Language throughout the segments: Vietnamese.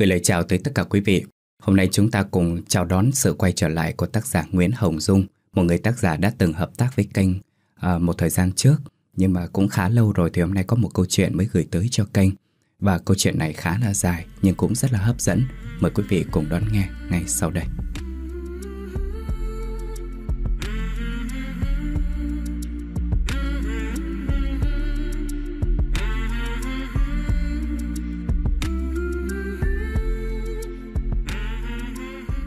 gửi lời chào tới tất cả quý vị. Hôm nay chúng ta cùng chào đón sự quay trở lại của tác giả Nguyễn Hồng Dung, một người tác giả đã từng hợp tác với kênh à, một thời gian trước, nhưng mà cũng khá lâu rồi thì hôm nay có một câu chuyện mới gửi tới cho kênh. Và câu chuyện này khá là dài nhưng cũng rất là hấp dẫn. Mời quý vị cùng đón nghe ngay sau đây.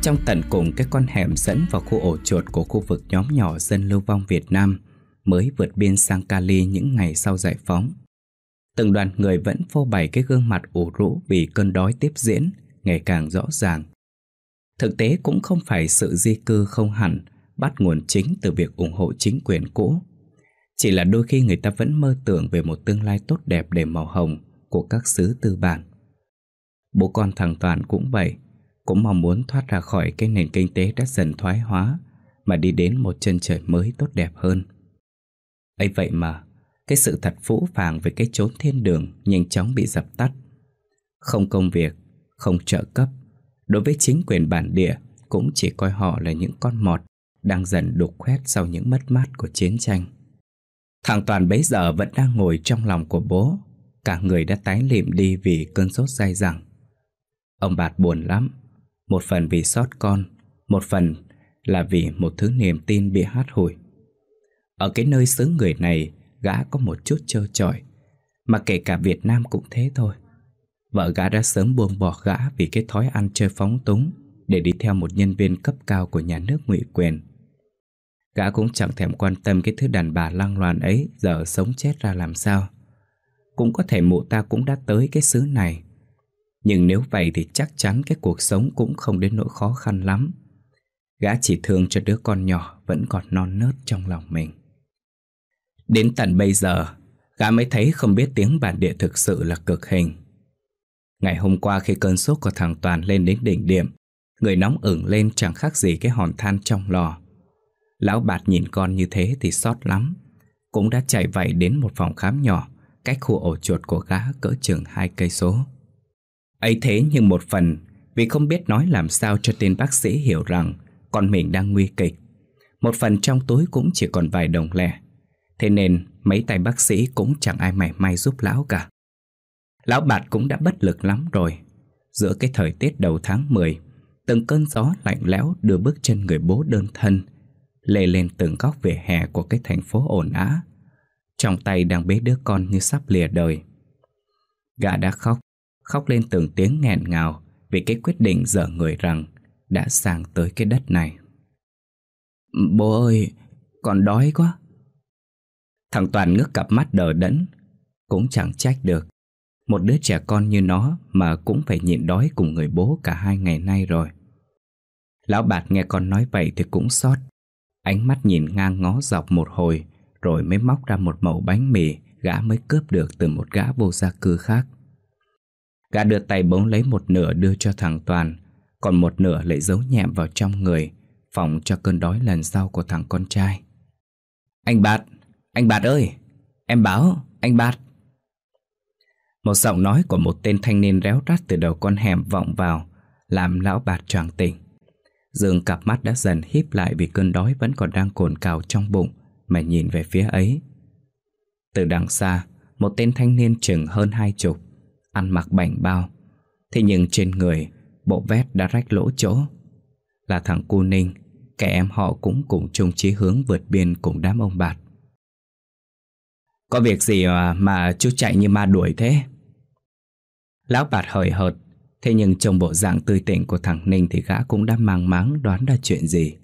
Trong tận cùng cái con hẻm dẫn vào khu ổ chuột của khu vực nhóm nhỏ dân lưu vong Việt Nam mới vượt biên sang Cali những ngày sau giải phóng. Từng đoàn người vẫn phô bày cái gương mặt ủ rũ vì cơn đói tiếp diễn, ngày càng rõ ràng. Thực tế cũng không phải sự di cư không hẳn, bắt nguồn chính từ việc ủng hộ chính quyền cũ. Chỉ là đôi khi người ta vẫn mơ tưởng về một tương lai tốt đẹp để màu hồng của các xứ tư bản. Bố con thằng Toàn cũng vậy, cũng mong muốn thoát ra khỏi cái nền kinh tế đã dần thoái hóa mà đi đến một chân trời mới tốt đẹp hơn. ấy vậy mà, cái sự thật phũ phàng về cái chốn thiên đường nhanh chóng bị dập tắt. Không công việc, không trợ cấp, đối với chính quyền bản địa cũng chỉ coi họ là những con mọt đang dần đục khoét sau những mất mát của chiến tranh. Thằng Toàn bấy giờ vẫn đang ngồi trong lòng của bố, cả người đã tái liệm đi vì cơn sốt dai dẳng. Ông Bạt buồn lắm, một phần vì sót con Một phần là vì một thứ niềm tin bị hát hồi Ở cái nơi xứ người này Gã có một chút trơ trọi Mà kể cả Việt Nam cũng thế thôi Vợ gã đã sớm buông bỏ gã Vì cái thói ăn chơi phóng túng Để đi theo một nhân viên cấp cao của nhà nước ngụy quyền Gã cũng chẳng thèm quan tâm cái thứ đàn bà lăng loàn ấy giờ sống chết ra làm sao. Cũng có thể mụ ta cũng đã tới cái xứ này nhưng nếu vậy thì chắc chắn cái cuộc sống cũng không đến nỗi khó khăn lắm Gã chỉ thương cho đứa con nhỏ vẫn còn non nớt trong lòng mình Đến tận bây giờ, gã mới thấy không biết tiếng bản địa thực sự là cực hình Ngày hôm qua khi cơn sốt của thằng Toàn lên đến đỉnh điểm Người nóng ửng lên chẳng khác gì cái hòn than trong lò Lão bạt nhìn con như thế thì xót lắm Cũng đã chạy vậy đến một phòng khám nhỏ Cách khu ổ chuột của gã cỡ chừng hai cây số ấy thế nhưng một phần vì không biết nói làm sao cho tên bác sĩ hiểu rằng con mình đang nguy kịch. Một phần trong túi cũng chỉ còn vài đồng lẻ. Thế nên mấy tay bác sĩ cũng chẳng ai mảy may giúp lão cả. Lão bạt cũng đã bất lực lắm rồi. Giữa cái thời tiết đầu tháng 10, từng cơn gió lạnh lẽo đưa bước chân người bố đơn thân, lê lên từng góc vỉa hè của cái thành phố ồn á, Trong tay đang bế đứa con như sắp lìa đời. Gã đã khóc khóc lên từng tiếng nghẹn ngào vì cái quyết định dở người rằng đã sang tới cái đất này. Bố ơi, con đói quá. Thằng Toàn ngước cặp mắt đờ đẫn, cũng chẳng trách được. Một đứa trẻ con như nó mà cũng phải nhịn đói cùng người bố cả hai ngày nay rồi. Lão Bạt nghe con nói vậy thì cũng xót. Ánh mắt nhìn ngang ngó dọc một hồi, rồi mới móc ra một mẩu bánh mì gã mới cướp được từ một gã vô gia cư khác. Gã đưa tay bóng lấy một nửa đưa cho thằng Toàn Còn một nửa lại giấu nhẹm vào trong người Phòng cho cơn đói lần sau của thằng con trai Anh Bạt, anh Bạt ơi Em báo, anh Bạt Một giọng nói của một tên thanh niên réo rắt từ đầu con hẻm vọng vào Làm lão Bạt choàng tỉnh dường cặp mắt đã dần híp lại vì cơn đói vẫn còn đang cồn cào trong bụng Mà nhìn về phía ấy Từ đằng xa, một tên thanh niên chừng hơn hai chục ăn mặc bảnh bao Thế nhưng trên người Bộ vét đã rách lỗ chỗ Là thằng cu ninh Kẻ em họ cũng cùng chung chí hướng vượt biên cùng đám ông bạt Có việc gì mà, mà chú chạy như ma đuổi thế Lão bạt hời hợt Thế nhưng trong bộ dạng tươi tỉnh của thằng Ninh Thì gã cũng đã mang máng đoán ra chuyện gì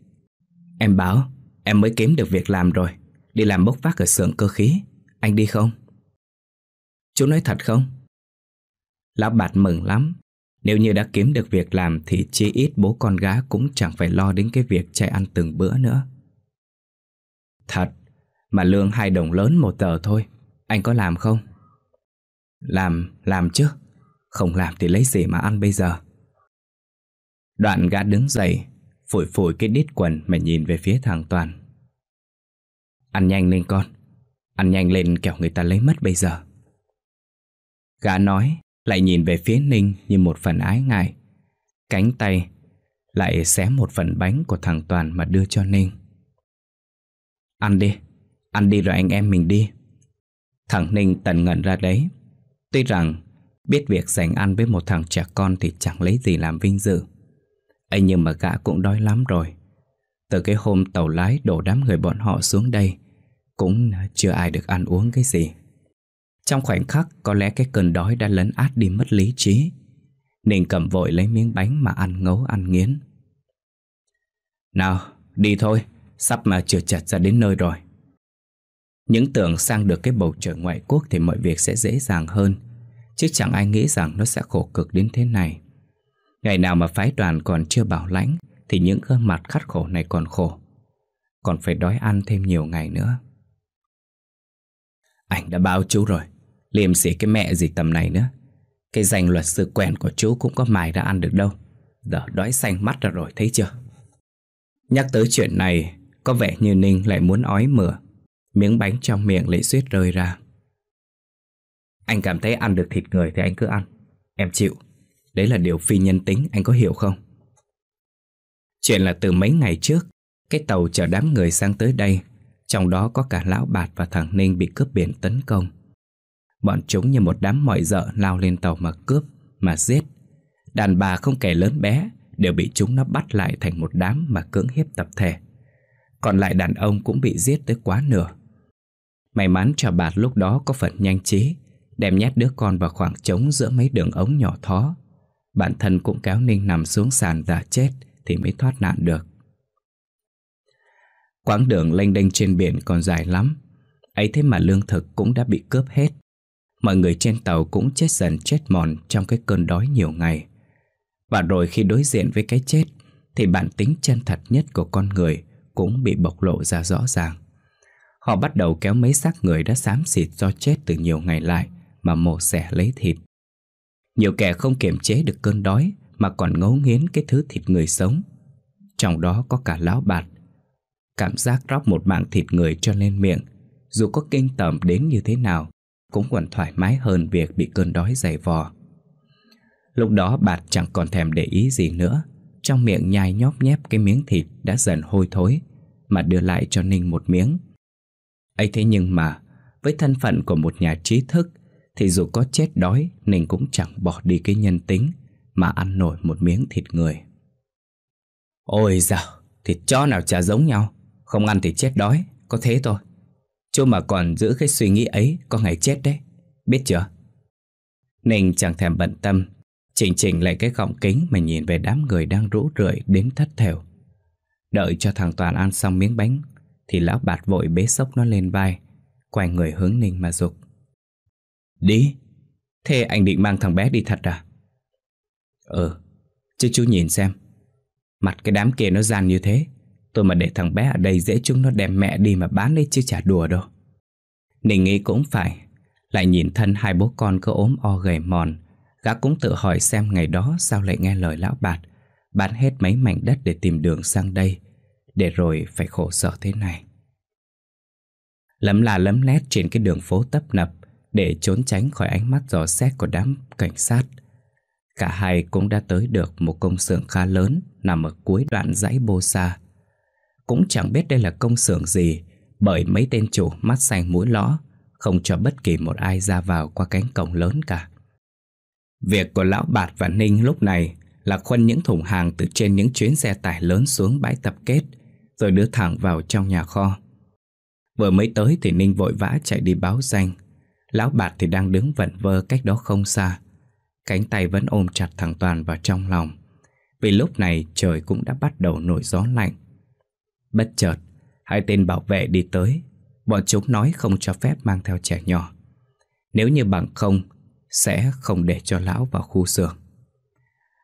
Em báo Em mới kiếm được việc làm rồi Đi làm bốc vác ở xưởng cơ khí Anh đi không? Chú nói thật không? Lão Bạt mừng lắm. Nếu như đã kiếm được việc làm thì chi ít bố con gái cũng chẳng phải lo đến cái việc chạy ăn từng bữa nữa. Thật, mà lương hai đồng lớn một tờ thôi. Anh có làm không? Làm, làm chứ. Không làm thì lấy gì mà ăn bây giờ. Đoạn gã đứng dậy, phủi phủi cái đít quần mà nhìn về phía thằng Toàn. Ăn nhanh lên con, ăn nhanh lên kẻo người ta lấy mất bây giờ. Gã nói, lại nhìn về phía Ninh như một phần ái ngại Cánh tay Lại xé một phần bánh của thằng Toàn mà đưa cho Ninh Ăn đi Ăn đi rồi anh em mình đi Thằng Ninh tần ngẩn ra đấy Tuy rằng Biết việc dành ăn với một thằng trẻ con Thì chẳng lấy gì làm vinh dự ấy nhưng mà gã cũng đói lắm rồi Từ cái hôm tàu lái đổ đám người bọn họ xuống đây Cũng chưa ai được ăn uống cái gì trong khoảnh khắc có lẽ cái cơn đói đã lấn át đi mất lý trí Ninh cầm vội lấy miếng bánh mà ăn ngấu ăn nghiến Nào, đi thôi, sắp mà trượt chặt ra đến nơi rồi Những tưởng sang được cái bầu trời ngoại quốc thì mọi việc sẽ dễ dàng hơn Chứ chẳng ai nghĩ rằng nó sẽ khổ cực đến thế này Ngày nào mà phái đoàn còn chưa bảo lãnh Thì những gương mặt khát khổ này còn khổ Còn phải đói ăn thêm nhiều ngày nữa Anh đã báo chú rồi Liêm xỉ cái mẹ gì tầm này nữa Cái danh luật sư quen của chú cũng có mài đã ăn được đâu Giờ đói xanh mắt ra rồi thấy chưa Nhắc tới chuyện này Có vẻ như Ninh lại muốn ói mửa Miếng bánh trong miệng lại suýt rơi ra Anh cảm thấy ăn được thịt người thì anh cứ ăn Em chịu Đấy là điều phi nhân tính anh có hiểu không Chuyện là từ mấy ngày trước Cái tàu chở đám người sang tới đây Trong đó có cả lão bạt và thằng Ninh bị cướp biển tấn công Bọn chúng như một đám mọi dợ lao lên tàu mà cướp, mà giết. Đàn bà không kể lớn bé, đều bị chúng nó bắt lại thành một đám mà cưỡng hiếp tập thể. Còn lại đàn ông cũng bị giết tới quá nửa. May mắn cho bà lúc đó có phần nhanh trí, đem nhét đứa con vào khoảng trống giữa mấy đường ống nhỏ thó. Bản thân cũng kéo Ninh nằm xuống sàn giả chết thì mới thoát nạn được. Quãng đường lênh đênh trên biển còn dài lắm, ấy thế mà lương thực cũng đã bị cướp hết. Mọi người trên tàu cũng chết dần chết mòn trong cái cơn đói nhiều ngày Và rồi khi đối diện với cái chết Thì bản tính chân thật nhất của con người cũng bị bộc lộ ra rõ ràng Họ bắt đầu kéo mấy xác người đã xám xịt do chết từ nhiều ngày lại Mà mổ xẻ lấy thịt Nhiều kẻ không kiềm chế được cơn đói Mà còn ngấu nghiến cái thứ thịt người sống Trong đó có cả lão bạt Cảm giác rót một mạng thịt người cho lên miệng Dù có kinh tởm đến như thế nào cũng còn thoải mái hơn việc bị cơn đói dày vò. Lúc đó Bạt chẳng còn thèm để ý gì nữa, trong miệng nhai nhóp nhép cái miếng thịt đã dần hôi thối, mà đưa lại cho Ninh một miếng. ấy thế nhưng mà, với thân phận của một nhà trí thức, thì dù có chết đói, Ninh cũng chẳng bỏ đi cái nhân tính mà ăn nổi một miếng thịt người. Ôi giời, thịt chó nào chả giống nhau, không ăn thì chết đói, có thế thôi chú mà còn giữ cái suy nghĩ ấy có ngày chết đấy Biết chưa Ninh chẳng thèm bận tâm Chỉnh chỉnh lại cái gọng kính mà nhìn về đám người đang rũ rượi đến thất thểu Đợi cho thằng Toàn ăn xong miếng bánh Thì lão bạt vội bế sốc nó lên vai Quay người hướng Ninh mà dục Đi Thế anh định mang thằng bé đi thật à Ừ Chứ chú nhìn xem Mặt cái đám kia nó gian như thế Tôi mà để thằng bé ở đây dễ chúng nó đem mẹ đi mà bán đấy chứ chả đùa đâu Ninh nghĩ cũng phải Lại nhìn thân hai bố con cứ ốm o gầy mòn Gã cũng tự hỏi xem ngày đó sao lại nghe lời lão bạt Bán hết mấy mảnh đất để tìm đường sang đây Để rồi phải khổ sở thế này Lấm là lấm lét trên cái đường phố tấp nập Để trốn tránh khỏi ánh mắt dò xét của đám cảnh sát Cả hai cũng đã tới được một công xưởng khá lớn nằm ở cuối đoạn dãy bô xa cũng chẳng biết đây là công xưởng gì Bởi mấy tên chủ mắt xanh mũi lõ Không cho bất kỳ một ai ra vào qua cánh cổng lớn cả Việc của Lão Bạt và Ninh lúc này Là khuân những thùng hàng từ trên những chuyến xe tải lớn xuống bãi tập kết Rồi đưa thẳng vào trong nhà kho Vừa mới tới thì Ninh vội vã chạy đi báo danh Lão Bạt thì đang đứng vẩn vơ cách đó không xa Cánh tay vẫn ôm chặt thằng Toàn vào trong lòng Vì lúc này trời cũng đã bắt đầu nổi gió lạnh Bất chợt, hai tên bảo vệ đi tới. Bọn chúng nói không cho phép mang theo trẻ nhỏ. Nếu như bằng không, sẽ không để cho lão vào khu sườn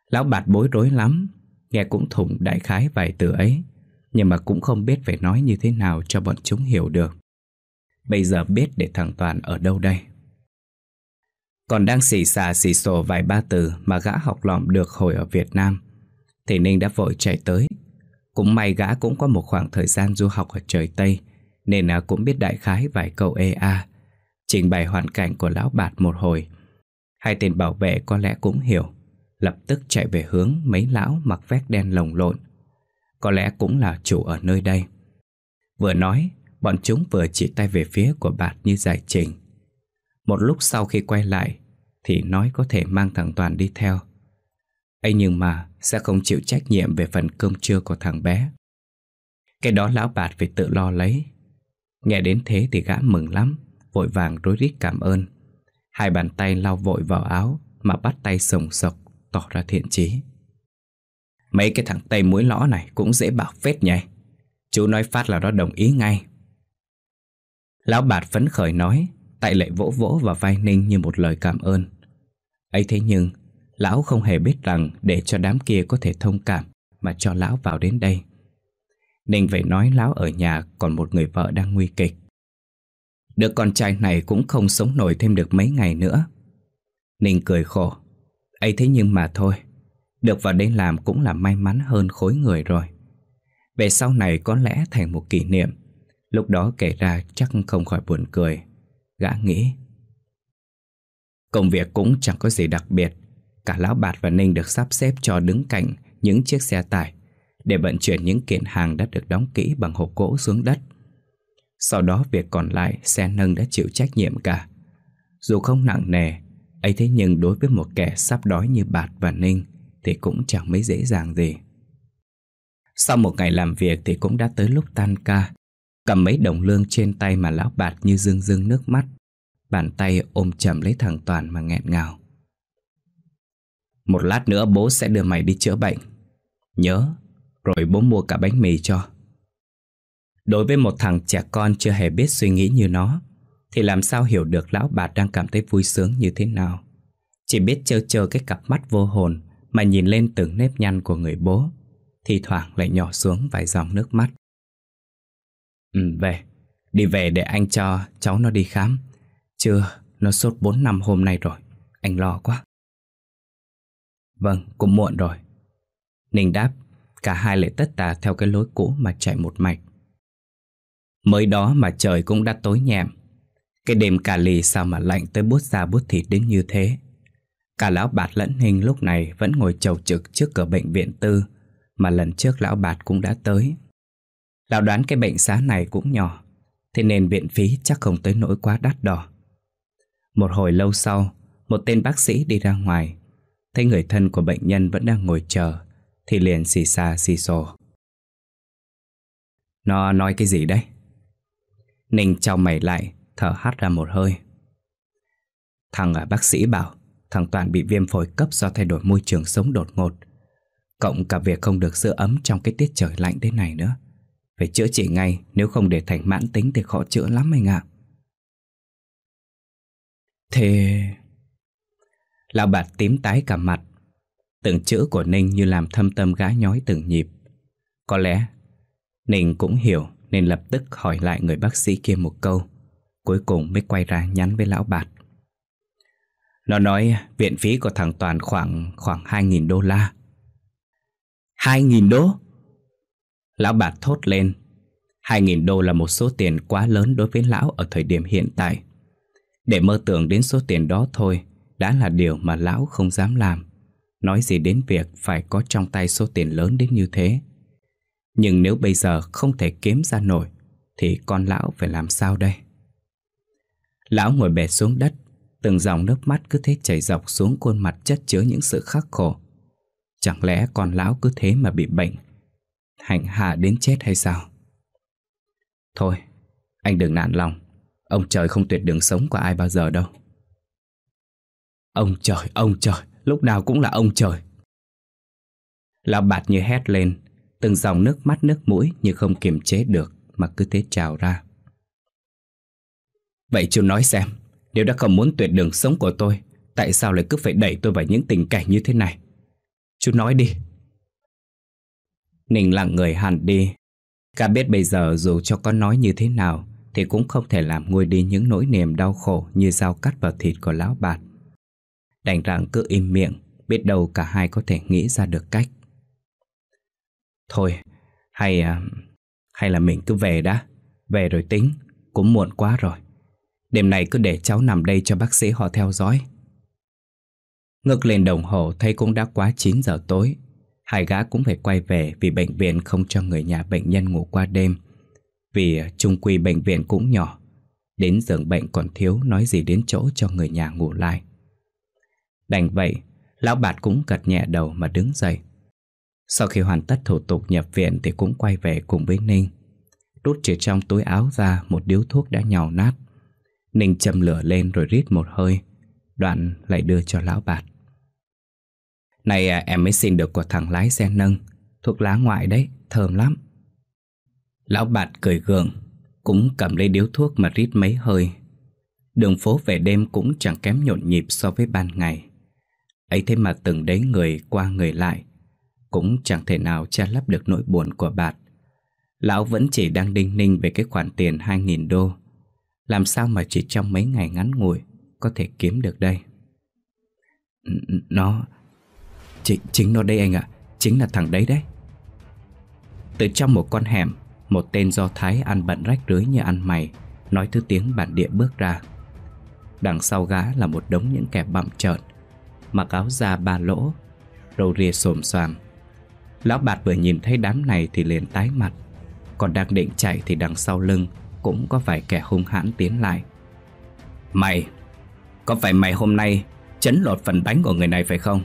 Lão bạt bối rối lắm, nghe cũng thủng đại khái vài từ ấy, nhưng mà cũng không biết phải nói như thế nào cho bọn chúng hiểu được. Bây giờ biết để thằng Toàn ở đâu đây? Còn đang xì xà xì xồ vài ba từ mà gã học lỏm được hồi ở Việt Nam, thì Ninh đã vội chạy tới, cũng may gã cũng có một khoảng thời gian du học ở trời Tây Nên cũng biết đại khái vài câu EA Trình bày hoàn cảnh của lão bạt một hồi Hai tên bảo vệ có lẽ cũng hiểu Lập tức chạy về hướng mấy lão mặc vét đen lồng lộn Có lẽ cũng là chủ ở nơi đây Vừa nói, bọn chúng vừa chỉ tay về phía của bạt như giải trình Một lúc sau khi quay lại Thì nói có thể mang thằng Toàn đi theo ấy nhưng mà sẽ không chịu trách nhiệm về phần cơm trưa của thằng bé. Cái đó lão bạt phải tự lo lấy. Nghe đến thế thì gã mừng lắm, vội vàng rối rít cảm ơn. Hai bàn tay lau vội vào áo mà bắt tay sồng sọc tỏ ra thiện chí. Mấy cái thằng tay muối lõ này cũng dễ bảo phết nhỉ. Chú nói phát là nó đồng ý ngay. Lão bạt phấn khởi nói, tay lệ vỗ vỗ vào vai Ninh như một lời cảm ơn. ấy thế nhưng, Lão không hề biết rằng để cho đám kia có thể thông cảm mà cho lão vào đến đây. Ninh vậy nói lão ở nhà còn một người vợ đang nguy kịch. Đứa con trai này cũng không sống nổi thêm được mấy ngày nữa. Ninh cười khổ. ấy thế nhưng mà thôi, được vào đây làm cũng là may mắn hơn khối người rồi. Về sau này có lẽ thành một kỷ niệm, lúc đó kể ra chắc không khỏi buồn cười. Gã nghĩ. Công việc cũng chẳng có gì đặc biệt, cả Lão Bạt và Ninh được sắp xếp cho đứng cạnh những chiếc xe tải để vận chuyển những kiện hàng đã được đóng kỹ bằng hộp gỗ xuống đất. Sau đó việc còn lại xe nâng đã chịu trách nhiệm cả. Dù không nặng nề, ấy thế nhưng đối với một kẻ sắp đói như Bạt và Ninh thì cũng chẳng mấy dễ dàng gì. Sau một ngày làm việc thì cũng đã tới lúc tan ca. Cầm mấy đồng lương trên tay mà lão Bạt như dương dương nước mắt. Bàn tay ôm chầm lấy thằng Toàn mà nghẹn ngào. Một lát nữa bố sẽ đưa mày đi chữa bệnh Nhớ Rồi bố mua cả bánh mì cho Đối với một thằng trẻ con chưa hề biết suy nghĩ như nó Thì làm sao hiểu được lão bà đang cảm thấy vui sướng như thế nào Chỉ biết chơ chơ cái cặp mắt vô hồn Mà nhìn lên từng nếp nhăn của người bố Thì thoảng lại nhỏ xuống vài dòng nước mắt Ừ về Đi về để anh cho cháu nó đi khám Chưa Nó sốt 4 năm hôm nay rồi Anh lo quá Vâng, cũng muộn rồi. Ninh đáp, cả hai lại tất tà theo cái lối cũ mà chạy một mạch. Mới đó mà trời cũng đã tối nhẹm. Cái đêm cả lì sao mà lạnh tới bút da bút thịt đến như thế. Cả lão bạt lẫn hình lúc này vẫn ngồi chầu trực trước cửa bệnh viện tư mà lần trước lão bạt cũng đã tới. Lão đoán cái bệnh xá này cũng nhỏ, thế nên viện phí chắc không tới nỗi quá đắt đỏ. Một hồi lâu sau, một tên bác sĩ đi ra ngoài Thấy người thân của bệnh nhân vẫn đang ngồi chờ Thì liền xì xa xì xồ Nó nói cái gì đấy? Ninh trao mày lại Thở hắt ra một hơi Thằng ở à, bác sĩ bảo Thằng Toàn bị viêm phổi cấp do thay đổi môi trường sống đột ngột Cộng cả việc không được giữ ấm trong cái tiết trời lạnh thế này nữa Phải chữa trị ngay Nếu không để thành mãn tính thì khó chữa lắm anh ạ Thế Lão bạt tím tái cả mặt Từng chữ của Ninh như làm thâm tâm gái nhói từng nhịp Có lẽ Ninh cũng hiểu Nên lập tức hỏi lại người bác sĩ kia một câu Cuối cùng mới quay ra nhắn với lão bạt Nó nói viện phí của thằng Toàn khoảng khoảng 2.000 đô la 2.000 đô? Lão bạt thốt lên 2.000 đô là một số tiền quá lớn đối với lão ở thời điểm hiện tại Để mơ tưởng đến số tiền đó thôi đã là điều mà lão không dám làm. Nói gì đến việc phải có trong tay số tiền lớn đến như thế. Nhưng nếu bây giờ không thể kiếm ra nổi, thì con lão phải làm sao đây? Lão ngồi bệt xuống đất, từng dòng nước mắt cứ thế chảy dọc xuống khuôn mặt chất chứa những sự khắc khổ. Chẳng lẽ con lão cứ thế mà bị bệnh, hành hạ đến chết hay sao? Thôi, anh đừng nản lòng, ông trời không tuyệt đường sống của ai bao giờ đâu. Ông trời, ông trời, lúc nào cũng là ông trời. Lão bạt như hét lên, từng dòng nước mắt nước mũi như không kiềm chế được mà cứ thế trào ra. Vậy chú nói xem, nếu đã không muốn tuyệt đường sống của tôi, tại sao lại cứ phải đẩy tôi vào những tình cảnh như thế này? Chú nói đi. Ninh lặng người hẳn đi. Cả biết bây giờ dù cho có nói như thế nào thì cũng không thể làm nguôi đi những nỗi niềm đau khổ như dao cắt vào thịt của lão bạt. Đành rằng cứ im miệng Biết đâu cả hai có thể nghĩ ra được cách Thôi Hay à, Hay là mình cứ về đã Về rồi tính Cũng muộn quá rồi Đêm này cứ để cháu nằm đây cho bác sĩ họ theo dõi Ngực lên đồng hồ thấy cũng đã quá 9 giờ tối Hai gã cũng phải quay về vì bệnh viện không cho người nhà bệnh nhân ngủ qua đêm Vì à, chung quy bệnh viện cũng nhỏ Đến giường bệnh còn thiếu nói gì đến chỗ cho người nhà ngủ lại Đành vậy, lão bạt cũng gật nhẹ đầu mà đứng dậy. Sau khi hoàn tất thủ tục nhập viện thì cũng quay về cùng với Ninh. rút chỉ trong túi áo ra một điếu thuốc đã nhào nát. Ninh châm lửa lên rồi rít một hơi, đoạn lại đưa cho lão bạt. Này à, em mới xin được của thằng lái xe nâng, thuốc lá ngoại đấy, thơm lắm. Lão bạt cười gượng, cũng cầm lấy điếu thuốc mà rít mấy hơi. Đường phố về đêm cũng chẳng kém nhộn nhịp so với ban ngày ấy thế mà từng đấy người qua người lại cũng chẳng thể nào che lấp được nỗi buồn của Bạt. Lão vẫn chỉ đang đinh ninh về cái khoản tiền hai nghìn đô. Làm sao mà chỉ trong mấy ngày ngắn ngủi có thể kiếm được đây? Nó... chính chính nó đây anh ạ. Chính là thằng đấy đấy. Từ trong một con hẻm, một tên do thái ăn bận rách rưới như ăn mày, nói thứ tiếng bản địa bước ra. Đằng sau gã là một đống những kẻ bặm trợn, mặc áo da ba lỗ, râu ria xồm xoàm. Lão bạt vừa nhìn thấy đám này thì liền tái mặt, còn đang định chạy thì đằng sau lưng cũng có vài kẻ hung hãn tiến lại. Mày, có phải mày hôm nay chấn lột phần bánh của người này phải không?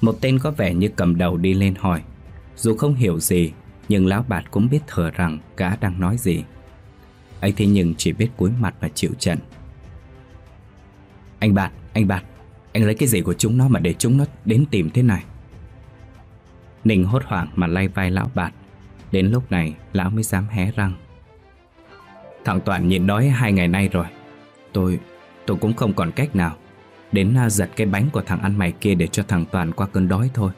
Một tên có vẻ như cầm đầu đi lên hỏi. Dù không hiểu gì, nhưng lão bạt cũng biết thừa rằng gã đang nói gì. ấy thế nhưng chỉ biết cúi mặt và chịu trận. Anh bạt, anh bạt, anh lấy cái gì của chúng nó mà để chúng nó đến tìm thế này Ninh hốt hoảng mà lay vai lão bạt Đến lúc này lão mới dám hé răng Thằng Toàn nhịn đói hai ngày nay rồi Tôi, tôi cũng không còn cách nào Đến à, giật cái bánh của thằng ăn mày kia để cho thằng Toàn qua cơn đói thôi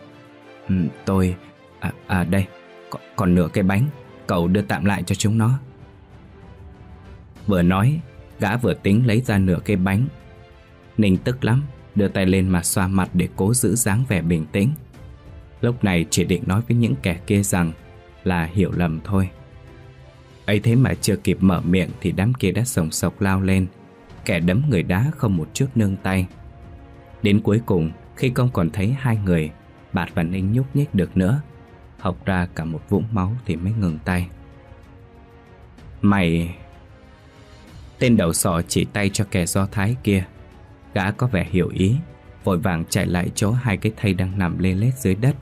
ừ, Tôi, à, à đây, còn, còn nửa cái bánh Cậu đưa tạm lại cho chúng nó Vừa nói, gã vừa tính lấy ra nửa cây bánh Ninh tức lắm đưa tay lên mà xoa mặt để cố giữ dáng vẻ bình tĩnh. Lúc này chỉ định nói với những kẻ kia rằng là hiểu lầm thôi. ấy thế mà chưa kịp mở miệng thì đám kia đã sồng sọc lao lên, kẻ đấm người đá không một chút nương tay. Đến cuối cùng, khi không còn thấy hai người, Bạt và Ninh nhúc nhích được nữa, học ra cả một vũng máu thì mới ngừng tay. Mày... Tên đầu sọ chỉ tay cho kẻ Do Thái kia Gã có vẻ hiểu ý Vội vàng chạy lại chỗ hai cái thây đang nằm lê lết dưới đất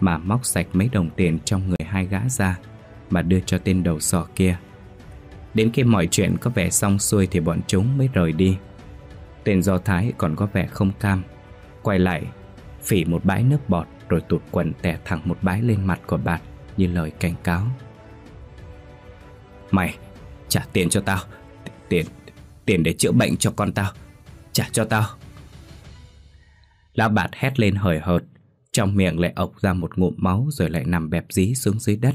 Mà móc sạch mấy đồng tiền trong người hai gã ra Mà đưa cho tên đầu sò kia Đến khi mọi chuyện có vẻ xong xuôi Thì bọn chúng mới rời đi Tên Do Thái còn có vẻ không cam Quay lại Phỉ một bãi nước bọt Rồi tụt quần tè thẳng một bãi lên mặt của bạt Như lời cảnh cáo Mày trả tiền cho tao Tiền tiền để chữa bệnh cho con tao Trả cho tao Lão bạt hét lên hời hợt Trong miệng lại ộc ra một ngụm máu Rồi lại nằm bẹp dí xuống dưới đất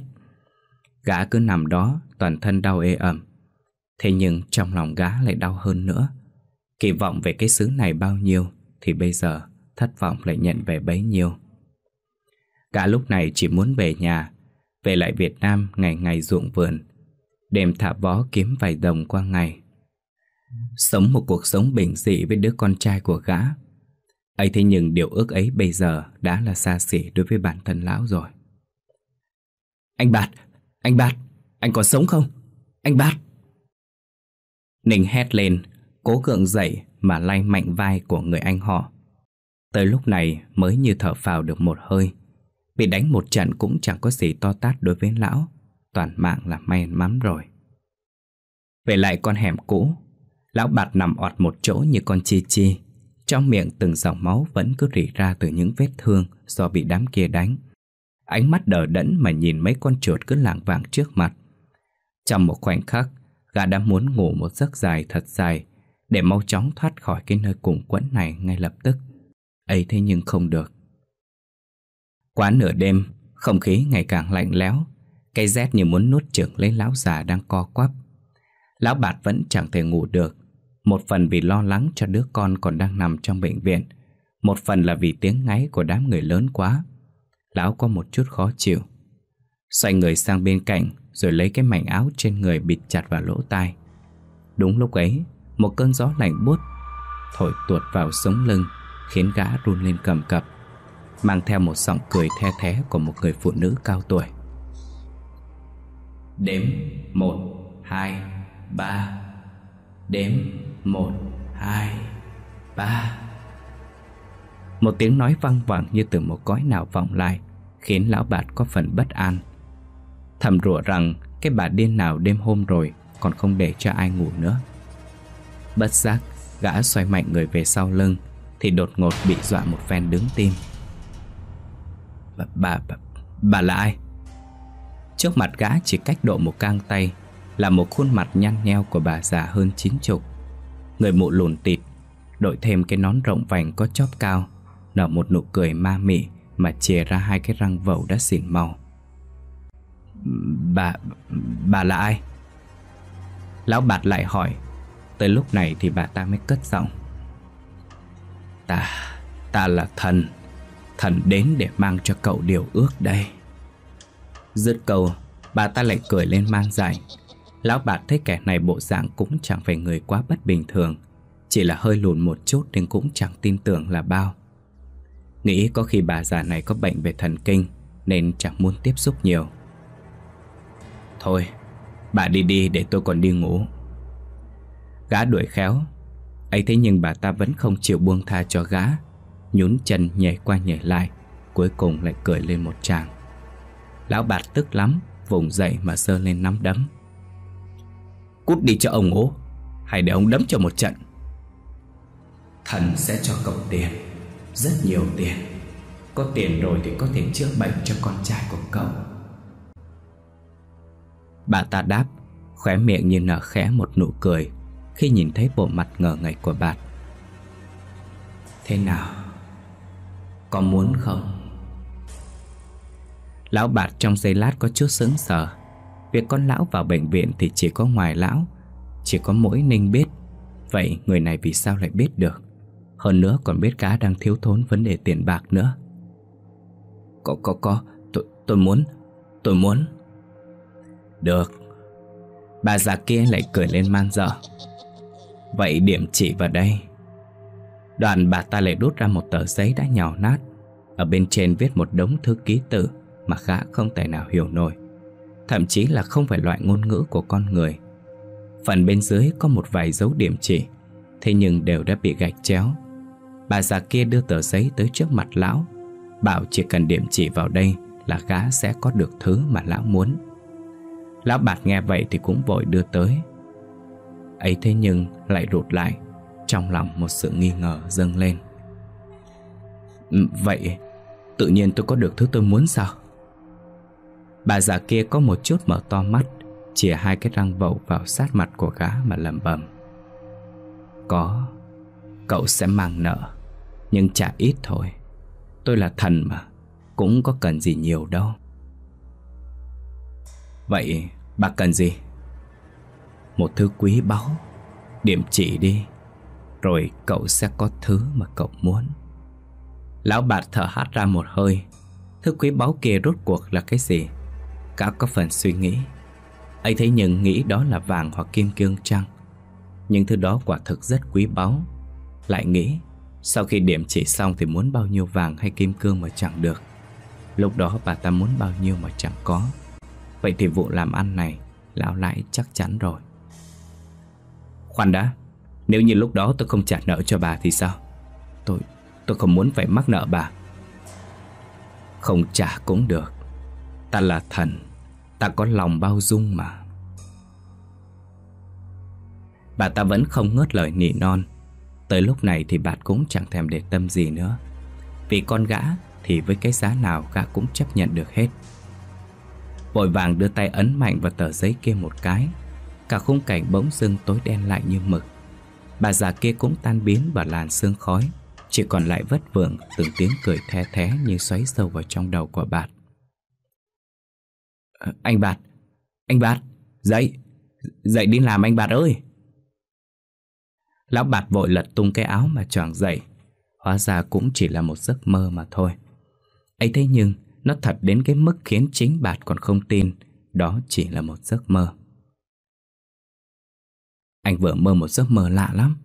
Gã cứ nằm đó Toàn thân đau ê ẩm Thế nhưng trong lòng gã lại đau hơn nữa Kỳ vọng về cái xứ này bao nhiêu Thì bây giờ thất vọng lại nhận về bấy nhiêu Gã lúc này chỉ muốn về nhà Về lại Việt Nam ngày ngày ruộng vườn Đêm thả bó kiếm vài đồng qua ngày Sống một cuộc sống bình dị với đứa con trai của gã ấy thế nhưng điều ước ấy bây giờ đã là xa xỉ đối với bản thân lão rồi Anh Bạt, anh Bạt, anh còn sống không? Anh Bạt Ninh hét lên, cố gượng dậy mà lay mạnh vai của người anh họ Tới lúc này mới như thở phào được một hơi Bị đánh một trận cũng chẳng có gì to tát đối với lão Toàn mạng là may mắn rồi Về lại con hẻm cũ Lão bạt nằm oặt một chỗ như con chi chi Trong miệng từng dòng máu vẫn cứ rỉ ra từ những vết thương do bị đám kia đánh Ánh mắt đờ đẫn mà nhìn mấy con chuột cứ lảng vảng trước mặt Trong một khoảnh khắc, gã đã muốn ngủ một giấc dài thật dài Để mau chóng thoát khỏi cái nơi cùng quẫn này ngay lập tức ấy thế nhưng không được Quá nửa đêm, không khí ngày càng lạnh lẽo Cái rét như muốn nuốt chửng lấy lão già đang co quắp Lão bạt vẫn chẳng thể ngủ được một phần vì lo lắng cho đứa con còn đang nằm trong bệnh viện Một phần là vì tiếng ngáy của đám người lớn quá Lão có một chút khó chịu Xoay người sang bên cạnh Rồi lấy cái mảnh áo trên người bịt chặt vào lỗ tai Đúng lúc ấy Một cơn gió lạnh buốt Thổi tuột vào sống lưng Khiến gã run lên cầm cập Mang theo một giọng cười the thé Của một người phụ nữ cao tuổi Đếm một hai ba Đếm một hai ba Một tiếng nói văng vẳng như từ một cõi nào vọng lại Khiến lão bạt có phần bất an Thầm rủa rằng cái bà điên nào đêm hôm rồi Còn không để cho ai ngủ nữa Bất giác gã xoay mạnh người về sau lưng Thì đột ngột bị dọa một phen đứng tim bà, bà, bà, là ai? Trước mặt gã chỉ cách độ một cang tay Là một khuôn mặt nhăn nheo của bà già hơn chín chục Người mụ lùn tịt Đội thêm cái nón rộng vành có chóp cao Nở một nụ cười ma mị Mà chìa ra hai cái răng vẩu đã xỉn màu Bà... bà là ai? Lão bạt lại hỏi Tới lúc này thì bà ta mới cất giọng Ta... ta là thần Thần đến để mang cho cậu điều ước đây Dứt câu Bà ta lại cười lên man dài. Lão bạc thấy kẻ này bộ dạng cũng chẳng phải người quá bất bình thường Chỉ là hơi lùn một chút nên cũng chẳng tin tưởng là bao Nghĩ có khi bà già này có bệnh về thần kinh Nên chẳng muốn tiếp xúc nhiều Thôi, bà đi đi để tôi còn đi ngủ Gã đuổi khéo ấy thế nhưng bà ta vẫn không chịu buông tha cho gã Nhún chân nhảy qua nhảy lại Cuối cùng lại cười lên một tràng Lão bạt tức lắm Vùng dậy mà sơ lên nắm đấm Cút đi cho ông ố Hay để ông đấm cho một trận Thần sẽ cho cậu tiền Rất nhiều tiền Có tiền rồi thì có thể chữa bệnh cho con trai của cậu Bà ta đáp Khóe miệng như nở khẽ một nụ cười Khi nhìn thấy bộ mặt ngờ ngậy của bạt Thế nào Có muốn không Lão bạt trong giây lát có chút sững sờ Việc con lão vào bệnh viện thì chỉ có ngoài lão Chỉ có mỗi Ninh biết Vậy người này vì sao lại biết được Hơn nữa còn biết cá đang thiếu thốn vấn đề tiền bạc nữa Có có có Tôi, tôi muốn Tôi muốn Được Bà già kia lại cười lên man dở Vậy điểm chỉ vào đây Đoàn bà ta lại đút ra một tờ giấy đã nhào nát Ở bên trên viết một đống thứ ký tự Mà gã không thể nào hiểu nổi thậm chí là không phải loại ngôn ngữ của con người. Phần bên dưới có một vài dấu điểm chỉ, thế nhưng đều đã bị gạch chéo. Bà già kia đưa tờ giấy tới trước mặt lão, bảo chỉ cần điểm chỉ vào đây là gã sẽ có được thứ mà lão muốn. Lão bạt nghe vậy thì cũng vội đưa tới. ấy thế nhưng lại rụt lại, trong lòng một sự nghi ngờ dâng lên. Ừ, vậy, tự nhiên tôi có được thứ tôi muốn sao? Bà già kia có một chút mở to mắt Chìa hai cái răng vậu vào sát mặt của gã mà lầm bầm. Có Cậu sẽ mang nợ Nhưng trả ít thôi Tôi là thần mà Cũng có cần gì nhiều đâu Vậy bà cần gì? Một thứ quý báu Điểm chỉ đi Rồi cậu sẽ có thứ mà cậu muốn Lão bạt thở hát ra một hơi Thứ quý báu kia rốt cuộc là cái gì cả có phần suy nghĩ ấy thấy nhưng nghĩ đó là vàng hoặc kim cương chăng Nhưng thứ đó quả thực rất quý báu Lại nghĩ Sau khi điểm chỉ xong thì muốn bao nhiêu vàng hay kim cương mà chẳng được Lúc đó bà ta muốn bao nhiêu mà chẳng có Vậy thì vụ làm ăn này Lão lại chắc chắn rồi Khoan đã Nếu như lúc đó tôi không trả nợ cho bà thì sao Tôi Tôi không muốn phải mắc nợ bà Không trả cũng được Ta là thần Ta có lòng bao dung mà Bà ta vẫn không ngớt lời nỉ non Tới lúc này thì bà cũng chẳng thèm để tâm gì nữa Vì con gã thì với cái giá nào gã cũng chấp nhận được hết Vội vàng đưa tay ấn mạnh vào tờ giấy kia một cái Cả khung cảnh bỗng dưng tối đen lại như mực Bà già kia cũng tan biến vào làn sương khói Chỉ còn lại vất vưởng từng tiếng cười the thé như xoáy sâu vào trong đầu của bạn. Anh Bạt Anh Bạt Dậy Dậy đi làm anh Bạt ơi Lão Bạt vội lật tung cái áo mà choàng dậy Hóa ra cũng chỉ là một giấc mơ mà thôi ấy thế nhưng Nó thật đến cái mức khiến chính Bạt còn không tin Đó chỉ là một giấc mơ Anh vừa mơ một giấc mơ lạ lắm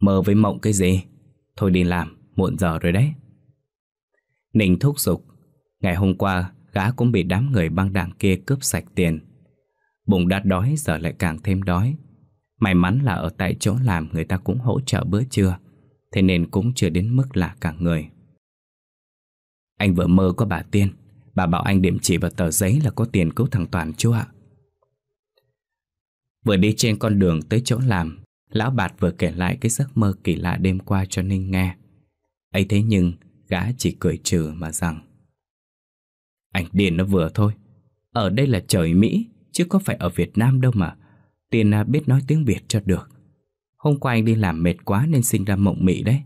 Mơ với mộng cái gì Thôi đi làm Muộn giờ rồi đấy Ninh thúc giục Ngày hôm qua gã cũng bị đám người băng đảng kia cướp sạch tiền. Bụng đã đói giờ lại càng thêm đói. May mắn là ở tại chỗ làm người ta cũng hỗ trợ bữa trưa, thế nên cũng chưa đến mức là cả người. Anh vừa mơ có bà Tiên, bà bảo anh điểm chỉ vào tờ giấy là có tiền cứu thằng Toàn chú ạ. Vừa đi trên con đường tới chỗ làm, lão bạt vừa kể lại cái giấc mơ kỳ lạ đêm qua cho Ninh nghe. ấy thế nhưng, gã chỉ cười trừ mà rằng anh điền nó vừa thôi Ở đây là trời Mỹ Chứ có phải ở Việt Nam đâu mà Tiền à biết nói tiếng Việt cho được Hôm qua anh đi làm mệt quá nên sinh ra mộng mỹ đấy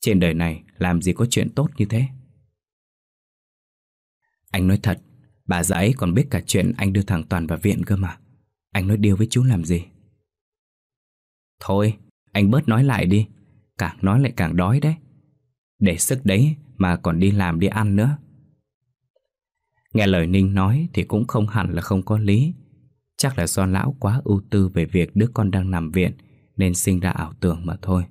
Trên đời này làm gì có chuyện tốt như thế Anh nói thật Bà già ấy còn biết cả chuyện anh đưa thằng Toàn vào viện cơ mà Anh nói điều với chú làm gì Thôi anh bớt nói lại đi Càng nói lại càng đói đấy Để sức đấy mà còn đi làm đi ăn nữa Nghe lời Ninh nói thì cũng không hẳn là không có lý Chắc là do lão quá ưu tư về việc đứa con đang nằm viện Nên sinh ra ảo tưởng mà thôi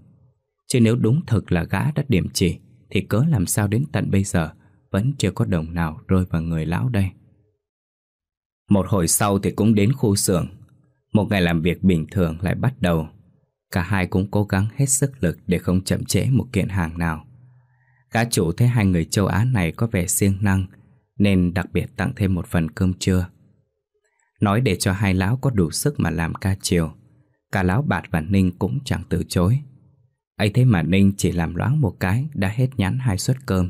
Chứ nếu đúng thực là gã đã điểm chỉ Thì cớ làm sao đến tận bây giờ Vẫn chưa có đồng nào rơi vào người lão đây Một hồi sau thì cũng đến khu xưởng Một ngày làm việc bình thường lại bắt đầu Cả hai cũng cố gắng hết sức lực để không chậm trễ một kiện hàng nào Gã chủ thấy hai người châu Á này có vẻ siêng năng nên đặc biệt tặng thêm một phần cơm trưa. Nói để cho hai lão có đủ sức mà làm ca chiều, cả lão bạt và Ninh cũng chẳng từ chối. ấy thế mà Ninh chỉ làm loáng một cái đã hết nhắn hai suất cơm.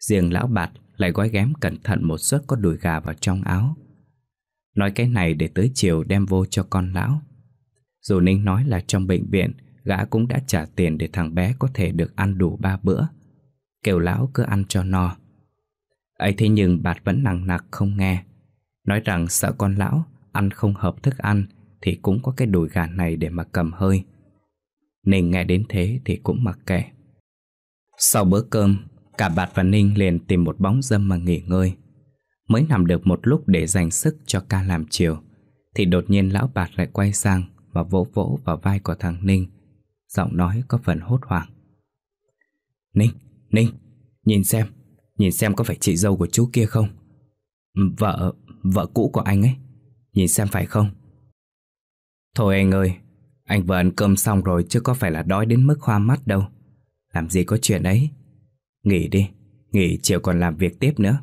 Riêng lão bạt lại gói ghém cẩn thận một suất có đùi gà vào trong áo. Nói cái này để tới chiều đem vô cho con lão. Dù Ninh nói là trong bệnh viện, gã cũng đã trả tiền để thằng bé có thể được ăn đủ ba bữa. Kêu lão cứ ăn cho no ấy thế nhưng Bạt vẫn nặng nặc không nghe Nói rằng sợ con lão Ăn không hợp thức ăn Thì cũng có cái đùi gà này để mà cầm hơi Ninh nghe đến thế thì cũng mặc kệ Sau bữa cơm Cả Bạt và Ninh liền tìm một bóng dâm mà nghỉ ngơi Mới nằm được một lúc để dành sức cho ca làm chiều Thì đột nhiên lão Bạt lại quay sang Và vỗ vỗ vào vai của thằng Ninh Giọng nói có phần hốt hoảng Ninh, Ninh, nhìn xem Nhìn xem có phải chị dâu của chú kia không Vợ, vợ cũ của anh ấy Nhìn xem phải không Thôi anh ơi Anh vừa ăn cơm xong rồi chứ có phải là đói đến mức hoa mắt đâu Làm gì có chuyện ấy Nghỉ đi Nghỉ chiều còn làm việc tiếp nữa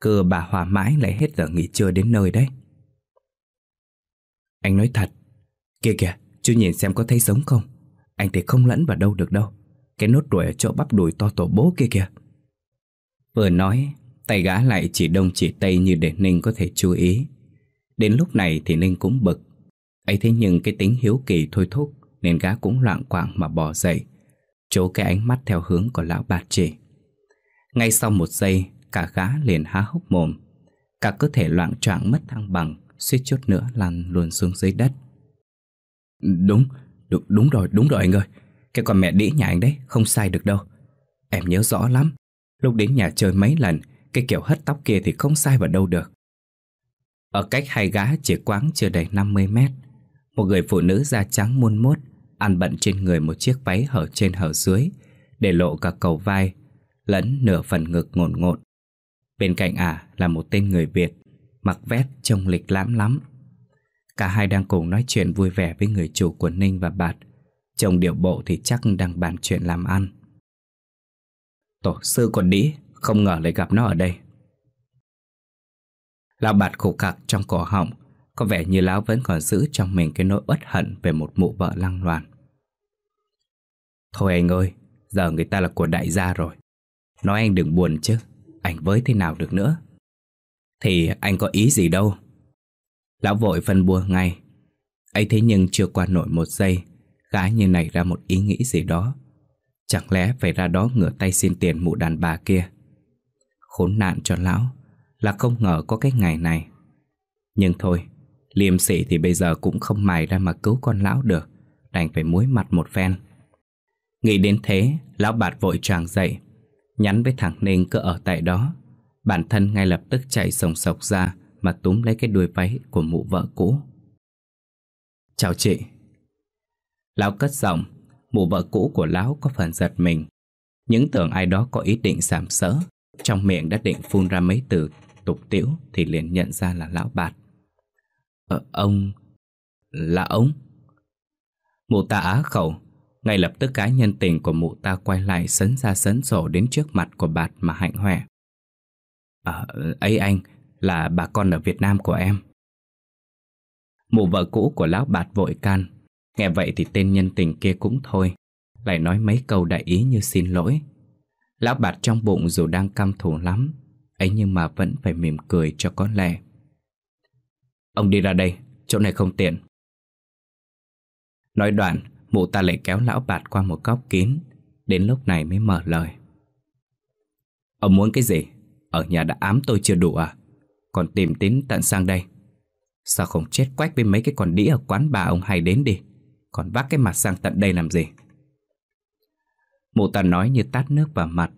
Cứ bà hòa mãi lại hết giờ nghỉ trưa đến nơi đấy Anh nói thật Kìa kìa Chú nhìn xem có thấy giống không Anh thì không lẫn vào đâu được đâu Cái nốt ruồi ở chỗ bắp đùi to tổ bố kia kìa Vừa nói, tay gã lại chỉ đông chỉ tây như để Ninh có thể chú ý. Đến lúc này thì Ninh cũng bực. ấy thế nhưng cái tính hiếu kỳ thôi thúc nên gã cũng loạn quạng mà bò dậy, chố cái ánh mắt theo hướng của lão bạt chỉ. Ngay sau một giây, cả gã liền há hốc mồm, cả cơ thể loạn choạng mất thăng bằng, suýt chút nữa lăn luôn xuống dưới đất. Đúng, đúng, đúng rồi, đúng rồi anh ơi, cái con mẹ đĩ nhà anh đấy, không sai được đâu. Em nhớ rõ lắm, Lúc đến nhà chơi mấy lần Cái kiểu hất tóc kia thì không sai vào đâu được Ở cách hai gã chỉ quáng chưa đầy 50 mét Một người phụ nữ da trắng muôn mốt Ăn bận trên người một chiếc váy hở trên hở dưới Để lộ cả cầu vai Lẫn nửa phần ngực ngổn ngộn Bên cạnh ả à là một tên người Việt Mặc vét trông lịch lãm lắm Cả hai đang cùng nói chuyện vui vẻ với người chủ của Ninh và Bạt trong điệu bộ thì chắc đang bàn chuyện làm ăn Tổ sư còn đi Không ngờ lại gặp nó ở đây Lão bạt khổ cạc trong cổ họng Có vẻ như lão vẫn còn giữ trong mình Cái nỗi bất hận về một mụ vợ lăng loàn Thôi anh ơi Giờ người ta là của đại gia rồi Nói anh đừng buồn chứ Anh với thế nào được nữa Thì anh có ý gì đâu Lão vội phân bua ngay ấy thế nhưng chưa qua nổi một giây Gã như này ra một ý nghĩ gì đó Chẳng lẽ phải ra đó ngửa tay xin tiền mụ đàn bà kia Khốn nạn cho lão Là không ngờ có cái ngày này Nhưng thôi Liêm sĩ thì bây giờ cũng không mài ra mà cứu con lão được Đành phải muối mặt một phen Nghĩ đến thế Lão bạt vội tràng dậy Nhắn với thằng Ninh cứ ở tại đó Bản thân ngay lập tức chạy sồng sọc ra Mà túm lấy cái đuôi váy của mụ vợ cũ Chào chị Lão cất giọng mụ vợ cũ của lão có phần giật mình. Những tưởng ai đó có ý định sàm sỡ, trong miệng đã định phun ra mấy từ tục tiễu thì liền nhận ra là lão bạt. Ờ, ông... là ông? Mụ ta á khẩu, ngay lập tức cái nhân tình của mụ ta quay lại sấn ra sấn sổ đến trước mặt của bạt mà hạnh hoẹ. Ờ, ấy anh, là bà con ở Việt Nam của em. Mụ vợ cũ của lão bạt vội can Nghe vậy thì tên nhân tình kia cũng thôi Lại nói mấy câu đại ý như xin lỗi Lão bạt trong bụng dù đang căm thù lắm ấy nhưng mà vẫn phải mỉm cười cho có lẽ Ông đi ra đây, chỗ này không tiện Nói đoạn, mụ ta lại kéo lão bạt qua một góc kín Đến lúc này mới mở lời Ông muốn cái gì? Ở nhà đã ám tôi chưa đủ à? Còn tìm tín tận sang đây Sao không chết quách với mấy cái con đĩ ở quán bà ông hay đến đi còn vác cái mặt sang tận đây làm gì Mụ ta nói như tát nước vào mặt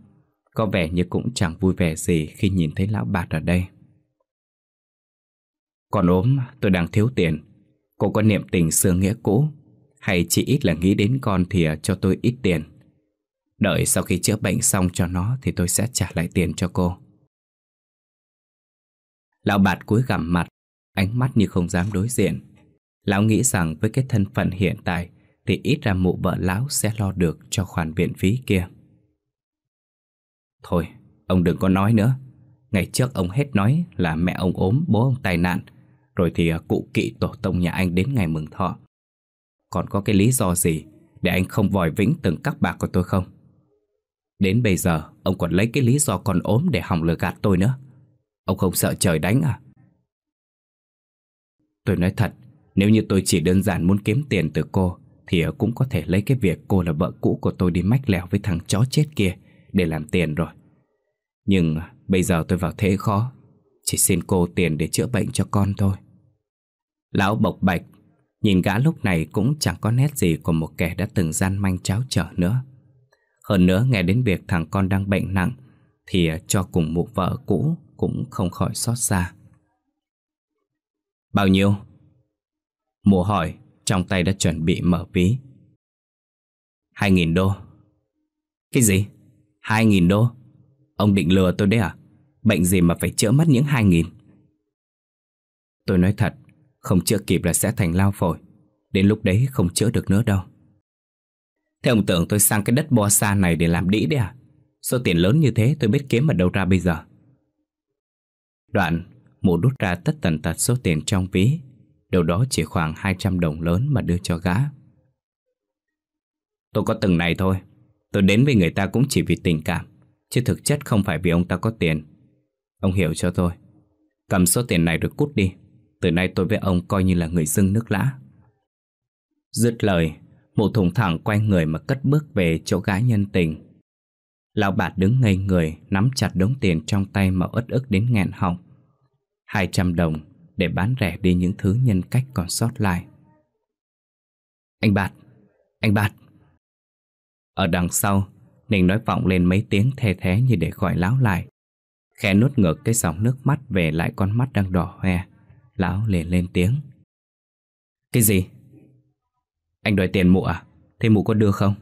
Có vẻ như cũng chẳng vui vẻ gì Khi nhìn thấy lão bạt ở đây Còn ốm tôi đang thiếu tiền Cô có niệm tình xưa nghĩa cũ Hay chỉ ít là nghĩ đến con thì cho tôi ít tiền Đợi sau khi chữa bệnh xong cho nó Thì tôi sẽ trả lại tiền cho cô Lão bạt cúi gằm mặt Ánh mắt như không dám đối diện Lão nghĩ rằng với cái thân phận hiện tại thì ít ra mụ vợ lão sẽ lo được cho khoản viện phí kia. Thôi, ông đừng có nói nữa. Ngày trước ông hết nói là mẹ ông ốm, bố ông tai nạn, rồi thì à, cụ kỵ tổ tông nhà anh đến ngày mừng thọ. Còn có cái lý do gì để anh không vòi vĩnh từng các bạc của tôi không? Đến bây giờ, ông còn lấy cái lý do còn ốm để hỏng lừa gạt tôi nữa. Ông không sợ trời đánh à? Tôi nói thật, nếu như tôi chỉ đơn giản muốn kiếm tiền từ cô Thì cũng có thể lấy cái việc cô là vợ cũ của tôi đi mách lẻo với thằng chó chết kia Để làm tiền rồi Nhưng bây giờ tôi vào thế khó Chỉ xin cô tiền để chữa bệnh cho con thôi Lão bộc bạch Nhìn gã lúc này cũng chẳng có nét gì của một kẻ đã từng gian manh cháo trở nữa Hơn nữa nghe đến việc thằng con đang bệnh nặng Thì cho cùng mụ vợ cũ cũng không khỏi xót xa Bao nhiêu? Mùa hỏi Trong tay đã chuẩn bị mở ví 2.000 đô Cái gì? 2.000 đô Ông định lừa tôi đấy à? Bệnh gì mà phải chữa mất những 2.000 Tôi nói thật Không chữa kịp là sẽ thành lao phổi Đến lúc đấy không chữa được nữa đâu Thế ông tưởng tôi sang cái đất bo xa này để làm đĩ đấy à? Số tiền lớn như thế tôi biết kiếm ở đâu ra bây giờ Đoạn Mụ đút ra tất tần tật số tiền trong ví Điều đó chỉ khoảng 200 đồng lớn mà đưa cho gã Tôi có từng này thôi Tôi đến với người ta cũng chỉ vì tình cảm Chứ thực chất không phải vì ông ta có tiền Ông hiểu cho tôi Cầm số tiền này rồi cút đi Từ nay tôi với ông coi như là người dưng nước lã Dứt lời Mụ thùng thẳng quay người mà cất bước về chỗ gã nhân tình Lão bạt đứng ngây người Nắm chặt đống tiền trong tay mà uất ức đến nghẹn họng 200 đồng để bán rẻ đi những thứ nhân cách còn sót lại. Anh Bạt! Anh Bạt! Ở đằng sau, Ninh nói vọng lên mấy tiếng thê thế như để gọi lão lại. Khẽ nuốt ngược cái dòng nước mắt về lại con mắt đang đỏ hoe. Lão liền lên tiếng. Cái gì? Anh đòi tiền mụ à? Thế mụ có đưa không?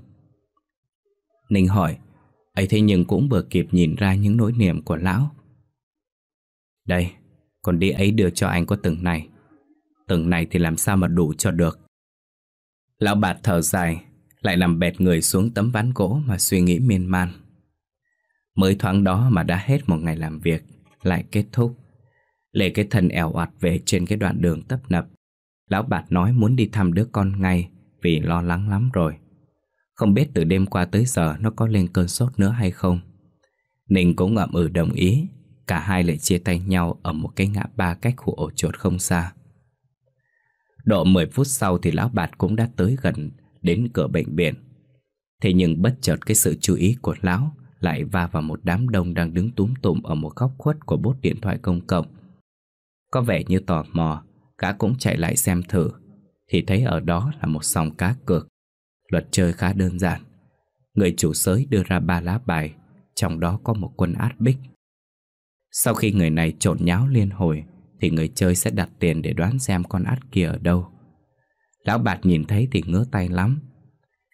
Ninh hỏi. ấy thế nhưng cũng vừa kịp nhìn ra những nỗi niềm của lão. Đây, còn đi ấy đưa cho anh có từng này Từng này thì làm sao mà đủ cho được Lão bạt thở dài Lại nằm bẹt người xuống tấm ván gỗ Mà suy nghĩ miên man Mới thoáng đó mà đã hết một ngày làm việc Lại kết thúc Lệ cái thân ẻo oạt về trên cái đoạn đường tấp nập Lão bạt nói muốn đi thăm đứa con ngay Vì lo lắng lắm rồi Không biết từ đêm qua tới giờ Nó có lên cơn sốt nữa hay không Ninh cũng ngậm ừ đồng ý Cả hai lại chia tay nhau ở một cái ngã ba cách khu ổ chuột không xa Độ 10 phút sau thì lão bạt cũng đã tới gần đến cửa bệnh viện Thế nhưng bất chợt cái sự chú ý của lão lại va vào một đám đông đang đứng túm tụm ở một góc khuất của bốt điện thoại công cộng. Có vẻ như tò mò, cả cũng chạy lại xem thử, thì thấy ở đó là một sòng cá cược. Luật chơi khá đơn giản. Người chủ sới đưa ra ba lá bài, trong đó có một quân át bích sau khi người này trộn nháo liên hồi Thì người chơi sẽ đặt tiền để đoán xem con át kia ở đâu Lão bạt nhìn thấy thì ngứa tay lắm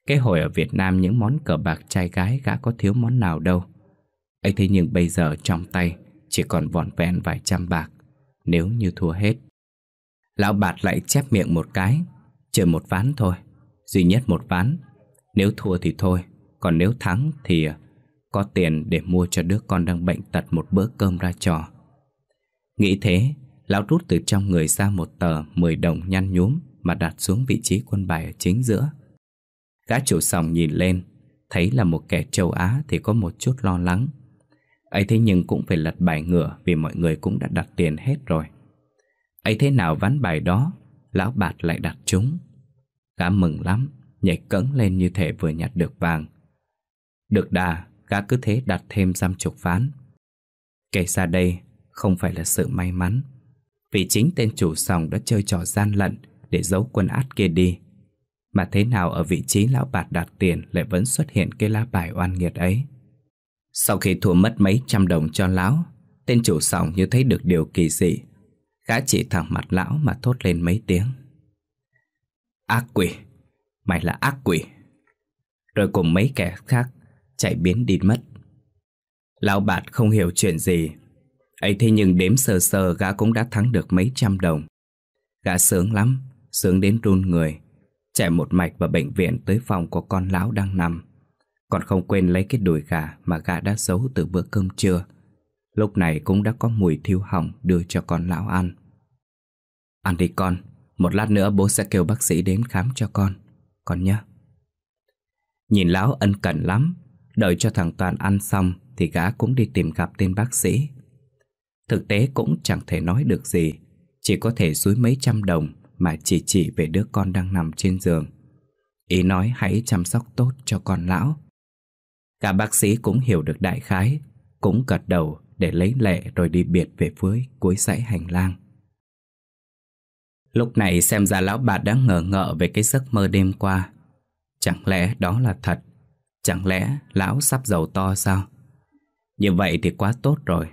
Cái hồi ở Việt Nam những món cờ bạc trai gái gã có thiếu món nào đâu ấy thế nhưng bây giờ trong tay chỉ còn vỏn vẹn vài trăm bạc Nếu như thua hết Lão bạt lại chép miệng một cái Chơi một ván thôi Duy nhất một ván Nếu thua thì thôi Còn nếu thắng thì có tiền để mua cho đứa con đang bệnh tật một bữa cơm ra trò. Nghĩ thế, lão rút từ trong người ra một tờ 10 đồng nhăn nhúm mà đặt xuống vị trí quân bài ở chính giữa. Gã chủ sòng nhìn lên, thấy là một kẻ châu Á thì có một chút lo lắng. ấy thế nhưng cũng phải lật bài ngửa vì mọi người cũng đã đặt tiền hết rồi. ấy thế nào ván bài đó, lão bạt lại đặt chúng. Gã mừng lắm, nhảy cẫng lên như thể vừa nhặt được vàng. Được đà, gã cứ thế đặt thêm giam chục ván. Kể ra đây, không phải là sự may mắn, vì chính tên chủ sòng đã chơi trò gian lận để giấu quân át kia đi. Mà thế nào ở vị trí lão bạt đặt tiền lại vẫn xuất hiện cái lá bài oan nghiệt ấy. Sau khi thua mất mấy trăm đồng cho lão, tên chủ sòng như thấy được điều kỳ dị. Gã chỉ thẳng mặt lão mà thốt lên mấy tiếng. Ác quỷ, mày là ác quỷ. Rồi cùng mấy kẻ khác chạy biến đi mất. Lão bạt không hiểu chuyện gì. ấy thế nhưng đếm sờ sờ gã cũng đã thắng được mấy trăm đồng. Gã sướng lắm, sướng đến run người. Chạy một mạch vào bệnh viện tới phòng của con lão đang nằm. Còn không quên lấy cái đùi gà mà gã đã giấu từ bữa cơm trưa. Lúc này cũng đã có mùi thiêu hỏng đưa cho con lão ăn. Ăn đi con, một lát nữa bố sẽ kêu bác sĩ đến khám cho con. Con nhé. Nhìn lão ân cần lắm, Đợi cho thằng Toàn ăn xong Thì gã cũng đi tìm gặp tên bác sĩ Thực tế cũng chẳng thể nói được gì Chỉ có thể dúi mấy trăm đồng Mà chỉ chỉ về đứa con đang nằm trên giường Ý nói hãy chăm sóc tốt cho con lão Cả bác sĩ cũng hiểu được đại khái Cũng gật đầu để lấy lệ rồi đi biệt về với cuối dãy hành lang Lúc này xem ra lão bà đã ngờ ngợ về cái giấc mơ đêm qua Chẳng lẽ đó là thật Chẳng lẽ lão sắp giàu to sao? Như vậy thì quá tốt rồi.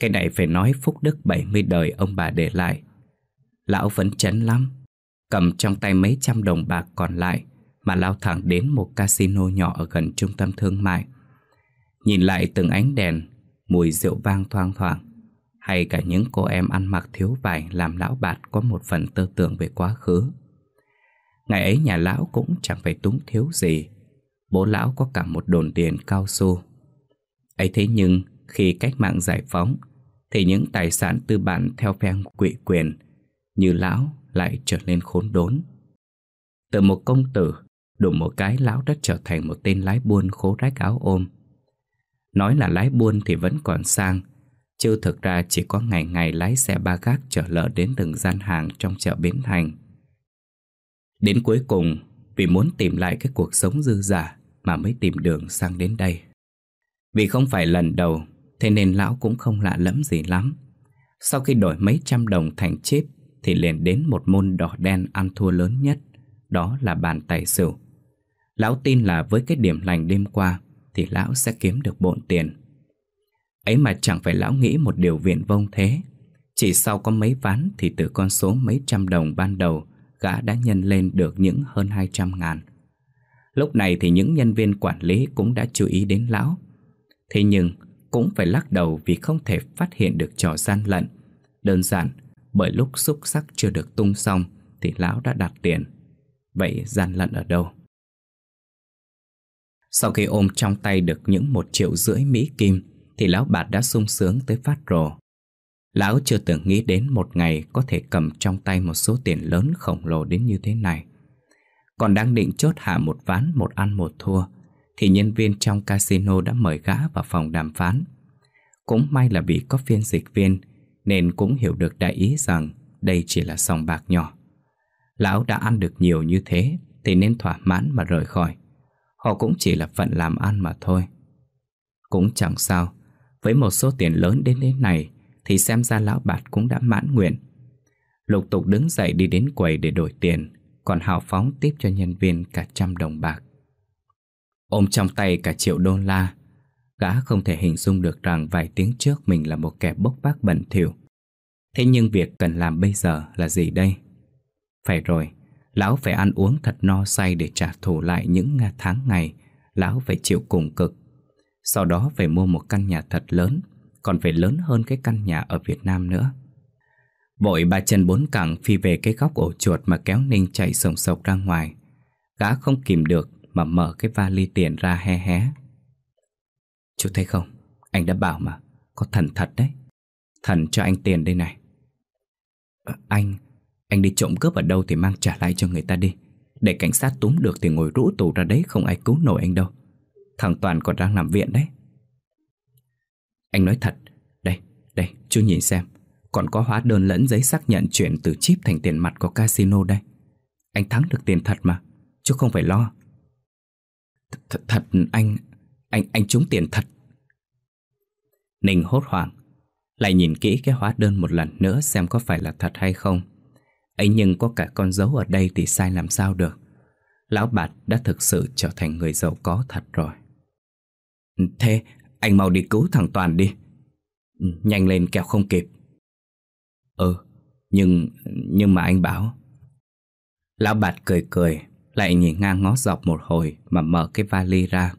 Cái này phải nói phúc đức 70 đời ông bà để lại. Lão vẫn chấn lắm. Cầm trong tay mấy trăm đồng bạc còn lại mà lao thẳng đến một casino nhỏ ở gần trung tâm thương mại. Nhìn lại từng ánh đèn, mùi rượu vang thoang thoảng, hay cả những cô em ăn mặc thiếu vải làm lão bạt có một phần tư tưởng về quá khứ. Ngày ấy nhà lão cũng chẳng phải túng thiếu gì, bố lão có cả một đồn điền cao su. ấy thế nhưng, khi cách mạng giải phóng, thì những tài sản tư bản theo phen quỵ quyền như lão lại trở nên khốn đốn. Từ một công tử, đủ một cái lão đã trở thành một tên lái buôn khố rách áo ôm. Nói là lái buôn thì vẫn còn sang, chứ thực ra chỉ có ngày ngày lái xe ba gác trở lợn đến từng gian hàng trong chợ Bến Thành. Đến cuối cùng, vì muốn tìm lại cái cuộc sống dư giả mà mới tìm đường sang đến đây. Vì không phải lần đầu, thế nên lão cũng không lạ lẫm gì lắm. Sau khi đổi mấy trăm đồng thành chip thì liền đến một môn đỏ đen ăn thua lớn nhất, đó là bàn tài xỉu. Lão tin là với cái điểm lành đêm qua thì lão sẽ kiếm được bộn tiền. Ấy mà chẳng phải lão nghĩ một điều viện vông thế. Chỉ sau có mấy ván thì từ con số mấy trăm đồng ban đầu gã đã nhân lên được những hơn 200 ngàn. Lúc này thì những nhân viên quản lý cũng đã chú ý đến lão. Thế nhưng cũng phải lắc đầu vì không thể phát hiện được trò gian lận. Đơn giản, bởi lúc xúc sắc chưa được tung xong thì lão đã đặt tiền. Vậy gian lận ở đâu? Sau khi ôm trong tay được những một triệu rưỡi Mỹ Kim thì lão bạt đã sung sướng tới phát rồ. Lão chưa từng nghĩ đến một ngày có thể cầm trong tay một số tiền lớn khổng lồ đến như thế này. Còn đang định chốt hạ một ván một ăn một thua, thì nhân viên trong casino đã mời gã vào phòng đàm phán. Cũng may là vì có phiên dịch viên, nên cũng hiểu được đại ý rằng đây chỉ là sòng bạc nhỏ. Lão đã ăn được nhiều như thế thì nên thỏa mãn mà rời khỏi. Họ cũng chỉ là phận làm ăn mà thôi. Cũng chẳng sao, với một số tiền lớn đến thế này thì xem ra lão bạt cũng đã mãn nguyện. Lục tục đứng dậy đi đến quầy để đổi tiền, còn hào phóng tiếp cho nhân viên cả trăm đồng bạc. Ôm trong tay cả triệu đô la, gã không thể hình dung được rằng vài tiếng trước mình là một kẻ bốc vác bẩn thỉu. Thế nhưng việc cần làm bây giờ là gì đây? Phải rồi, lão phải ăn uống thật no say để trả thù lại những tháng ngày lão phải chịu cùng cực. Sau đó phải mua một căn nhà thật lớn còn phải lớn hơn cái căn nhà ở Việt Nam nữa. Vội ba chân bốn cẳng phi về cái góc ổ chuột mà kéo Ninh chạy sồng sộc ra ngoài. Gã không kìm được mà mở cái vali tiền ra hé hé. Chú thấy không, anh đã bảo mà, có thần thật đấy. Thần cho anh tiền đây này. À, anh, anh đi trộm cướp ở đâu thì mang trả lại cho người ta đi. Để cảnh sát túm được thì ngồi rũ tù ra đấy không ai cứu nổi anh đâu. Thằng Toàn còn đang nằm viện đấy. Anh nói thật Đây, đây, chú nhìn xem Còn có hóa đơn lẫn giấy xác nhận chuyển từ chip thành tiền mặt của casino đây Anh thắng được tiền thật mà Chú không phải lo Th Thật, anh Anh, anh trúng tiền thật Ninh hốt hoảng Lại nhìn kỹ cái hóa đơn một lần nữa xem có phải là thật hay không ấy nhưng có cả con dấu ở đây thì sai làm sao được Lão bạch đã thực sự trở thành người giàu có thật rồi Thế anh mau đi cứu thằng Toàn đi ừ, Nhanh lên kẹo không kịp Ừ Nhưng Nhưng mà anh bảo Lão bạt cười cười Lại nhìn ngang ngó dọc một hồi Mà mở cái vali ra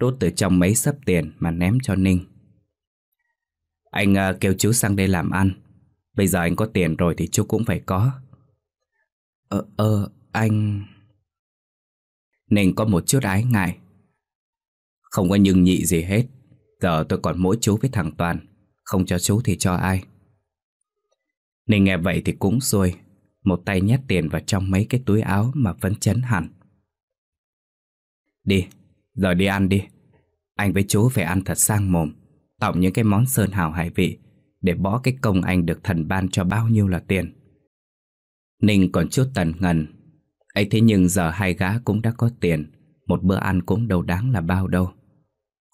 Đốt từ trong mấy sấp tiền mà ném cho Ninh Anh uh, kêu chú sang đây làm ăn Bây giờ anh có tiền rồi thì chú cũng phải có Ờ, ờ, anh... Ninh có một chút ái ngại không có nhưng nhị gì hết Giờ tôi còn mỗi chú với thằng Toàn Không cho chú thì cho ai Ninh nghe vậy thì cũng xuôi Một tay nhét tiền vào trong mấy cái túi áo Mà vẫn chấn hẳn Đi, giờ đi ăn đi Anh với chú phải ăn thật sang mồm Tổng những cái món sơn hào hải vị Để bỏ cái công anh được thần ban cho bao nhiêu là tiền Ninh còn chút tần ngần ấy thế nhưng giờ hai gã cũng đã có tiền Một bữa ăn cũng đâu đáng là bao đâu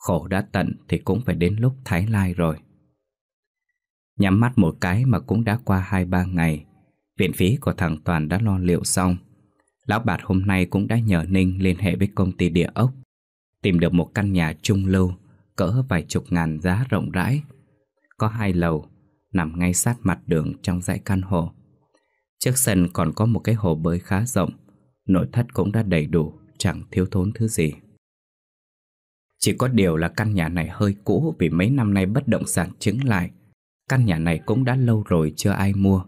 Khổ đã tận thì cũng phải đến lúc thái lai rồi Nhắm mắt một cái mà cũng đã qua hai ba ngày Viện phí của thằng Toàn đã lo liệu xong Lão Bạt hôm nay cũng đã nhờ Ninh liên hệ với công ty địa ốc Tìm được một căn nhà trung lưu Cỡ vài chục ngàn giá rộng rãi Có hai lầu Nằm ngay sát mặt đường trong dãy căn hộ Trước sân còn có một cái hồ bơi khá rộng Nội thất cũng đã đầy đủ Chẳng thiếu thốn thứ gì chỉ có điều là căn nhà này hơi cũ vì mấy năm nay bất động sản chứng lại. Căn nhà này cũng đã lâu rồi chưa ai mua.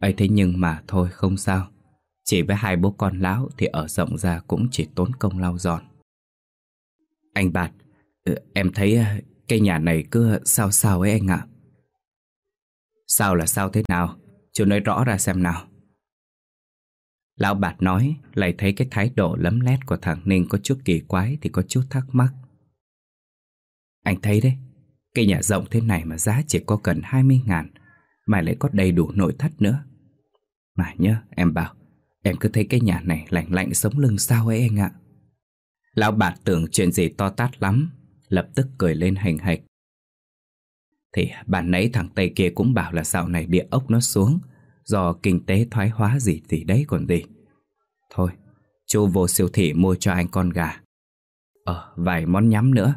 ấy thế nhưng mà thôi không sao. Chỉ với hai bố con lão thì ở rộng ra cũng chỉ tốn công lau dọn. Anh Bạt, ừ, em thấy ờ, cái nhà này cứ sao sao ấy anh ạ. Sao là sao thế nào? Chú nói rõ ra xem nào. Lão bạt nói, lại thấy cái thái độ lấm lét của thằng Ninh có chút kỳ quái thì có chút thắc mắc. Anh thấy đấy, cái nhà rộng thế này mà giá chỉ có cần 20 ngàn, mà lại có đầy đủ nội thất nữa. Mà nhớ, em bảo, em cứ thấy cái nhà này lạnh lạnh sống lưng sao ấy anh ạ. Lão bạt tưởng chuyện gì to tát lắm, lập tức cười lên hành hạch. Thì bạn nấy thằng Tây kia cũng bảo là dạo này địa ốc nó xuống, do kinh tế thoái hóa gì thì đấy còn gì. Thôi, chú vô siêu thị mua cho anh con gà. Ờ, vài món nhắm nữa,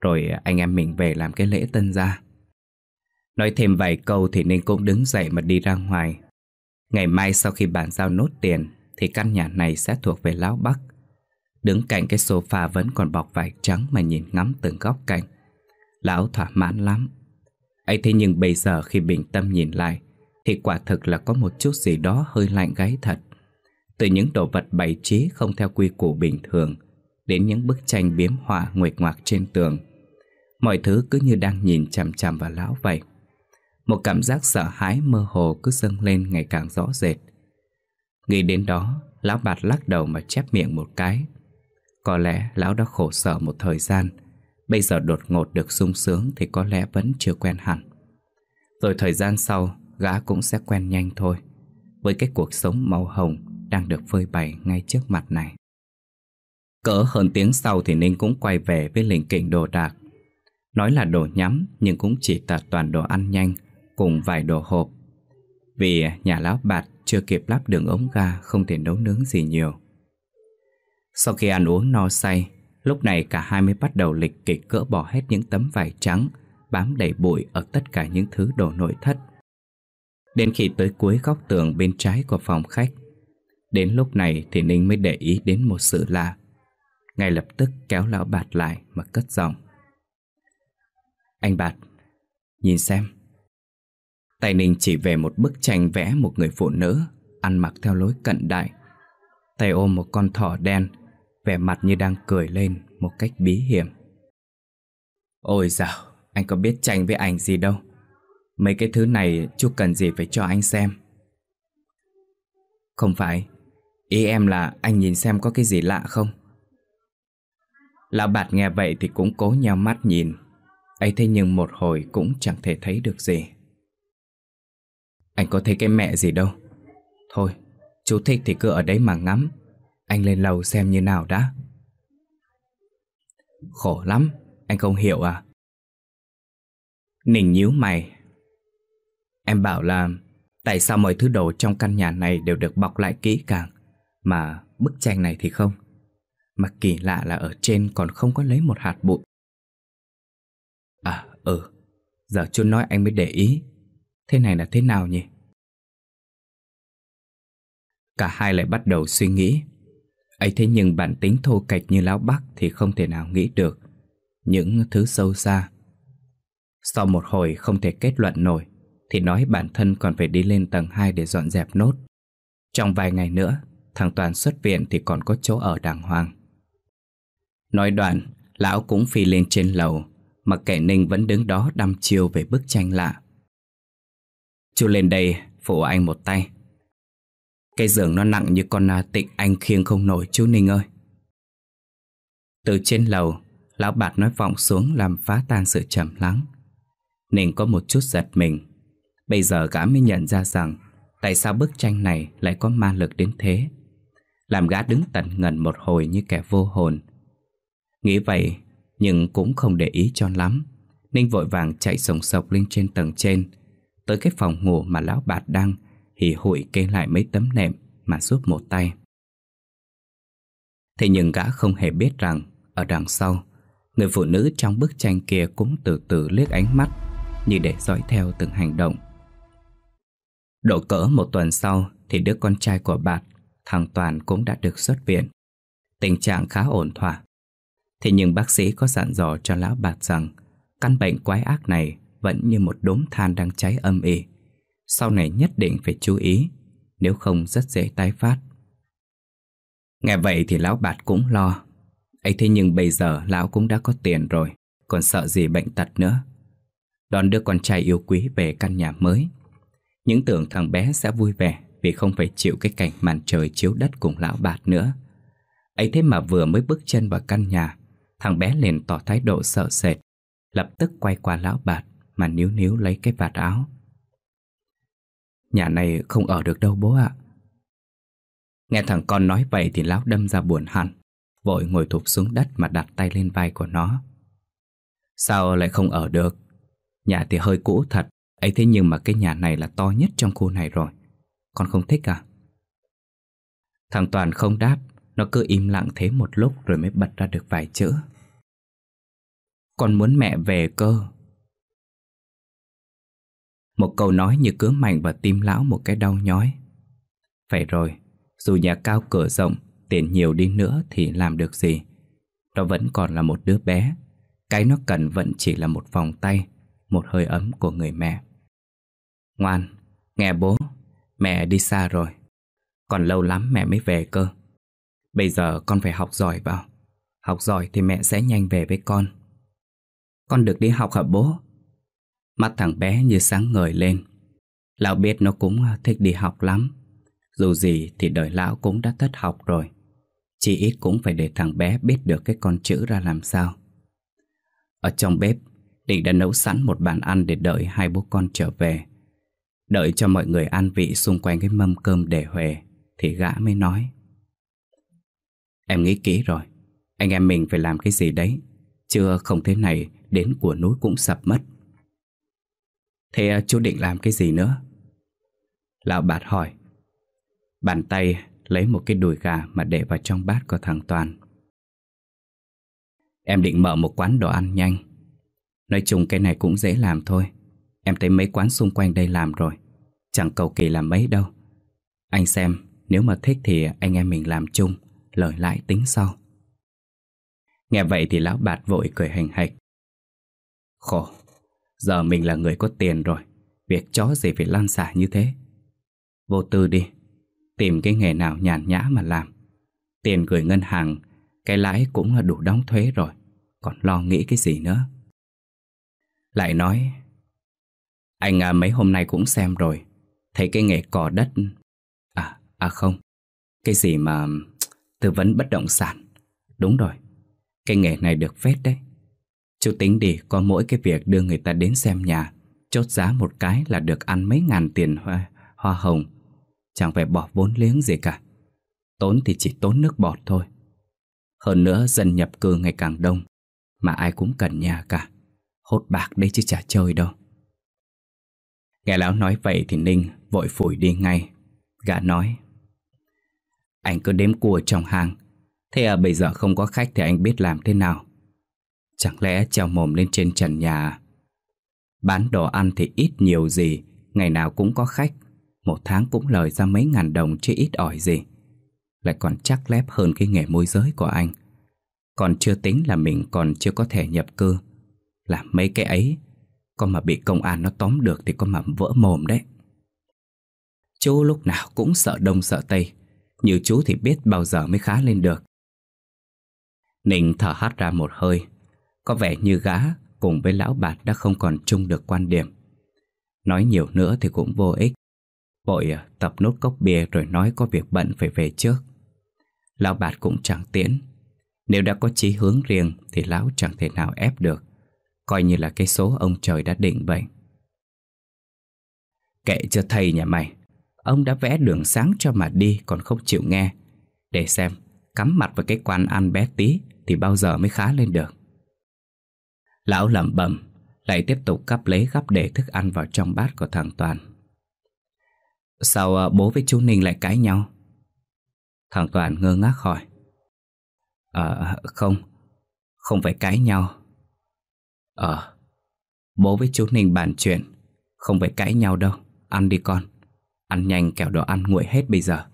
rồi anh em mình về làm cái lễ tân gia. Nói thêm vài câu thì Ninh cũng đứng dậy mà đi ra ngoài. Ngày mai sau khi bàn giao nốt tiền thì căn nhà này sẽ thuộc về Lão Bắc. Đứng cạnh cái sofa vẫn còn bọc vải trắng mà nhìn ngắm từng góc cạnh. Lão thỏa mãn lắm. ấy thế nhưng bây giờ khi bình tâm nhìn lại thì quả thực là có một chút gì đó hơi lạnh gáy thật. Từ những đồ vật bày trí không theo quy củ bình thường đến những bức tranh biếm họa nguyệt ngoạc trên tường. Mọi thứ cứ như đang nhìn chằm chằm vào lão vậy. Một cảm giác sợ hãi mơ hồ cứ dâng lên ngày càng rõ rệt. Nghĩ đến đó, lão bạt lắc đầu mà chép miệng một cái. Có lẽ lão đã khổ sở một thời gian, bây giờ đột ngột được sung sướng thì có lẽ vẫn chưa quen hẳn. Rồi thời gian sau, gã cũng sẽ quen nhanh thôi với cái cuộc sống màu hồng đang được phơi bày ngay trước mặt này. Cỡ hơn tiếng sau thì Ninh cũng quay về với lình kỉnh đồ đạc. Nói là đồ nhắm nhưng cũng chỉ là toàn đồ ăn nhanh cùng vài đồ hộp. Vì nhà lão bạt chưa kịp lắp đường ống ga không thể nấu nướng gì nhiều. Sau khi ăn uống no say, lúc này cả hai mới bắt đầu lịch kịch cỡ bỏ hết những tấm vải trắng bám đầy bụi ở tất cả những thứ đồ nội thất Đến khi tới cuối góc tường bên trái của phòng khách Đến lúc này thì Ninh mới để ý đến một sự lạ Ngay lập tức kéo lão Bạt lại mà cất giọng Anh Bạt, nhìn xem Tay Ninh chỉ về một bức tranh vẽ một người phụ nữ Ăn mặc theo lối cận đại Tay ôm một con thỏ đen Vẻ mặt như đang cười lên một cách bí hiểm Ôi dào, anh có biết tranh với ảnh gì đâu Mấy cái thứ này chú cần gì phải cho anh xem Không phải Ý em là anh nhìn xem có cái gì lạ không Lão bạt nghe vậy thì cũng cố nhau mắt nhìn ấy thế nhưng một hồi cũng chẳng thể thấy được gì Anh có thấy cái mẹ gì đâu Thôi Chú thích thì cứ ở đấy mà ngắm Anh lên lầu xem như nào đã Khổ lắm Anh không hiểu à Ninh nhíu mày Em bảo là tại sao mọi thứ đồ trong căn nhà này đều được bọc lại kỹ càng, mà bức tranh này thì không. Mà kỳ lạ là ở trên còn không có lấy một hạt bụi. À, ừ, giờ chú nói anh mới để ý. Thế này là thế nào nhỉ? Cả hai lại bắt đầu suy nghĩ. ấy thế nhưng bản tính thô kệch như láo bắc thì không thể nào nghĩ được. Những thứ sâu xa. Sau một hồi không thể kết luận nổi, thì nói bản thân còn phải đi lên tầng 2 để dọn dẹp nốt. Trong vài ngày nữa, thằng Toàn xuất viện thì còn có chỗ ở đàng hoàng. Nói đoạn, lão cũng phi lên trên lầu, mà kẻ Ninh vẫn đứng đó đăm chiêu về bức tranh lạ. Chú lên đây, phụ anh một tay. Cái giường nó nặng như con tịnh anh khiêng không nổi chú Ninh ơi. Từ trên lầu, lão bạt nói vọng xuống làm phá tan sự trầm lắng. Ninh có một chút giật mình Bây giờ gã mới nhận ra rằng Tại sao bức tranh này lại có ma lực đến thế Làm gã đứng tận ngần một hồi như kẻ vô hồn Nghĩ vậy Nhưng cũng không để ý cho lắm Ninh vội vàng chạy sồng sộc lên trên tầng trên Tới cái phòng ngủ mà lão bạt đang Hỉ hụi kê lại mấy tấm nệm Mà giúp một tay Thế nhưng gã không hề biết rằng Ở đằng sau Người phụ nữ trong bức tranh kia cũng từ từ liếc ánh mắt Như để dõi theo từng hành động Độ cỡ một tuần sau thì đứa con trai của bạn, thằng Toàn cũng đã được xuất viện. Tình trạng khá ổn thỏa. Thế nhưng bác sĩ có dặn dò cho lão bạt rằng căn bệnh quái ác này vẫn như một đốm than đang cháy âm ỉ. Sau này nhất định phải chú ý, nếu không rất dễ tái phát. Nghe vậy thì lão bạt cũng lo. ấy thế nhưng bây giờ lão cũng đã có tiền rồi, còn sợ gì bệnh tật nữa. Đón đứa con trai yêu quý về căn nhà mới những tưởng thằng bé sẽ vui vẻ vì không phải chịu cái cảnh màn trời chiếu đất cùng lão bạt nữa. ấy thế mà vừa mới bước chân vào căn nhà, thằng bé liền tỏ thái độ sợ sệt, lập tức quay qua lão bạt mà níu níu lấy cái vạt áo. Nhà này không ở được đâu bố ạ. Nghe thằng con nói vậy thì lão đâm ra buồn hẳn, vội ngồi thụp xuống đất mà đặt tay lên vai của nó. Sao lại không ở được? Nhà thì hơi cũ thật, ấy thế nhưng mà cái nhà này là to nhất trong khu này rồi Con không thích à? Thằng Toàn không đáp Nó cứ im lặng thế một lúc rồi mới bật ra được vài chữ Con muốn mẹ về cơ Một câu nói như cứ mạnh và tim lão một cái đau nhói Phải rồi, dù nhà cao cửa rộng Tiền nhiều đi nữa thì làm được gì Nó vẫn còn là một đứa bé Cái nó cần vẫn chỉ là một vòng tay Một hơi ấm của người mẹ Ngoan, nghe bố, mẹ đi xa rồi. Còn lâu lắm mẹ mới về cơ. Bây giờ con phải học giỏi vào. Học giỏi thì mẹ sẽ nhanh về với con. Con được đi học hả bố? Mắt thằng bé như sáng ngời lên. Lão biết nó cũng à, thích đi học lắm. Dù gì thì đời lão cũng đã thất học rồi. Chỉ ít cũng phải để thằng bé biết được cái con chữ ra làm sao. Ở trong bếp, Định đã nấu sẵn một bàn ăn để đợi hai bố con trở về. Đợi cho mọi người an vị xung quanh cái mâm cơm để huề Thì gã mới nói Em nghĩ kỹ rồi Anh em mình phải làm cái gì đấy Chưa không thế này Đến của núi cũng sập mất Thế à, chú định làm cái gì nữa? Lão bạt hỏi Bàn tay lấy một cái đùi gà Mà để vào trong bát của thằng Toàn Em định mở một quán đồ ăn nhanh Nói chung cái này cũng dễ làm thôi Em thấy mấy quán xung quanh đây làm rồi Chẳng cầu kỳ làm mấy đâu Anh xem nếu mà thích thì anh em mình làm chung Lời lại tính sau Nghe vậy thì lão bạt vội cười hành hạch Khổ Giờ mình là người có tiền rồi Việc chó gì phải lan xả như thế Vô tư đi Tìm cái nghề nào nhàn nhã mà làm Tiền gửi ngân hàng Cái lãi cũng là đủ đóng thuế rồi Còn lo nghĩ cái gì nữa Lại nói Anh à, mấy hôm nay cũng xem rồi Thấy cái nghề cò đất À, à không Cái gì mà tư vấn bất động sản Đúng rồi Cái nghề này được phép đấy Chú tính đi có mỗi cái việc đưa người ta đến xem nhà Chốt giá một cái là được ăn mấy ngàn tiền hoa, hoa hồng Chẳng phải bỏ vốn liếng gì cả Tốn thì chỉ tốn nước bọt thôi Hơn nữa dân nhập cư ngày càng đông Mà ai cũng cần nhà cả Hốt bạc đây chứ chả chơi đâu Nghe lão nói vậy thì Ninh vội phủi đi ngay Gã nói Anh cứ đếm cua trong hàng Thế à bây giờ không có khách thì anh biết làm thế nào Chẳng lẽ treo mồm lên trên trần nhà Bán đồ ăn thì ít nhiều gì Ngày nào cũng có khách Một tháng cũng lời ra mấy ngàn đồng chứ ít ỏi gì Lại còn chắc lép hơn cái nghề môi giới của anh Còn chưa tính là mình còn chưa có thể nhập cư Làm mấy cái ấy Con mà bị công an nó tóm được thì con mà vỡ mồm đấy Chú lúc nào cũng sợ đông sợ tây Như chú thì biết bao giờ mới khá lên được Ninh thở hắt ra một hơi Có vẻ như gã cùng với lão bạt đã không còn chung được quan điểm Nói nhiều nữa thì cũng vô ích Vội à, tập nốt cốc bia rồi nói có việc bận phải về trước Lão bạt cũng chẳng tiễn Nếu đã có chí hướng riêng thì lão chẳng thể nào ép được Coi như là cái số ông trời đã định vậy Kệ cho thầy nhà mày Ông đã vẽ đường sáng cho mà đi còn không chịu nghe Để xem Cắm mặt vào cái quan ăn bé tí Thì bao giờ mới khá lên được Lão lẩm bẩm Lại tiếp tục cắp lấy gắp để thức ăn vào trong bát của thằng Toàn Sao à, bố với chú Ninh lại cãi nhau? Thằng Toàn ngơ ngác hỏi Ờ không Không phải cãi nhau Ờ Bố với chú Ninh bàn chuyện Không phải cãi nhau đâu Ăn đi con Ăn nhanh kẻo đồ ăn nguội hết bây giờ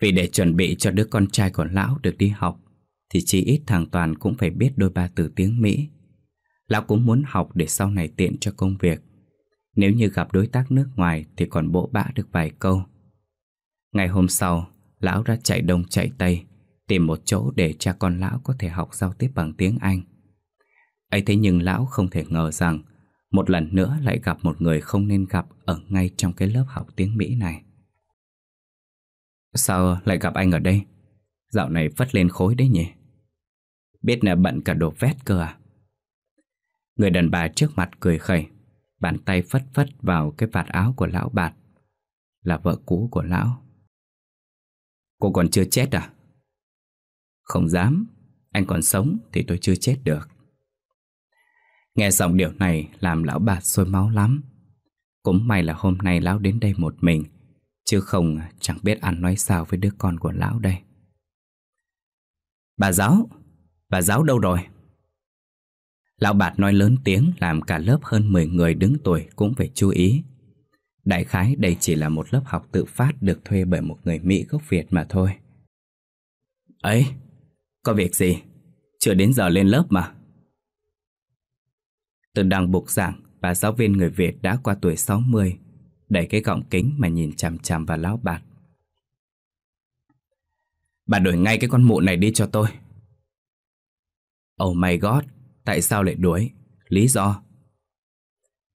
Vì để chuẩn bị cho đứa con trai của lão được đi học Thì chỉ ít thằng Toàn cũng phải biết đôi ba từ tiếng Mỹ Lão cũng muốn học để sau này tiện cho công việc Nếu như gặp đối tác nước ngoài thì còn bộ bã được vài câu Ngày hôm sau, lão ra chạy đông chạy tây Tìm một chỗ để cha con lão có thể học giao tiếp bằng tiếng Anh ấy thế nhưng lão không thể ngờ rằng một lần nữa lại gặp một người không nên gặp ở ngay trong cái lớp học tiếng Mỹ này. Sao lại gặp anh ở đây? Dạo này phất lên khối đấy nhỉ? Biết là bận cả đồ vét cơ à? Người đàn bà trước mặt cười khẩy, bàn tay phất phất vào cái vạt áo của lão bạt, là vợ cũ của lão. Cô còn chưa chết à? Không dám, anh còn sống thì tôi chưa chết được. Nghe giọng điệu này làm lão bà sôi máu lắm Cũng may là hôm nay lão đến đây một mình Chứ không chẳng biết ăn nói sao với đứa con của lão đây Bà giáo, bà giáo đâu rồi? Lão bạt nói lớn tiếng làm cả lớp hơn 10 người đứng tuổi cũng phải chú ý Đại khái đây chỉ là một lớp học tự phát được thuê bởi một người Mỹ gốc Việt mà thôi Ấy, có việc gì? Chưa đến giờ lên lớp mà Tôi đang buộc giảng và giáo viên người Việt đã qua tuổi 60 Đẩy cái gọng kính mà nhìn chằm chằm vào lão bạt Bà đuổi ngay cái con mụ này đi cho tôi Oh my god, tại sao lại đuổi? Lý do?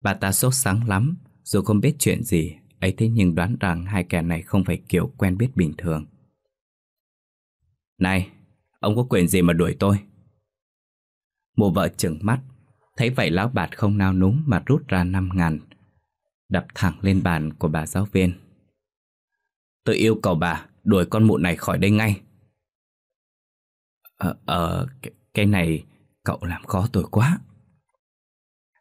Bà ta sốt sáng lắm, dù không biết chuyện gì ấy thế nhưng đoán rằng hai kẻ này không phải kiểu quen biết bình thường Này, ông có quyền gì mà đuổi tôi? Mụ vợ chừng mắt Thấy vậy lão bạt không nao núng mà rút ra năm ngàn Đập thẳng lên bàn của bà giáo viên Tôi yêu cầu bà đuổi con mụ này khỏi đây ngay Ờ, ờ cái, cái này cậu làm khó tôi quá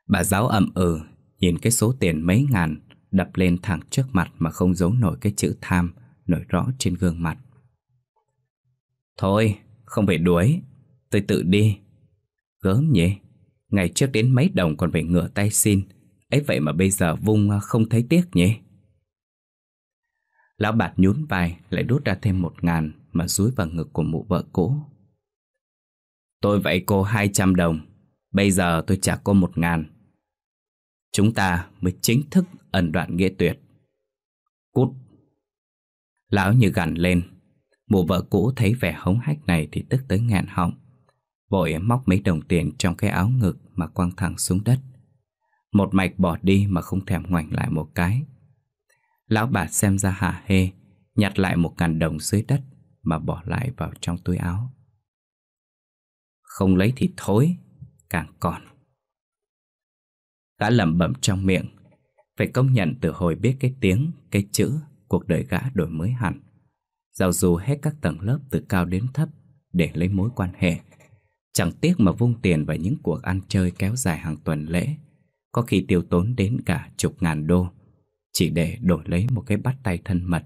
Bà giáo ậm ừ Nhìn cái số tiền mấy ngàn Đập lên thẳng trước mặt mà không giấu nổi cái chữ tham Nổi rõ trên gương mặt Thôi, không phải đuổi Tôi tự đi Gớm nhỉ Ngày trước đến mấy đồng còn phải ngửa tay xin ấy vậy mà bây giờ vung à, không thấy tiếc nhỉ Lão bạt nhún vai lại đút ra thêm một ngàn mà dúi vào ngực của mụ vợ cũ. Tôi vậy cô hai trăm đồng, bây giờ tôi trả cô một ngàn. Chúng ta mới chính thức ẩn đoạn nghĩa tuyệt. Cút! Lão như gằn lên, mụ vợ cũ thấy vẻ hống hách này thì tức tới ngàn họng. Vội móc mấy đồng tiền trong cái áo ngực mà quăng thẳng xuống đất Một mạch bỏ đi mà không thèm ngoảnh lại một cái Lão bà xem ra hả hê Nhặt lại một ngàn đồng dưới đất Mà bỏ lại vào trong túi áo Không lấy thì thối Càng còn Gã lẩm bẩm trong miệng Phải công nhận từ hồi biết cái tiếng Cái chữ Cuộc đời gã đổi mới hẳn Giao du hết các tầng lớp từ cao đến thấp Để lấy mối quan hệ Chẳng tiếc mà vung tiền vào những cuộc ăn chơi kéo dài hàng tuần lễ Có khi tiêu tốn đến cả chục ngàn đô Chỉ để đổi lấy một cái bắt tay thân mật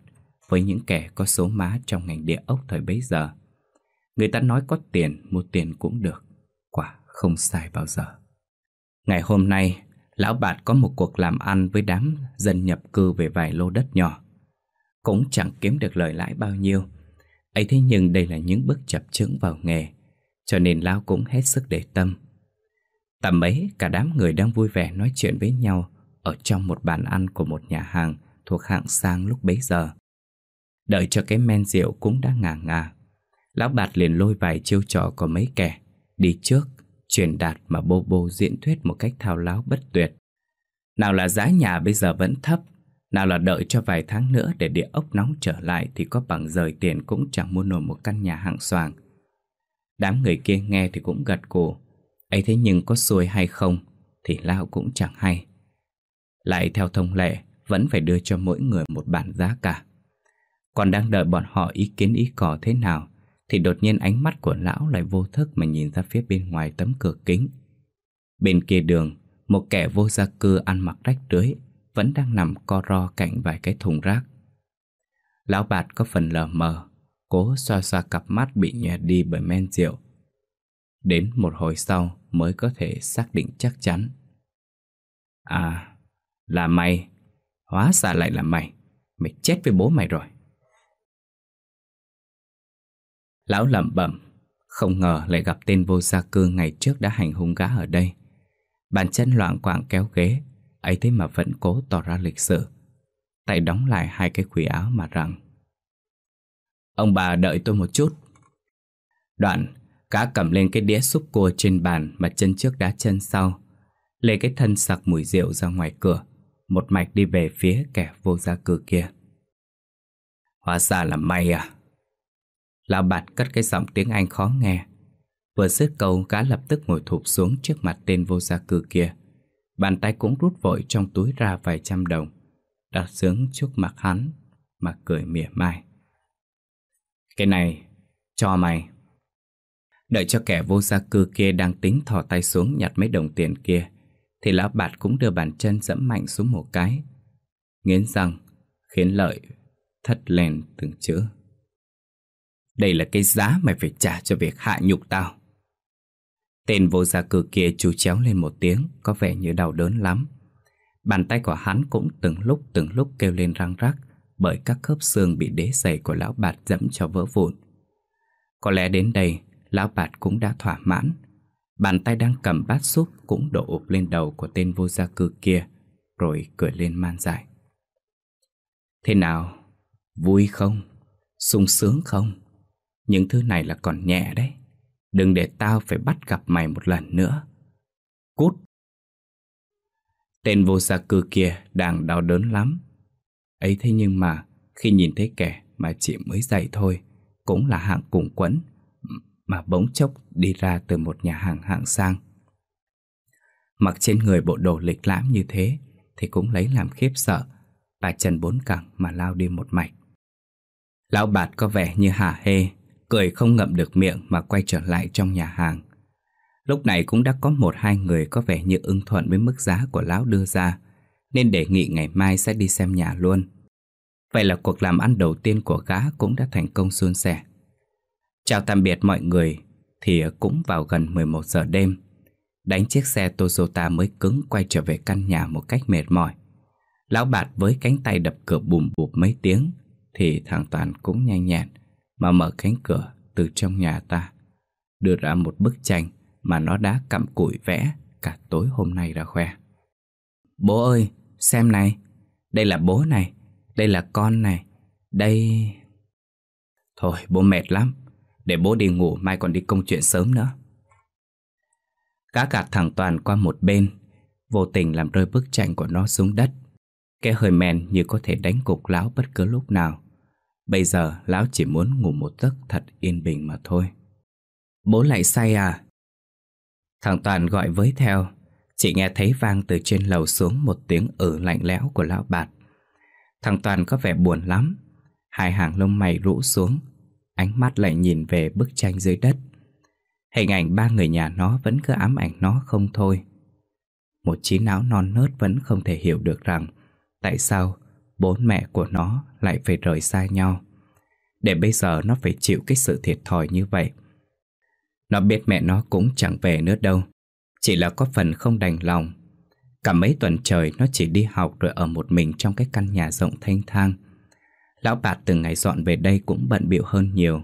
Với những kẻ có số má trong ngành địa ốc thời bấy giờ Người ta nói có tiền, mua tiền cũng được Quả không sai bao giờ Ngày hôm nay, lão Bạt có một cuộc làm ăn với đám dân nhập cư về vài lô đất nhỏ Cũng chẳng kiếm được lời lãi bao nhiêu ấy thế nhưng đây là những bước chập chững vào nghề cho nên Lão cũng hết sức để tâm Tầm ấy cả đám người đang vui vẻ nói chuyện với nhau Ở trong một bàn ăn của một nhà hàng Thuộc hạng sang lúc bấy giờ Đợi cho cái men rượu cũng đã ngả ngà Lão Bạt liền lôi vài chiêu trò của mấy kẻ Đi trước Truyền đạt mà bô bô diễn thuyết một cách thao láo bất tuyệt Nào là giá nhà bây giờ vẫn thấp Nào là đợi cho vài tháng nữa để địa ốc nóng trở lại Thì có bằng rời tiền cũng chẳng mua nổi một căn nhà hạng soàng Đám người kia nghe thì cũng gật cổ ấy thế nhưng có xuôi hay không Thì lão cũng chẳng hay Lại theo thông lệ Vẫn phải đưa cho mỗi người một bản giá cả Còn đang đợi bọn họ ý kiến ý cỏ thế nào Thì đột nhiên ánh mắt của lão lại vô thức Mà nhìn ra phía bên ngoài tấm cửa kính Bên kia đường Một kẻ vô gia cư ăn mặc rách rưới Vẫn đang nằm co ro cạnh vài cái thùng rác Lão bạt có phần lờ mờ cố xoa xoa cặp mắt bị nhòe đi bởi men rượu. Đến một hồi sau mới có thể xác định chắc chắn. À, là mày. Hóa ra lại là mày. Mày chết với bố mày rồi. Lão lẩm bẩm, không ngờ lại gặp tên vô gia cư ngày trước đã hành hung gã ở đây. Bàn chân loạn quạng kéo ghế, ấy thế mà vẫn cố tỏ ra lịch sự. Tay đóng lại hai cái quỷ áo mà rằng Ông bà đợi tôi một chút Đoạn Cá cầm lên cái đĩa xúc cua trên bàn Mà chân trước đá chân sau Lê cái thân sặc mùi rượu ra ngoài cửa Một mạch đi về phía kẻ vô gia cư kia Hóa ra là may à Lão bạt cất cái giọng tiếng Anh khó nghe Vừa dứt câu cá lập tức ngồi thụp xuống trước mặt tên vô gia cư kia Bàn tay cũng rút vội trong túi ra vài trăm đồng Đặt sướng trước mặt hắn Mà cười mỉa mai cái này, cho mày. Đợi cho kẻ vô gia cư kia đang tính thò tay xuống nhặt mấy đồng tiền kia, thì lão bạt cũng đưa bàn chân dẫm mạnh xuống một cái. Nghiến răng, khiến lợi, thất lèn từng chữ. Đây là cái giá mày phải trả cho việc hạ nhục tao. Tên vô gia cư kia chú chéo lên một tiếng, có vẻ như đau đớn lắm. Bàn tay của hắn cũng từng lúc từng lúc kêu lên răng rắc, bởi các khớp xương bị đế giày của lão bạt dẫm cho vỡ vụn. Có lẽ đến đây, lão bạt cũng đã thỏa mãn. Bàn tay đang cầm bát súp cũng đổ ụp lên đầu của tên vô gia cư kia, rồi cười lên man dại. Thế nào? Vui không? sung sướng không? Những thứ này là còn nhẹ đấy. Đừng để tao phải bắt gặp mày một lần nữa. Cút! Tên vô gia cư kia đang đau đớn lắm, Ấy thế nhưng mà Khi nhìn thấy kẻ mà chị mới dạy thôi Cũng là hạng cùng quấn Mà bỗng chốc đi ra từ một nhà hàng hạng sang Mặc trên người bộ đồ lịch lãm như thế Thì cũng lấy làm khiếp sợ Bà Trần bốn cẳng mà lao đi một mạch Lão bạt có vẻ như hả hê Cười không ngậm được miệng mà quay trở lại trong nhà hàng Lúc này cũng đã có một hai người có vẻ như ưng thuận với mức giá của lão đưa ra nên đề nghị ngày mai sẽ đi xem nhà luôn. Vậy là cuộc làm ăn đầu tiên của gã cũng đã thành công suôn sẻ. Chào tạm biệt mọi người, thì cũng vào gần 11 giờ đêm. Đánh chiếc xe Toyota mới cứng quay trở về căn nhà một cách mệt mỏi. Lão bạt với cánh tay đập cửa bùm bụp mấy tiếng, thì thằng Toàn cũng nhanh nhẹn mà mở cánh cửa từ trong nhà ta. Đưa ra một bức tranh mà nó đã cặm cụi vẽ cả tối hôm nay ra khoe. Bố ơi, Xem này, đây là bố này, đây là con này, đây... Thôi bố mệt lắm, để bố đi ngủ mai còn đi công chuyện sớm nữa. Cá gạt thẳng toàn qua một bên, vô tình làm rơi bức tranh của nó xuống đất. Cái hơi men như có thể đánh cục lão bất cứ lúc nào. Bây giờ lão chỉ muốn ngủ một giấc thật yên bình mà thôi. Bố lại say à? Thằng Toàn gọi với theo chị nghe thấy vang từ trên lầu xuống một tiếng ử ừ lạnh lẽo của lão bạt Thằng Toàn có vẻ buồn lắm Hai hàng lông mày rũ xuống Ánh mắt lại nhìn về bức tranh dưới đất Hình ảnh ba người nhà nó vẫn cứ ám ảnh nó không thôi Một trí não non nớt vẫn không thể hiểu được rằng Tại sao bốn mẹ của nó lại phải rời xa nhau Để bây giờ nó phải chịu cái sự thiệt thòi như vậy Nó biết mẹ nó cũng chẳng về nữa đâu chỉ là có phần không đành lòng Cả mấy tuần trời nó chỉ đi học rồi ở một mình trong cái căn nhà rộng thanh thang Lão bạt từ ngày dọn về đây cũng bận bịu hơn nhiều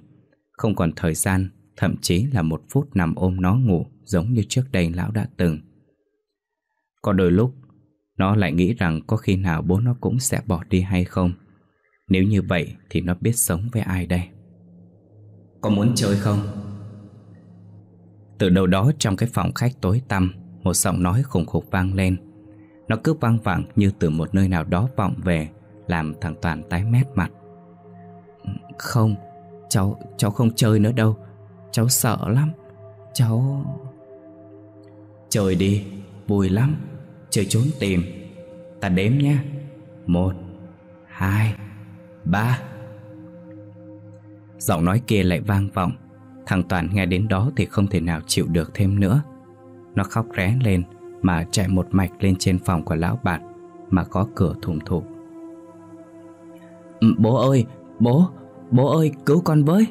Không còn thời gian, thậm chí là một phút nằm ôm nó ngủ giống như trước đây lão đã từng Có đôi lúc, nó lại nghĩ rằng có khi nào bố nó cũng sẽ bỏ đi hay không Nếu như vậy thì nó biết sống với ai đây Có muốn chơi không? Từ đâu đó trong cái phòng khách tối tăm Một giọng nói khủng khục vang lên Nó cứ vang vẳng như từ một nơi nào đó vọng về Làm thằng Toàn tái mét mặt Không Cháu cháu không chơi nữa đâu Cháu sợ lắm Cháu Chơi đi Vui lắm Chơi trốn tìm Ta đếm nha Một Hai Ba Giọng nói kia lại vang vọng Thằng Toàn nghe đến đó thì không thể nào chịu được thêm nữa Nó khóc ré lên mà chạy một mạch lên trên phòng của lão bạn Mà có cửa thùng thụp ừ, Bố ơi, bố, bố ơi cứu con với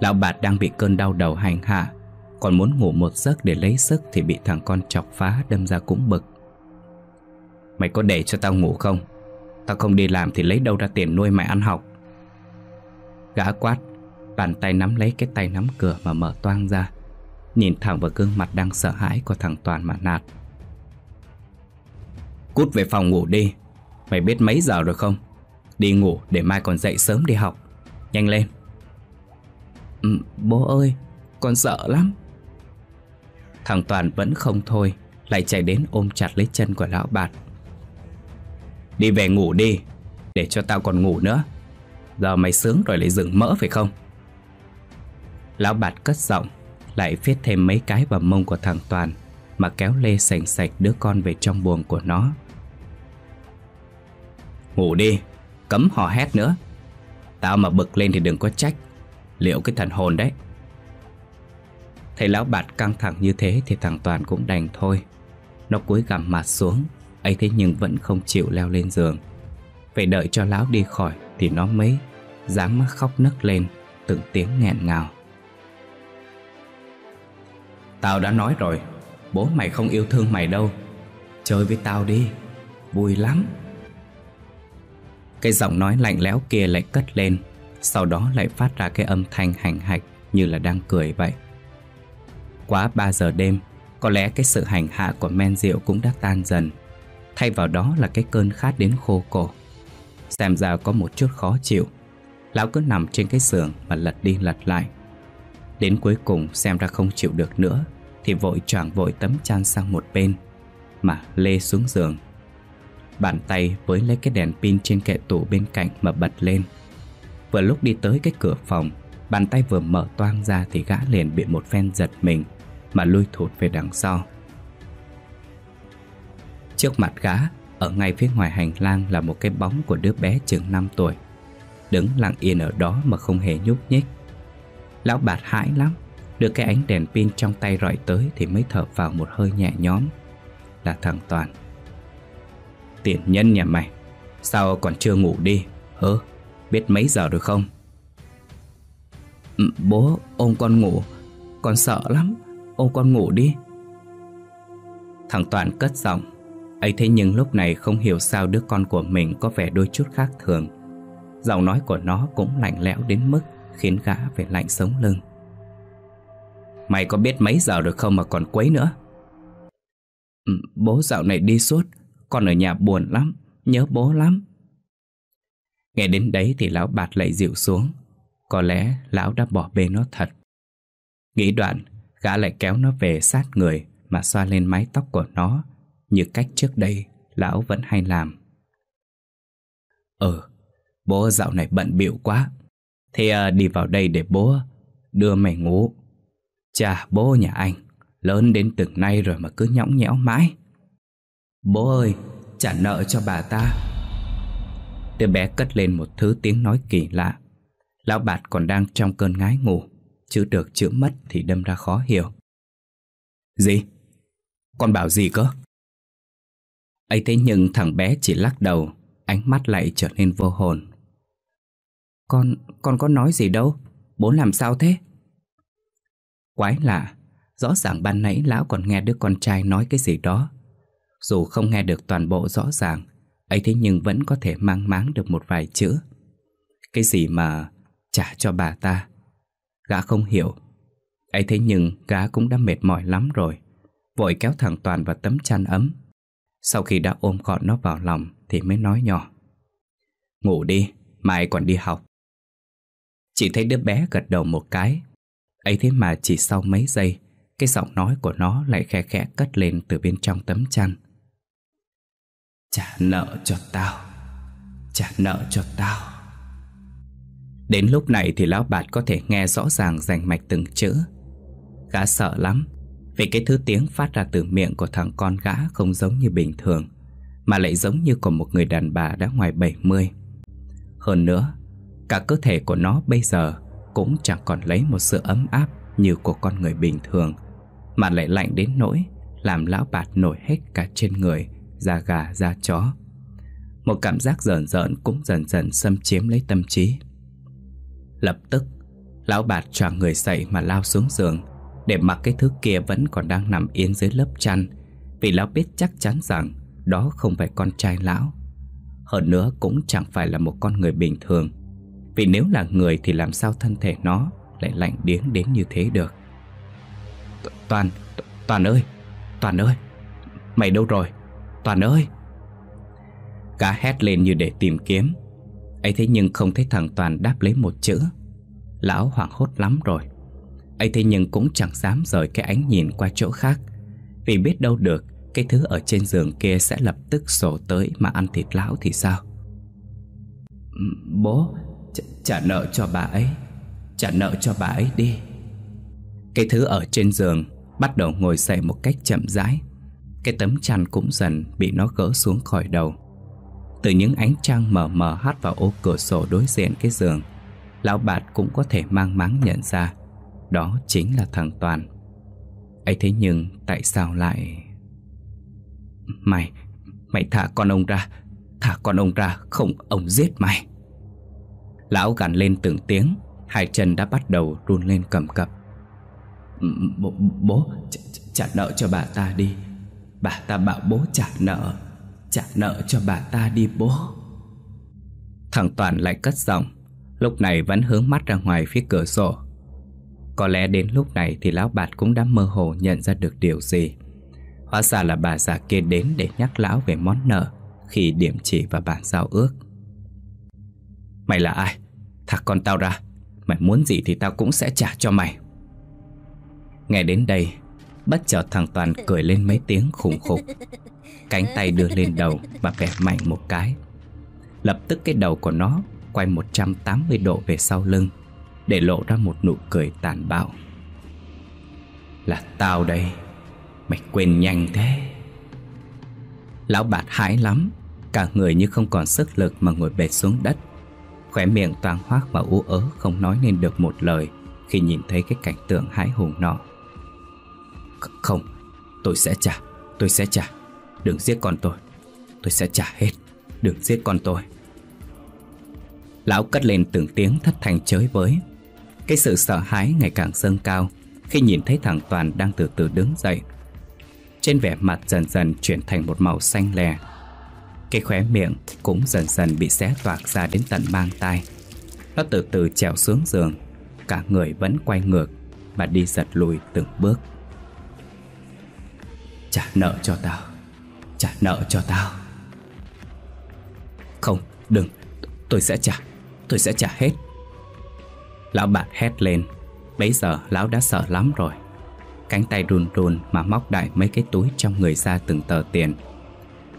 Lão bạt đang bị cơn đau đầu hành hạ Còn muốn ngủ một giấc để lấy sức Thì bị thằng con chọc phá đâm ra cũng bực Mày có để cho tao ngủ không Tao không đi làm thì lấy đâu ra tiền nuôi mày ăn học Gã quát Bàn tay nắm lấy cái tay nắm cửa mà mở toang ra Nhìn thẳng vào gương mặt đang sợ hãi của thằng Toàn mà nạt Cút về phòng ngủ đi Mày biết mấy giờ rồi không Đi ngủ để mai còn dậy sớm đi học Nhanh lên ừ, Bố ơi Con sợ lắm Thằng Toàn vẫn không thôi Lại chạy đến ôm chặt lấy chân của lão bạt Đi về ngủ đi Để cho tao còn ngủ nữa Giờ mày sướng rồi lại dựng mỡ phải không Lão bạt cất giọng Lại viết thêm mấy cái vào mông của thằng Toàn Mà kéo lê sành sạch đứa con về trong buồng của nó Ngủ đi Cấm hò hét nữa Tao mà bực lên thì đừng có trách Liệu cái thần hồn đấy Thấy lão bạt căng thẳng như thế Thì thằng Toàn cũng đành thôi Nó cúi gằm mặt xuống ấy thế nhưng vẫn không chịu leo lên giường Phải đợi cho lão đi khỏi Thì nó mới dám khóc nấc lên Từng tiếng nghẹn ngào Tao đã nói rồi Bố mày không yêu thương mày đâu Chơi với tao đi Vui lắm Cái giọng nói lạnh lẽo kia lại cất lên Sau đó lại phát ra cái âm thanh hành hạch Như là đang cười vậy Quá 3 giờ đêm Có lẽ cái sự hành hạ của men rượu cũng đã tan dần Thay vào đó là cái cơn khát đến khô cổ Xem ra có một chút khó chịu Lão cứ nằm trên cái giường mà lật đi lật lại Đến cuối cùng xem ra không chịu được nữa thì vội choàng vội tấm chăn sang một bên Mà lê xuống giường Bàn tay với lấy cái đèn pin trên kệ tủ bên cạnh mà bật lên Vừa lúc đi tới cái cửa phòng Bàn tay vừa mở toang ra thì gã liền bị một phen giật mình Mà lui thụt về đằng sau Trước mặt gã Ở ngay phía ngoài hành lang là một cái bóng của đứa bé chừng 5 tuổi Đứng lặng yên ở đó mà không hề nhúc nhích Lão bạt hãi lắm được cái ánh đèn pin trong tay rọi tới Thì mới thở vào một hơi nhẹ nhõm Là thằng Toàn Tiện nhân nhà mày Sao còn chưa ngủ đi Hớ biết mấy giờ rồi không ừ, Bố ôm con ngủ Con sợ lắm Ôm con ngủ đi Thằng Toàn cất giọng ấy thế nhưng lúc này không hiểu sao đứa con của mình có vẻ đôi chút khác thường Giọng nói của nó cũng lạnh lẽo đến mức khiến gã phải lạnh sống lưng Mày có biết mấy giờ rồi không mà còn quấy nữa ừ, Bố dạo này đi suốt Con ở nhà buồn lắm Nhớ bố lắm Nghe đến đấy thì lão bạt lại dịu xuống Có lẽ lão đã bỏ bê nó thật Nghĩ đoạn Gã lại kéo nó về sát người Mà xoa lên mái tóc của nó Như cách trước đây Lão vẫn hay làm ờ Bố dạo này bận bịu quá Thế à, đi vào đây để bố Đưa mày ngủ Chà bố nhà anh Lớn đến từng nay rồi mà cứ nhõng nhẽo mãi Bố ơi Trả nợ cho bà ta Đứa bé cất lên một thứ tiếng nói kỳ lạ Lão bạt còn đang trong cơn ngái ngủ Chứ được chữa mất thì đâm ra khó hiểu Gì? Con bảo gì cơ? ấy thế nhưng thằng bé chỉ lắc đầu Ánh mắt lại trở nên vô hồn Con, con có nói gì đâu Bố làm sao thế? Quái lạ, rõ ràng ban nãy lão còn nghe đứa con trai nói cái gì đó. Dù không nghe được toàn bộ rõ ràng, ấy thế nhưng vẫn có thể mang máng được một vài chữ. Cái gì mà trả cho bà ta? Gã không hiểu. Ấy thế nhưng gã cũng đã mệt mỏi lắm rồi. Vội kéo thằng Toàn vào tấm chăn ấm. Sau khi đã ôm gọn nó vào lòng thì mới nói nhỏ. Ngủ đi, mai còn đi học. Chỉ thấy đứa bé gật đầu một cái ấy thế mà chỉ sau mấy giây Cái giọng nói của nó lại khe khẽ cất lên từ bên trong tấm chăn Trả nợ cho tao Trả nợ cho tao Đến lúc này thì lão bạt có thể nghe rõ ràng rành mạch từng chữ Gã sợ lắm Vì cái thứ tiếng phát ra từ miệng của thằng con gã không giống như bình thường Mà lại giống như của một người đàn bà đã ngoài 70 Hơn nữa Cả cơ thể của nó bây giờ cũng chẳng còn lấy một sự ấm áp như của con người bình thường Mà lại lạnh đến nỗi làm lão bạt nổi hết cả trên người, da gà, da chó Một cảm giác rờn rợn cũng dần dần xâm chiếm lấy tâm trí Lập tức, lão bạt choàng người dậy mà lao xuống giường Để mặc cái thứ kia vẫn còn đang nằm yên dưới lớp chăn Vì lão biết chắc chắn rằng đó không phải con trai lão Hơn nữa cũng chẳng phải là một con người bình thường vì nếu là người thì làm sao thân thể nó lại lạnh điếng đến như thế được Toàn, Toàn ơi, Toàn ơi, mày đâu rồi, Toàn ơi Cá hét lên như để tìm kiếm ấy thế nhưng không thấy thằng Toàn đáp lấy một chữ Lão hoảng hốt lắm rồi ấy thế nhưng cũng chẳng dám rời cái ánh nhìn qua chỗ khác Vì biết đâu được Cái thứ ở trên giường kia sẽ lập tức sổ tới mà ăn thịt lão thì sao Bố, Ch trả nợ cho bà ấy Trả nợ cho bà ấy đi Cái thứ ở trên giường Bắt đầu ngồi dậy một cách chậm rãi Cái tấm chăn cũng dần Bị nó gỡ xuống khỏi đầu Từ những ánh trăng mờ mờ hát vào ô cửa sổ đối diện cái giường Lão Bạt cũng có thể mang máng nhận ra Đó chính là thằng Toàn ấy thế nhưng tại sao lại Mày Mày thả con ông ra Thả con ông ra không ông giết mày Lão gằn lên từng tiếng Hai chân đã bắt đầu run lên cầm cập Bố, bố ch trả nợ cho bà ta đi Bà ta bảo bố trả nợ Trả nợ cho bà ta đi bố Thằng Toàn lại cất giọng Lúc này vẫn hướng mắt ra ngoài phía cửa sổ Có lẽ đến lúc này thì lão bạt cũng đã mơ hồ nhận ra được điều gì Hóa ra là bà già kia đến để nhắc lão về món nợ Khi điểm chỉ và bản giao ước Mày là ai? Thả con tao ra Mày muốn gì thì tao cũng sẽ trả cho mày Nghe đến đây Bất chợt thằng Toàn cười lên mấy tiếng khủng khục Cánh tay đưa lên đầu Và vẹt mạnh một cái Lập tức cái đầu của nó Quay 180 độ về sau lưng Để lộ ra một nụ cười tàn bạo Là tao đây Mày quên nhanh thế Lão bạt hãi lắm Cả người như không còn sức lực mà ngồi bệt xuống đất Khỏe miệng toàn hoác mà ú ớ không nói nên được một lời Khi nhìn thấy cái cảnh tượng hãi hùng nọ Không, tôi sẽ trả, tôi sẽ trả Đừng giết con tôi, tôi sẽ trả hết Đừng giết con tôi Lão cất lên từng tiếng thất thành chới với Cái sự sợ hãi ngày càng dâng cao Khi nhìn thấy thằng Toàn đang từ từ đứng dậy Trên vẻ mặt dần dần chuyển thành một màu xanh lè cái khóe miệng cũng dần dần bị xé toạc ra đến tận mang tay Nó từ từ trèo xuống giường Cả người vẫn quay ngược Và đi giật lùi từng bước Trả nợ cho tao Trả nợ cho tao Không, đừng Tôi sẽ trả Tôi sẽ trả hết Lão bạn hét lên Bấy giờ lão đã sợ lắm rồi Cánh tay run run mà móc đại mấy cái túi trong người ra từng tờ tiền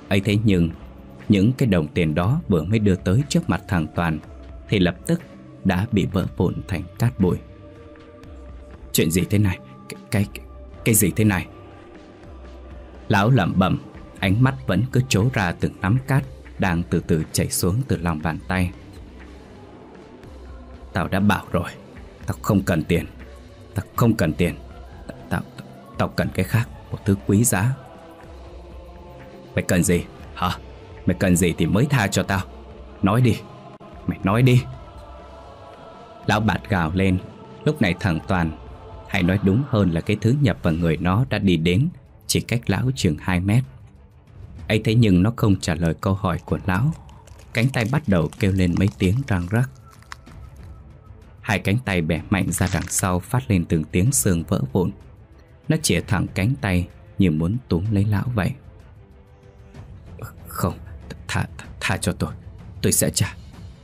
ấy thế nhưng những cái đồng tiền đó vừa mới đưa tới trước mặt thằng Toàn Thì lập tức đã bị vỡ vụn thành cát bụi Chuyện gì thế này? Cái, cái, cái gì thế này? Lão lẩm bẩm Ánh mắt vẫn cứ trố ra từng nắm cát Đang từ từ chảy xuống từ lòng bàn tay Tao đã bảo rồi Tao không cần tiền Tao không cần tiền Tao, tao, tao cần cái khác Một thứ quý giá Mày cần gì? Hả? Mày cần gì thì mới tha cho tao Nói đi Mày nói đi Lão bạt gào lên Lúc này thằng Toàn Hay nói đúng hơn là cái thứ nhập vào người nó đã đi đến Chỉ cách lão chừng 2 mét ấy thế nhưng nó không trả lời câu hỏi của lão Cánh tay bắt đầu kêu lên mấy tiếng răng rắc Hai cánh tay bẻ mạnh ra đằng sau phát lên từng tiếng xương vỡ vụn Nó chĩa thẳng cánh tay như muốn túm lấy lão vậy Không, thả thả cho tôi Tôi sẽ trả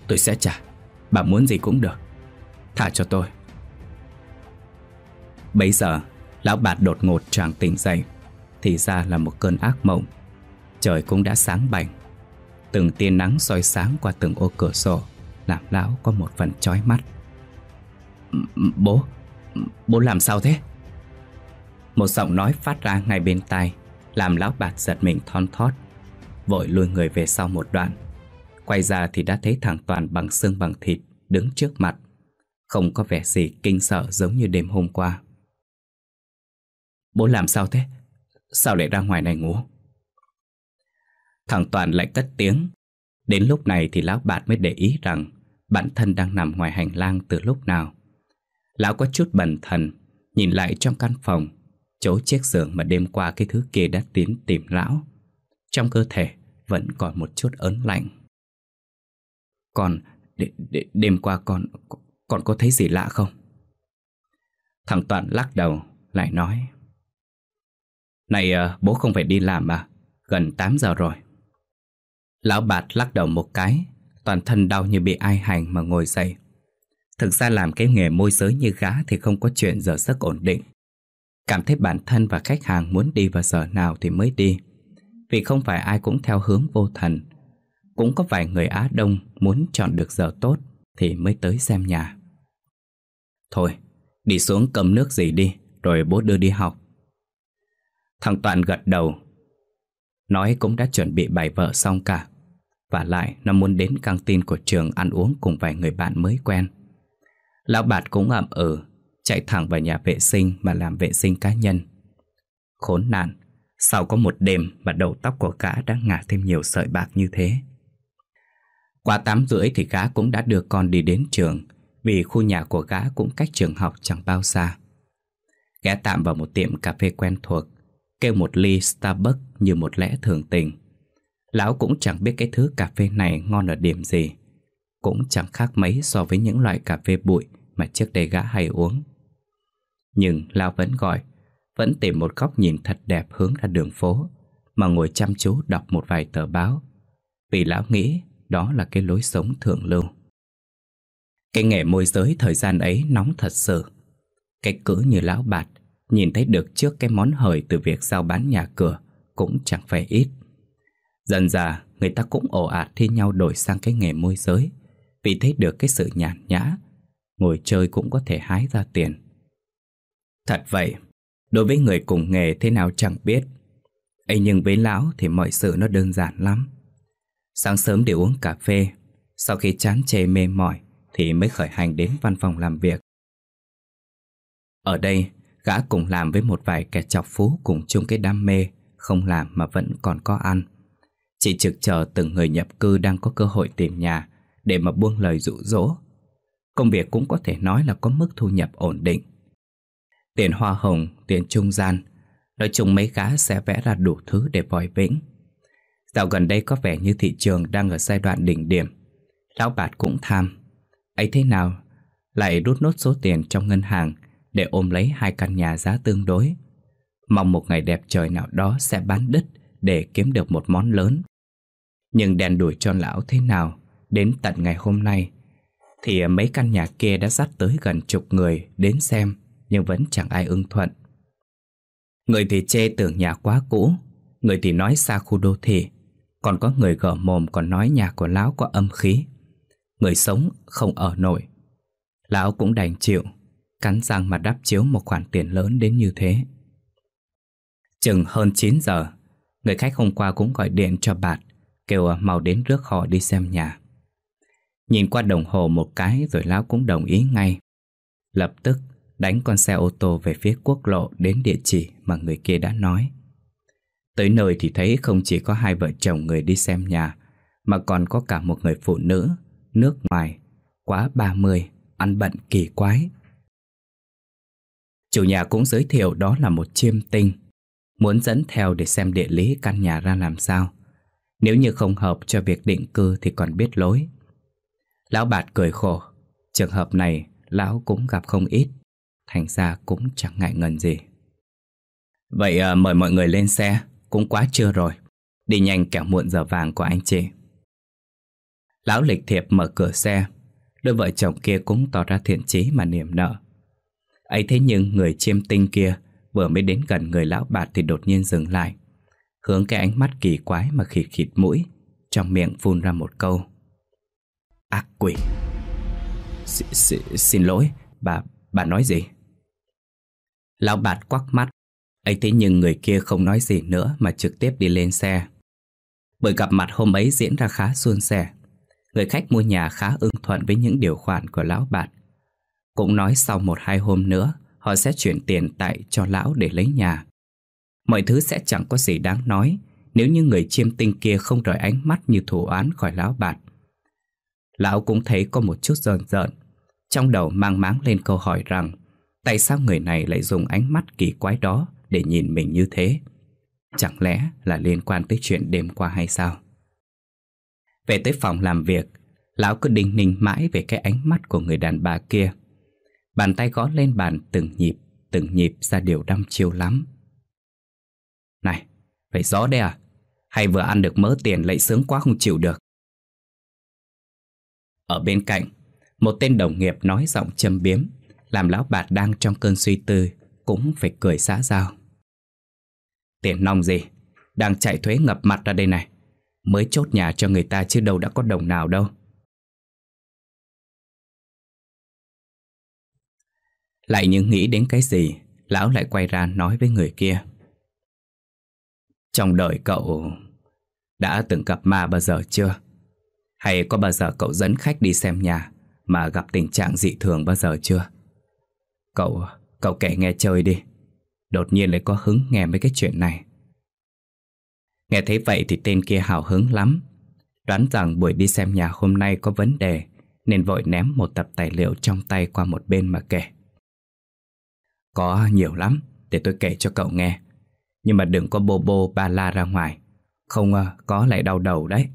Tôi sẽ trả Bà muốn gì cũng được thả cho tôi bây giờ Lão bạt đột ngột tràng tỉnh dậy Thì ra là một cơn ác mộng Trời cũng đã sáng bảnh Từng tia nắng soi sáng qua từng ô cửa sổ Làm lão có một phần chói mắt Bố Bố làm sao thế Một giọng nói phát ra ngay bên tai Làm lão bạt giật mình thon thót Vội lùi người về sau một đoạn Quay ra thì đã thấy thằng Toàn bằng xương bằng thịt Đứng trước mặt Không có vẻ gì kinh sợ giống như đêm hôm qua Bố làm sao thế? Sao lại ra ngoài này ngủ? Thằng Toàn lại cất tiếng Đến lúc này thì lão bạt mới để ý rằng Bản thân đang nằm ngoài hành lang từ lúc nào Lão có chút bần thần Nhìn lại trong căn phòng Chỗ chiếc giường mà đêm qua cái thứ kia đã tiến tìm lão Trong cơ thể vẫn còn một chút ớn lạnh. Còn đêm qua con còn có thấy gì lạ không? Thằng Toàn lắc đầu lại nói Này ờ, bố không phải đi làm à? Gần 8 giờ rồi Lão Bạt lắc đầu một cái Toàn thân đau như bị ai hành mà ngồi dậy Thực ra làm cái nghề môi giới như gá Thì không có chuyện giờ giấc ổn định Cảm thấy bản thân và khách hàng muốn đi vào giờ nào thì mới đi vì không phải ai cũng theo hướng vô thần. Cũng có vài người Á Đông muốn chọn được giờ tốt thì mới tới xem nhà. Thôi, đi xuống cầm nước gì đi, rồi bố đưa đi học. Thằng Toàn gật đầu. Nói cũng đã chuẩn bị bài vợ xong cả. Và lại nó muốn đến căng tin của trường ăn uống cùng vài người bạn mới quen. Lão Bạt cũng ậm ừ, chạy thẳng vào nhà vệ sinh mà làm vệ sinh cá nhân. Khốn nạn, sau có một đêm mà đầu tóc của gã đã ngả thêm nhiều sợi bạc như thế. Qua 8 rưỡi thì gã cũng đã đưa con đi đến trường, vì khu nhà của gã cũng cách trường học chẳng bao xa. gã tạm vào một tiệm cà phê quen thuộc, kêu một ly Starbucks như một lẽ thường tình. Lão cũng chẳng biết cái thứ cà phê này ngon ở điểm gì, cũng chẳng khác mấy so với những loại cà phê bụi mà trước đây gã hay uống. Nhưng Lão vẫn gọi vẫn tìm một góc nhìn thật đẹp hướng ra đường phố mà ngồi chăm chú đọc một vài tờ báo vì lão nghĩ đó là cái lối sống thượng lưu. Cái nghề môi giới thời gian ấy nóng thật sự. Cái cữ như lão bạt, nhìn thấy được trước cái món hời từ việc giao bán nhà cửa cũng chẳng phải ít. Dần dà, người ta cũng ồ ạt thi nhau đổi sang cái nghề môi giới vì thấy được cái sự nhàn nhã, ngồi chơi cũng có thể hái ra tiền. Thật vậy, Đối với người cùng nghề thế nào chẳng biết ấy nhưng với lão thì mọi sự nó đơn giản lắm Sáng sớm để uống cà phê Sau khi chán chê mê mỏi Thì mới khởi hành đến văn phòng làm việc Ở đây gã cùng làm với một vài kẻ chọc phú Cùng chung cái đam mê Không làm mà vẫn còn có ăn Chỉ trực chờ từng người nhập cư đang có cơ hội tìm nhà Để mà buông lời dụ dỗ Công việc cũng có thể nói là có mức thu nhập ổn định tiền hoa hồng, tiền trung gian. Nói chung mấy gã sẽ vẽ ra đủ thứ để vòi vĩnh. Dạo gần đây có vẻ như thị trường đang ở giai đoạn đỉnh điểm. Lão Bạt cũng tham. ấy thế nào? Lại rút nốt số tiền trong ngân hàng để ôm lấy hai căn nhà giá tương đối. Mong một ngày đẹp trời nào đó sẽ bán đứt để kiếm được một món lớn. Nhưng đèn đuổi cho lão thế nào Đến tận ngày hôm nay Thì mấy căn nhà kia đã dắt tới gần chục người đến xem nhưng vẫn chẳng ai ưng thuận. Người thì chê tưởng nhà quá cũ, người thì nói xa khu đô thị, còn có người gở mồm còn nói nhà của lão có âm khí. Người sống không ở nổi. Lão cũng đành chịu, cắn răng mà đắp chiếu một khoản tiền lớn đến như thế. Chừng hơn 9 giờ, người khách hôm qua cũng gọi điện cho bạt, kêu à, mau đến rước họ đi xem nhà. Nhìn qua đồng hồ một cái rồi lão cũng đồng ý ngay. Lập tức đánh con xe ô tô về phía quốc lộ đến địa chỉ mà người kia đã nói. Tới nơi thì thấy không chỉ có hai vợ chồng người đi xem nhà, mà còn có cả một người phụ nữ, nước ngoài, quá 30, ăn bận kỳ quái. Chủ nhà cũng giới thiệu đó là một chiêm tinh, muốn dẫn theo để xem địa lý căn nhà ra làm sao. Nếu như không hợp cho việc định cư thì còn biết lối. Lão Bạt cười khổ, trường hợp này lão cũng gặp không ít. Thành ra cũng chẳng ngại ngần gì Vậy à, mời mọi người lên xe Cũng quá trưa rồi Đi nhanh kẻo muộn giờ vàng của anh chị Lão lịch thiệp mở cửa xe Đôi vợ chồng kia cũng tỏ ra thiện chí mà niềm nợ ấy thế nhưng người chiêm tinh kia Vừa mới đến gần người lão bạt thì đột nhiên dừng lại Hướng cái ánh mắt kỳ quái mà khịt khịt mũi Trong miệng phun ra một câu Ác quỷ X -x Xin lỗi, bà, bà nói gì? Lão bạt quắc mắt ấy thế nhưng người kia không nói gì nữa mà trực tiếp đi lên xe Buổi gặp mặt hôm ấy diễn ra khá suôn sẻ Người khách mua nhà khá ưng thuận với những điều khoản của lão bạt Cũng nói sau một hai hôm nữa Họ sẽ chuyển tiền tại cho lão để lấy nhà Mọi thứ sẽ chẳng có gì đáng nói Nếu như người chiêm tinh kia không rời ánh mắt như thủ án khỏi lão bạt Lão cũng thấy có một chút rờn rợn Trong đầu mang máng lên câu hỏi rằng Tại sao người này lại dùng ánh mắt kỳ quái đó để nhìn mình như thế? Chẳng lẽ là liên quan tới chuyện đêm qua hay sao? Về tới phòng làm việc, lão cứ đinh ninh mãi về cái ánh mắt của người đàn bà kia. Bàn tay gõ lên bàn từng nhịp, từng nhịp ra điều đăm chiêu lắm. Này, phải gió đây à? Hay vừa ăn được mớ tiền lại sướng quá không chịu được? Ở bên cạnh, một tên đồng nghiệp nói giọng châm biếm làm lão bạt đang trong cơn suy tư cũng phải cười xã giao. Tiền nong gì, đang chạy thuế ngập mặt ra đây này. Mới chốt nhà cho người ta chứ đâu đã có đồng nào đâu. Lại như nghĩ đến cái gì, lão lại quay ra nói với người kia. Trong đời cậu đã từng gặp ma bao giờ chưa? Hay có bao giờ cậu dẫn khách đi xem nhà mà gặp tình trạng dị thường bao giờ chưa? Cậu, cậu kể nghe chơi đi Đột nhiên lại có hứng nghe mấy cái chuyện này Nghe thấy vậy thì tên kia hào hứng lắm Đoán rằng buổi đi xem nhà hôm nay có vấn đề Nên vội ném một tập tài liệu trong tay qua một bên mà kể Có nhiều lắm Để tôi kể cho cậu nghe Nhưng mà đừng có bô bô ba la ra ngoài Không ờ, có lại đau đầu đấy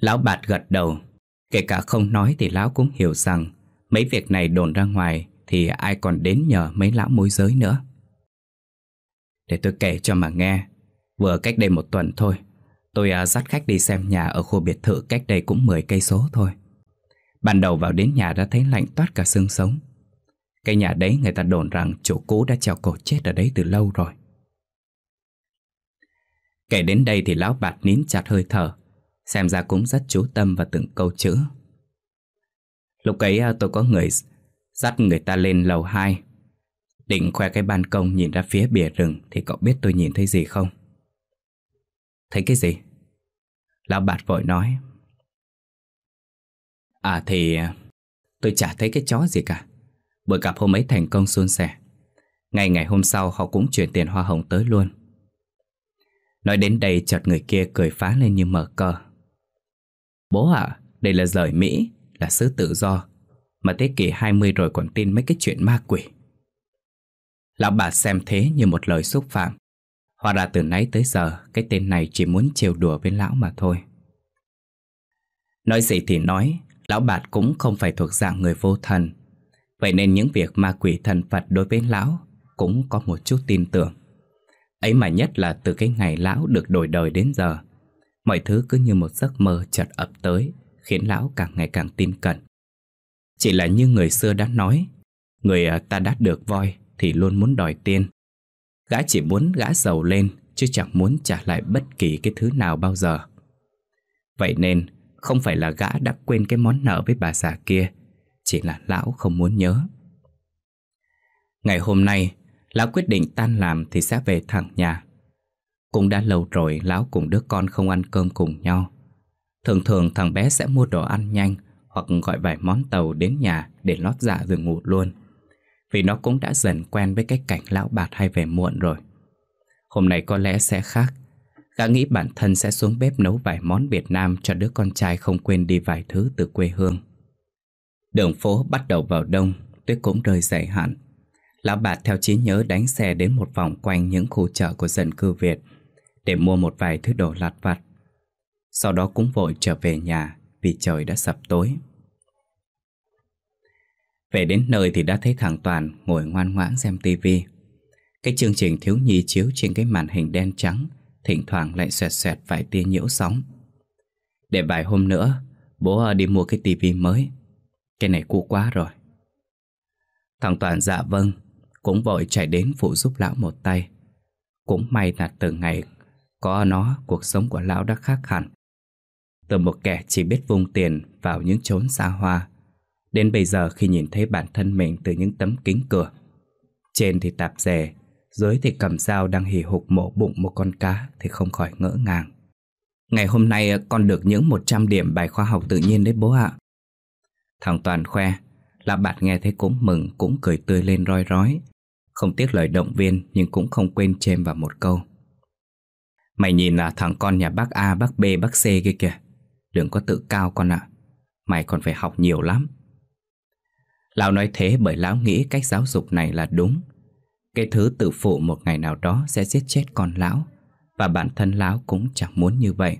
Lão bạt gật đầu Kể cả không nói thì lão cũng hiểu rằng Mấy việc này đồn ra ngoài thì ai còn đến nhờ mấy lão mối giới nữa. Để tôi kể cho mà nghe, vừa cách đây một tuần thôi, tôi à, dắt khách đi xem nhà ở khu biệt thự cách đây cũng 10 cây số thôi. Ban đầu vào đến nhà đã thấy lạnh toát cả xương sống. Cái nhà đấy người ta đồn rằng chủ cũ đã treo cổ chết ở đấy từ lâu rồi. Kể đến đây thì lão bạt nín chặt hơi thở, xem ra cũng rất chú tâm vào từng câu chữ. Lúc ấy à, tôi có người Dắt người ta lên lầu 2 Định khoe cái ban công nhìn ra phía bìa rừng Thì cậu biết tôi nhìn thấy gì không? Thấy cái gì? Lão bạt vội nói À thì tôi chả thấy cái chó gì cả Buổi gặp hôm ấy thành công suôn sẻ Ngày ngày hôm sau họ cũng chuyển tiền hoa hồng tới luôn Nói đến đây chợt người kia cười phá lên như mở cờ Bố ạ, à, đây là rời Mỹ, là xứ tự do mà thế kỷ 20 rồi còn tin mấy cái chuyện ma quỷ Lão bà xem thế như một lời xúc phạm Hóa ra từ nãy tới giờ Cái tên này chỉ muốn trêu đùa với lão mà thôi Nói gì thì nói Lão bạt cũng không phải thuộc dạng người vô thần Vậy nên những việc ma quỷ thần Phật đối với lão Cũng có một chút tin tưởng Ấy mà nhất là từ cái ngày lão được đổi đời đến giờ Mọi thứ cứ như một giấc mơ chợt ập tới Khiến lão càng ngày càng tin cẩn chỉ là như người xưa đã nói Người à, ta đã được voi Thì luôn muốn đòi tiền Gã chỉ muốn gã giàu lên Chứ chẳng muốn trả lại bất kỳ cái thứ nào bao giờ Vậy nên Không phải là gã đã quên cái món nợ với bà già kia Chỉ là lão không muốn nhớ Ngày hôm nay Lão quyết định tan làm thì sẽ về thẳng nhà Cũng đã lâu rồi Lão cùng đứa con không ăn cơm cùng nhau Thường thường thằng bé sẽ mua đồ ăn nhanh hoặc gọi vài món tàu đến nhà để lót dạ rồi ngủ luôn. Vì nó cũng đã dần quen với cái cảnh lão bạt hay về muộn rồi. Hôm nay có lẽ sẽ khác. Gã nghĩ bản thân sẽ xuống bếp nấu vài món Việt Nam cho đứa con trai không quên đi vài thứ từ quê hương. Đường phố bắt đầu vào đông, tuyết cũng rơi dày hẳn. Lão bạt theo trí nhớ đánh xe đến một vòng quanh những khu chợ của dân cư Việt để mua một vài thứ đồ lặt vặt. Sau đó cũng vội trở về nhà vì trời đã sập tối. Về đến nơi thì đã thấy thằng Toàn ngồi ngoan ngoãn xem tivi Cái chương trình thiếu nhi chiếu trên cái màn hình đen trắng Thỉnh thoảng lại xoẹt xoẹt vài tia nhiễu sóng Để vài hôm nữa Bố đi mua cái tivi mới Cái này cũ quá rồi Thằng Toàn dạ vâng Cũng vội chạy đến phụ giúp lão một tay Cũng may là từ ngày Có nó cuộc sống của lão đã khác hẳn Từ một kẻ chỉ biết vung tiền Vào những chốn xa hoa Đến bây giờ khi nhìn thấy bản thân mình từ những tấm kính cửa Trên thì tạp dề Dưới thì cầm dao đang hì hục mổ bụng một con cá Thì không khỏi ngỡ ngàng Ngày hôm nay con được những 100 điểm bài khoa học tự nhiên đấy bố ạ Thằng Toàn khoe là bạn nghe thấy cũng mừng cũng cười tươi lên roi rói Không tiếc lời động viên nhưng cũng không quên chêm vào một câu Mày nhìn là thằng con nhà bác A, bác B, bác C kia kìa Đừng có tự cao con ạ Mày còn phải học nhiều lắm Lão nói thế bởi lão nghĩ cách giáo dục này là đúng Cái thứ tự phụ một ngày nào đó sẽ giết chết con lão Và bản thân lão cũng chẳng muốn như vậy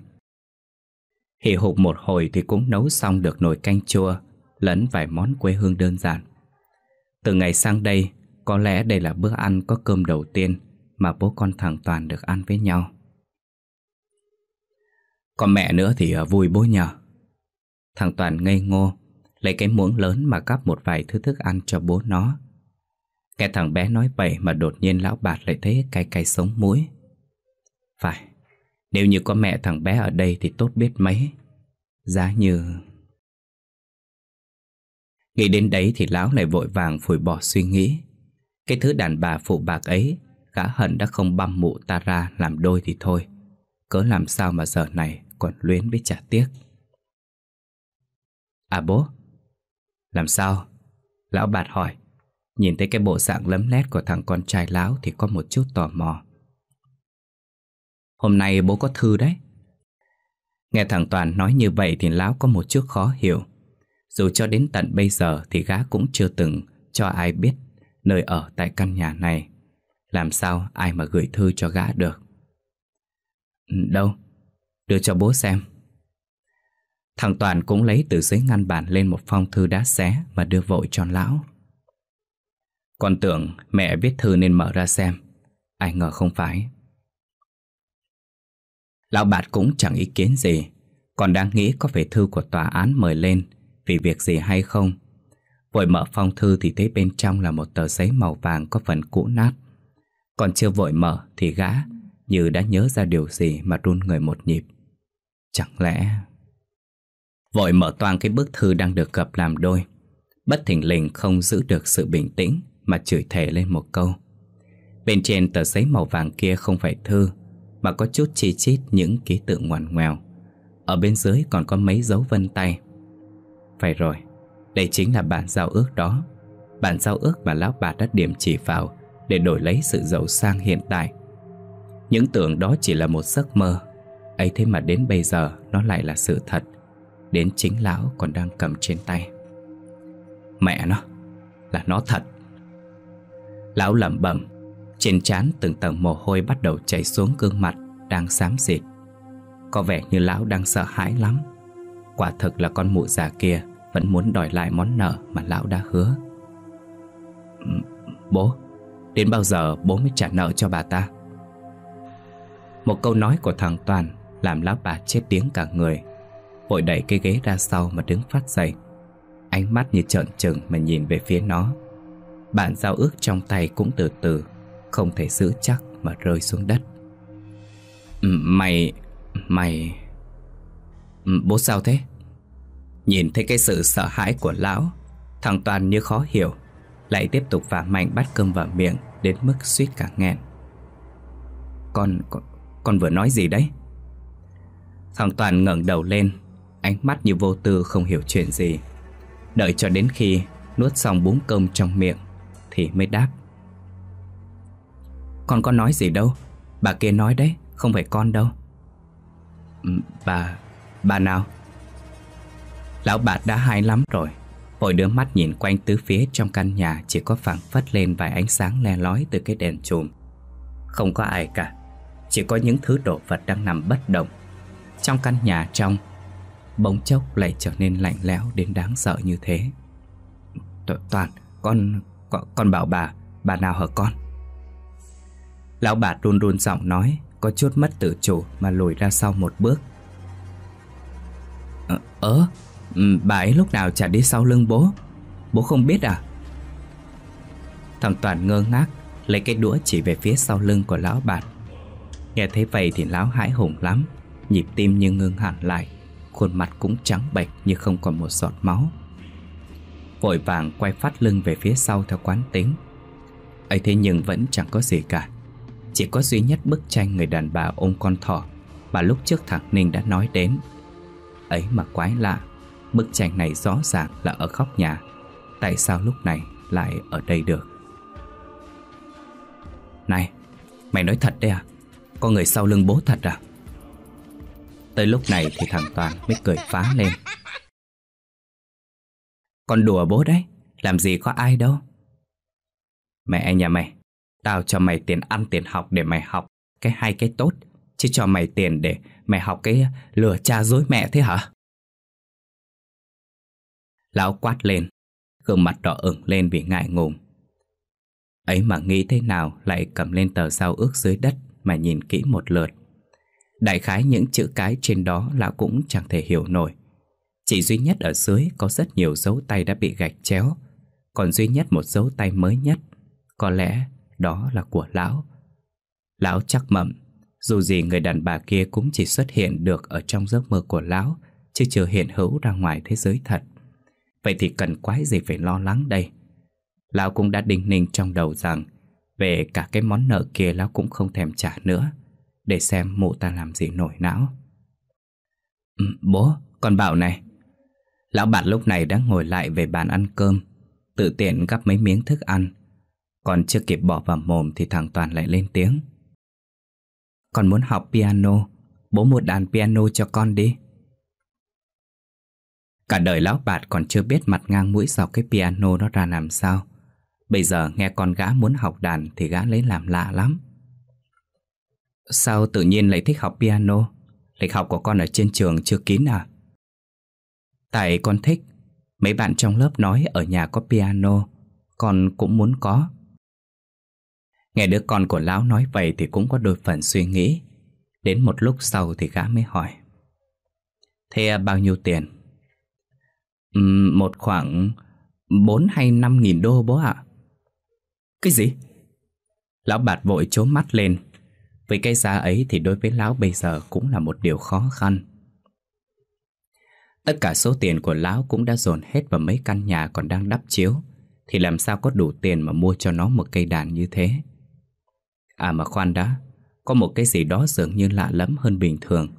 Hì hục một hồi thì cũng nấu xong được nồi canh chua Lẫn vài món quê hương đơn giản Từ ngày sang đây Có lẽ đây là bữa ăn có cơm đầu tiên Mà bố con thằng Toàn được ăn với nhau Còn mẹ nữa thì à, vui bố nhờ Thằng Toàn ngây ngô Lấy cái muỗng lớn mà gắp một vài thứ thức ăn cho bố nó Nghe thằng bé nói vậy mà đột nhiên lão bạt lại thấy cay cay sống mũi Phải Nếu như có mẹ thằng bé ở đây thì tốt biết mấy Giá như Nghĩ đến đấy thì lão lại vội vàng phủi bỏ suy nghĩ Cái thứ đàn bà phụ bạc ấy Gã hận đã không băm mụ ta ra làm đôi thì thôi Cớ làm sao mà giờ này còn luyến với trả tiếc À bố làm sao? Lão bạt hỏi Nhìn thấy cái bộ dạng lấm lét của thằng con trai lão Thì có một chút tò mò Hôm nay bố có thư đấy Nghe thằng Toàn nói như vậy Thì lão có một chút khó hiểu Dù cho đến tận bây giờ Thì gã cũng chưa từng cho ai biết Nơi ở tại căn nhà này Làm sao ai mà gửi thư cho gã được ừ, Đâu Đưa cho bố xem Thằng Toàn cũng lấy từ dưới ngăn bàn lên một phong thư đá xé và đưa vội cho lão. Con tưởng mẹ viết thư nên mở ra xem. Ai ngờ không phải. Lão Bạt cũng chẳng ý kiến gì. Còn đang nghĩ có phải thư của tòa án mời lên vì việc gì hay không. Vội mở phong thư thì thấy bên trong là một tờ giấy màu vàng có phần cũ nát. Còn chưa vội mở thì gã như đã nhớ ra điều gì mà run người một nhịp. Chẳng lẽ... Vội mở toang cái bức thư đang được gặp làm đôi Bất thình lình không giữ được sự bình tĩnh Mà chửi thề lên một câu Bên trên tờ giấy màu vàng kia không phải thư Mà có chút chi chít những ký tự ngoằn ngoèo Ở bên dưới còn có mấy dấu vân tay Phải rồi Đây chính là bản giao ước đó Bản giao ước mà lão bà đã điểm chỉ vào Để đổi lấy sự giàu sang hiện tại Những tưởng đó chỉ là một giấc mơ ấy thế mà đến bây giờ nó lại là sự thật Đến chính lão còn đang cầm trên tay Mẹ nó Là nó thật Lão lẩm bẩm Trên trán từng tầng mồ hôi bắt đầu chảy xuống gương mặt Đang xám xịt Có vẻ như lão đang sợ hãi lắm Quả thực là con mụ già kia Vẫn muốn đòi lại món nợ mà lão đã hứa Bố Đến bao giờ bố mới trả nợ cho bà ta Một câu nói của thằng Toàn Làm lão bà chết tiếng cả người Vội đẩy cái ghế ra sau mà đứng phát dậy Ánh mắt như trợn trừng mà nhìn về phía nó Bản giao ước trong tay cũng từ từ Không thể giữ chắc mà rơi xuống đất Mày... mày... Bố sao thế? Nhìn thấy cái sự sợ hãi của lão Thằng Toàn như khó hiểu Lại tiếp tục vả mạnh bắt cơm vào miệng Đến mức suýt cả nghẹn con, con, con vừa nói gì đấy? Thằng Toàn ngẩng đầu lên ánh mắt như vô tư không hiểu chuyện gì. Đợi cho đến khi nuốt xong bún cơm trong miệng thì mới đáp. Con có nói gì đâu, bà kia nói đấy, không phải con đâu. Ừ, bà, bà nào? Lão bạt đã hai lắm rồi, vội đưa mắt nhìn quanh tứ phía trong căn nhà chỉ có phảng phất lên vài ánh sáng le lói từ cái đèn chùm. Không có ai cả, chỉ có những thứ đồ vật đang nằm bất động. Trong căn nhà trong bỗng chốc lại trở nên lạnh lẽo đến đáng sợ như thế. To Toàn, con, con, con bảo bà, bà nào hở con? Lão bà run run giọng nói, có chút mất tự chủ mà lùi ra sau một bước. Ờ, bà ấy lúc nào chả đi sau lưng bố, bố không biết à? Thằng Toàn ngơ ngác, lấy cái đũa chỉ về phía sau lưng của lão bà. Nghe thấy vậy thì lão hãi hùng lắm, nhịp tim như ngưng hẳn lại, Khuôn mặt cũng trắng bệch như không còn một giọt máu Vội vàng quay phát lưng về phía sau theo quán tính ấy thế nhưng vẫn chẳng có gì cả Chỉ có duy nhất bức tranh người đàn bà ôm con thỏ Mà lúc trước thằng Ninh đã nói đến Ấy mà quái lạ Bức tranh này rõ ràng là ở khóc nhà Tại sao lúc này lại ở đây được Này Mày nói thật đấy à Có người sau lưng bố thật à Tới lúc này thì thằng Toàn mới cười phá lên Con đùa bố đấy Làm gì có ai đâu Mẹ nhà mày Tao cho mày tiền ăn tiền học để mày học Cái hay cái tốt Chứ cho mày tiền để mày học cái lừa cha dối mẹ thế hả Lão quát lên Gương mặt đỏ ửng lên vì ngại ngùng Ấy mà nghĩ thế nào lại cầm lên tờ giao ước dưới đất mà nhìn kỹ một lượt Đại khái những chữ cái trên đó là cũng chẳng thể hiểu nổi Chỉ duy nhất ở dưới có rất nhiều dấu tay đã bị gạch chéo Còn duy nhất một dấu tay mới nhất Có lẽ đó là của lão Lão chắc mậm Dù gì người đàn bà kia cũng chỉ xuất hiện được ở trong giấc mơ của lão Chứ chưa hiện hữu ra ngoài thế giới thật Vậy thì cần quái gì phải lo lắng đây Lão cũng đã đinh ninh trong đầu rằng Về cả cái món nợ kia lão cũng không thèm trả nữa để xem mụ ta làm gì nổi não. Ừ, bố, con bảo này. Lão bạt lúc này đã ngồi lại về bàn ăn cơm, tự tiện gắp mấy miếng thức ăn. Còn chưa kịp bỏ vào mồm thì thằng Toàn lại lên tiếng. Con muốn học piano, bố mua đàn piano cho con đi. Cả đời lão bạt còn chưa biết mặt ngang mũi dọc cái piano nó ra làm sao. Bây giờ nghe con gã muốn học đàn thì gã lấy làm lạ lắm. Sao tự nhiên lại thích học piano? Lịch học của con ở trên trường chưa kín à? Tại con thích Mấy bạn trong lớp nói ở nhà có piano Con cũng muốn có Nghe đứa con của lão nói vậy thì cũng có đôi phần suy nghĩ Đến một lúc sau thì gã mới hỏi Thế à, bao nhiêu tiền? Uhm, một khoảng 4 hay 5 nghìn đô bố ạ Cái gì? Lão bạt vội chố mắt lên vì cái giá ấy thì đối với lão bây giờ cũng là một điều khó khăn Tất cả số tiền của lão cũng đã dồn hết vào mấy căn nhà còn đang đắp chiếu Thì làm sao có đủ tiền mà mua cho nó một cây đàn như thế À mà khoan đã Có một cái gì đó dường như lạ lẫm hơn bình thường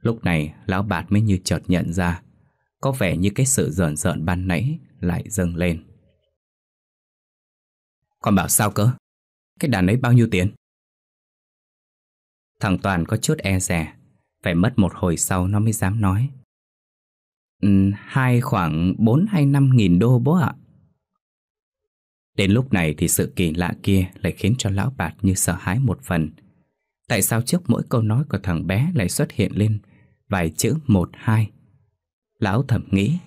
Lúc này lão bạt mới như chợt nhận ra Có vẻ như cái sự rợn rợn ban nãy lại dâng lên Con bảo sao cơ? Cái đàn ấy bao nhiêu tiền? Thằng Toàn có chút e rẻ Phải mất một hồi sau nó mới dám nói ừ, Hai khoảng 4 hay 5 nghìn đô bố ạ Đến lúc này thì sự kỳ lạ kia lại khiến cho lão bạt như sợ hãi một phần Tại sao trước mỗi câu nói của thằng bé lại xuất hiện lên vài chữ một hai Lão thầm nghĩ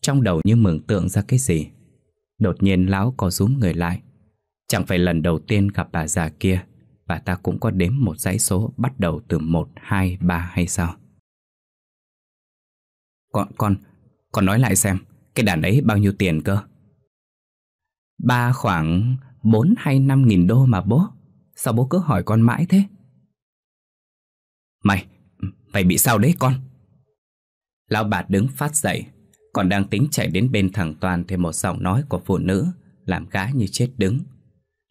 Trong đầu như mường tượng ra cái gì Đột nhiên lão có rúm người lại Chẳng phải lần đầu tiên gặp bà già kia và ta cũng có đếm một dãy số bắt đầu từ 1, 2, 3 hay sao? Con, con, con nói lại xem, cái đàn ấy bao nhiêu tiền cơ? Ba khoảng 4 hay 5 nghìn đô mà bố, sao bố cứ hỏi con mãi thế? Mày, mày bị sao đấy con? Lão bà đứng phát dậy, còn đang tính chạy đến bên thằng Toàn thì một giọng nói của phụ nữ làm gã như chết đứng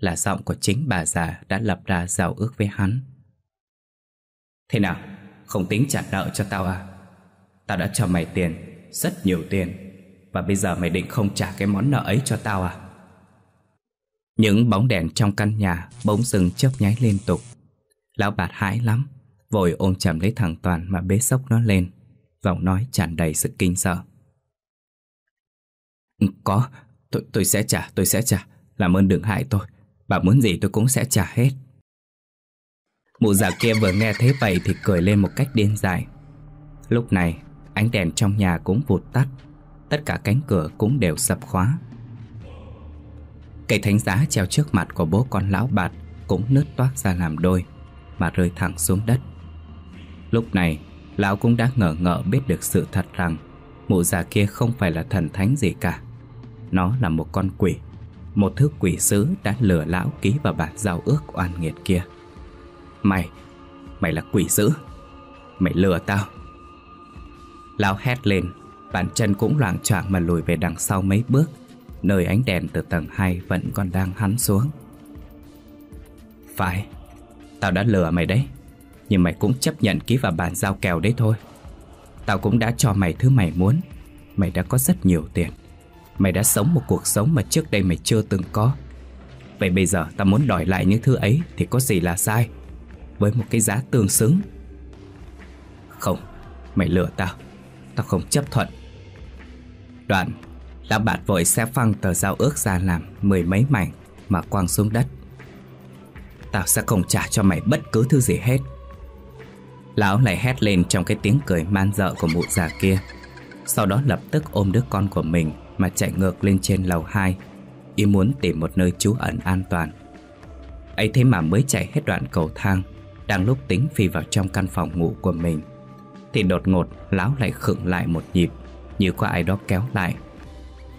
là giọng của chính bà già đã lập ra giao ước với hắn. Thế nào, không tính trả nợ cho tao à? Tao đã cho mày tiền, rất nhiều tiền, và bây giờ mày định không trả cái món nợ ấy cho tao à? Những bóng đèn trong căn nhà bỗng dừng chớp nháy liên tục. Lão bạt hãi lắm, vội ôm chầm lấy thằng Toàn mà bế sốc nó lên, giọng nói tràn đầy sự kinh sợ. Ừ, có, tôi, tôi sẽ trả, tôi sẽ trả, làm ơn đừng hại tôi, Bà muốn gì tôi cũng sẽ trả hết Mụ già kia vừa nghe thế vậy thì cười lên một cách điên dại Lúc này ánh đèn trong nhà cũng vụt tắt Tất cả cánh cửa cũng đều sập khóa Cây thánh giá treo trước mặt của bố con lão bạt Cũng nứt toát ra làm đôi Mà rơi thẳng xuống đất Lúc này Lão cũng đã ngờ ngợ biết được sự thật rằng Mụ già kia không phải là thần thánh gì cả Nó là một con quỷ một thứ quỷ sứ đã lừa lão ký vào bản giao ước oan nghiệt kia. Mày, mày là quỷ sứ, mày lừa tao. Lão hét lên, bàn chân cũng loạn choạng mà lùi về đằng sau mấy bước, nơi ánh đèn từ tầng 2 vẫn còn đang hắn xuống. Phải, tao đã lừa mày đấy, nhưng mày cũng chấp nhận ký vào bản giao kèo đấy thôi. Tao cũng đã cho mày thứ mày muốn, mày đã có rất nhiều tiền. Mày đã sống một cuộc sống mà trước đây mày chưa từng có Vậy bây giờ ta muốn đòi lại những thứ ấy Thì có gì là sai Với một cái giá tương xứng Không Mày lừa tao Tao không chấp thuận Đoạn Lão bạt vội xé phăng tờ giao ước ra làm Mười mấy mảnh Mà quăng xuống đất Tao sẽ không trả cho mày bất cứ thứ gì hết Lão lại hét lên trong cái tiếng cười man dợ của mụ già kia Sau đó lập tức ôm đứa con của mình mà chạy ngược lên trên lầu 2 Ý muốn tìm một nơi trú ẩn an toàn ấy thế mà mới chạy hết đoạn cầu thang Đang lúc tính phi vào trong căn phòng ngủ của mình Thì đột ngột Lão lại khựng lại một nhịp Như có ai đó kéo lại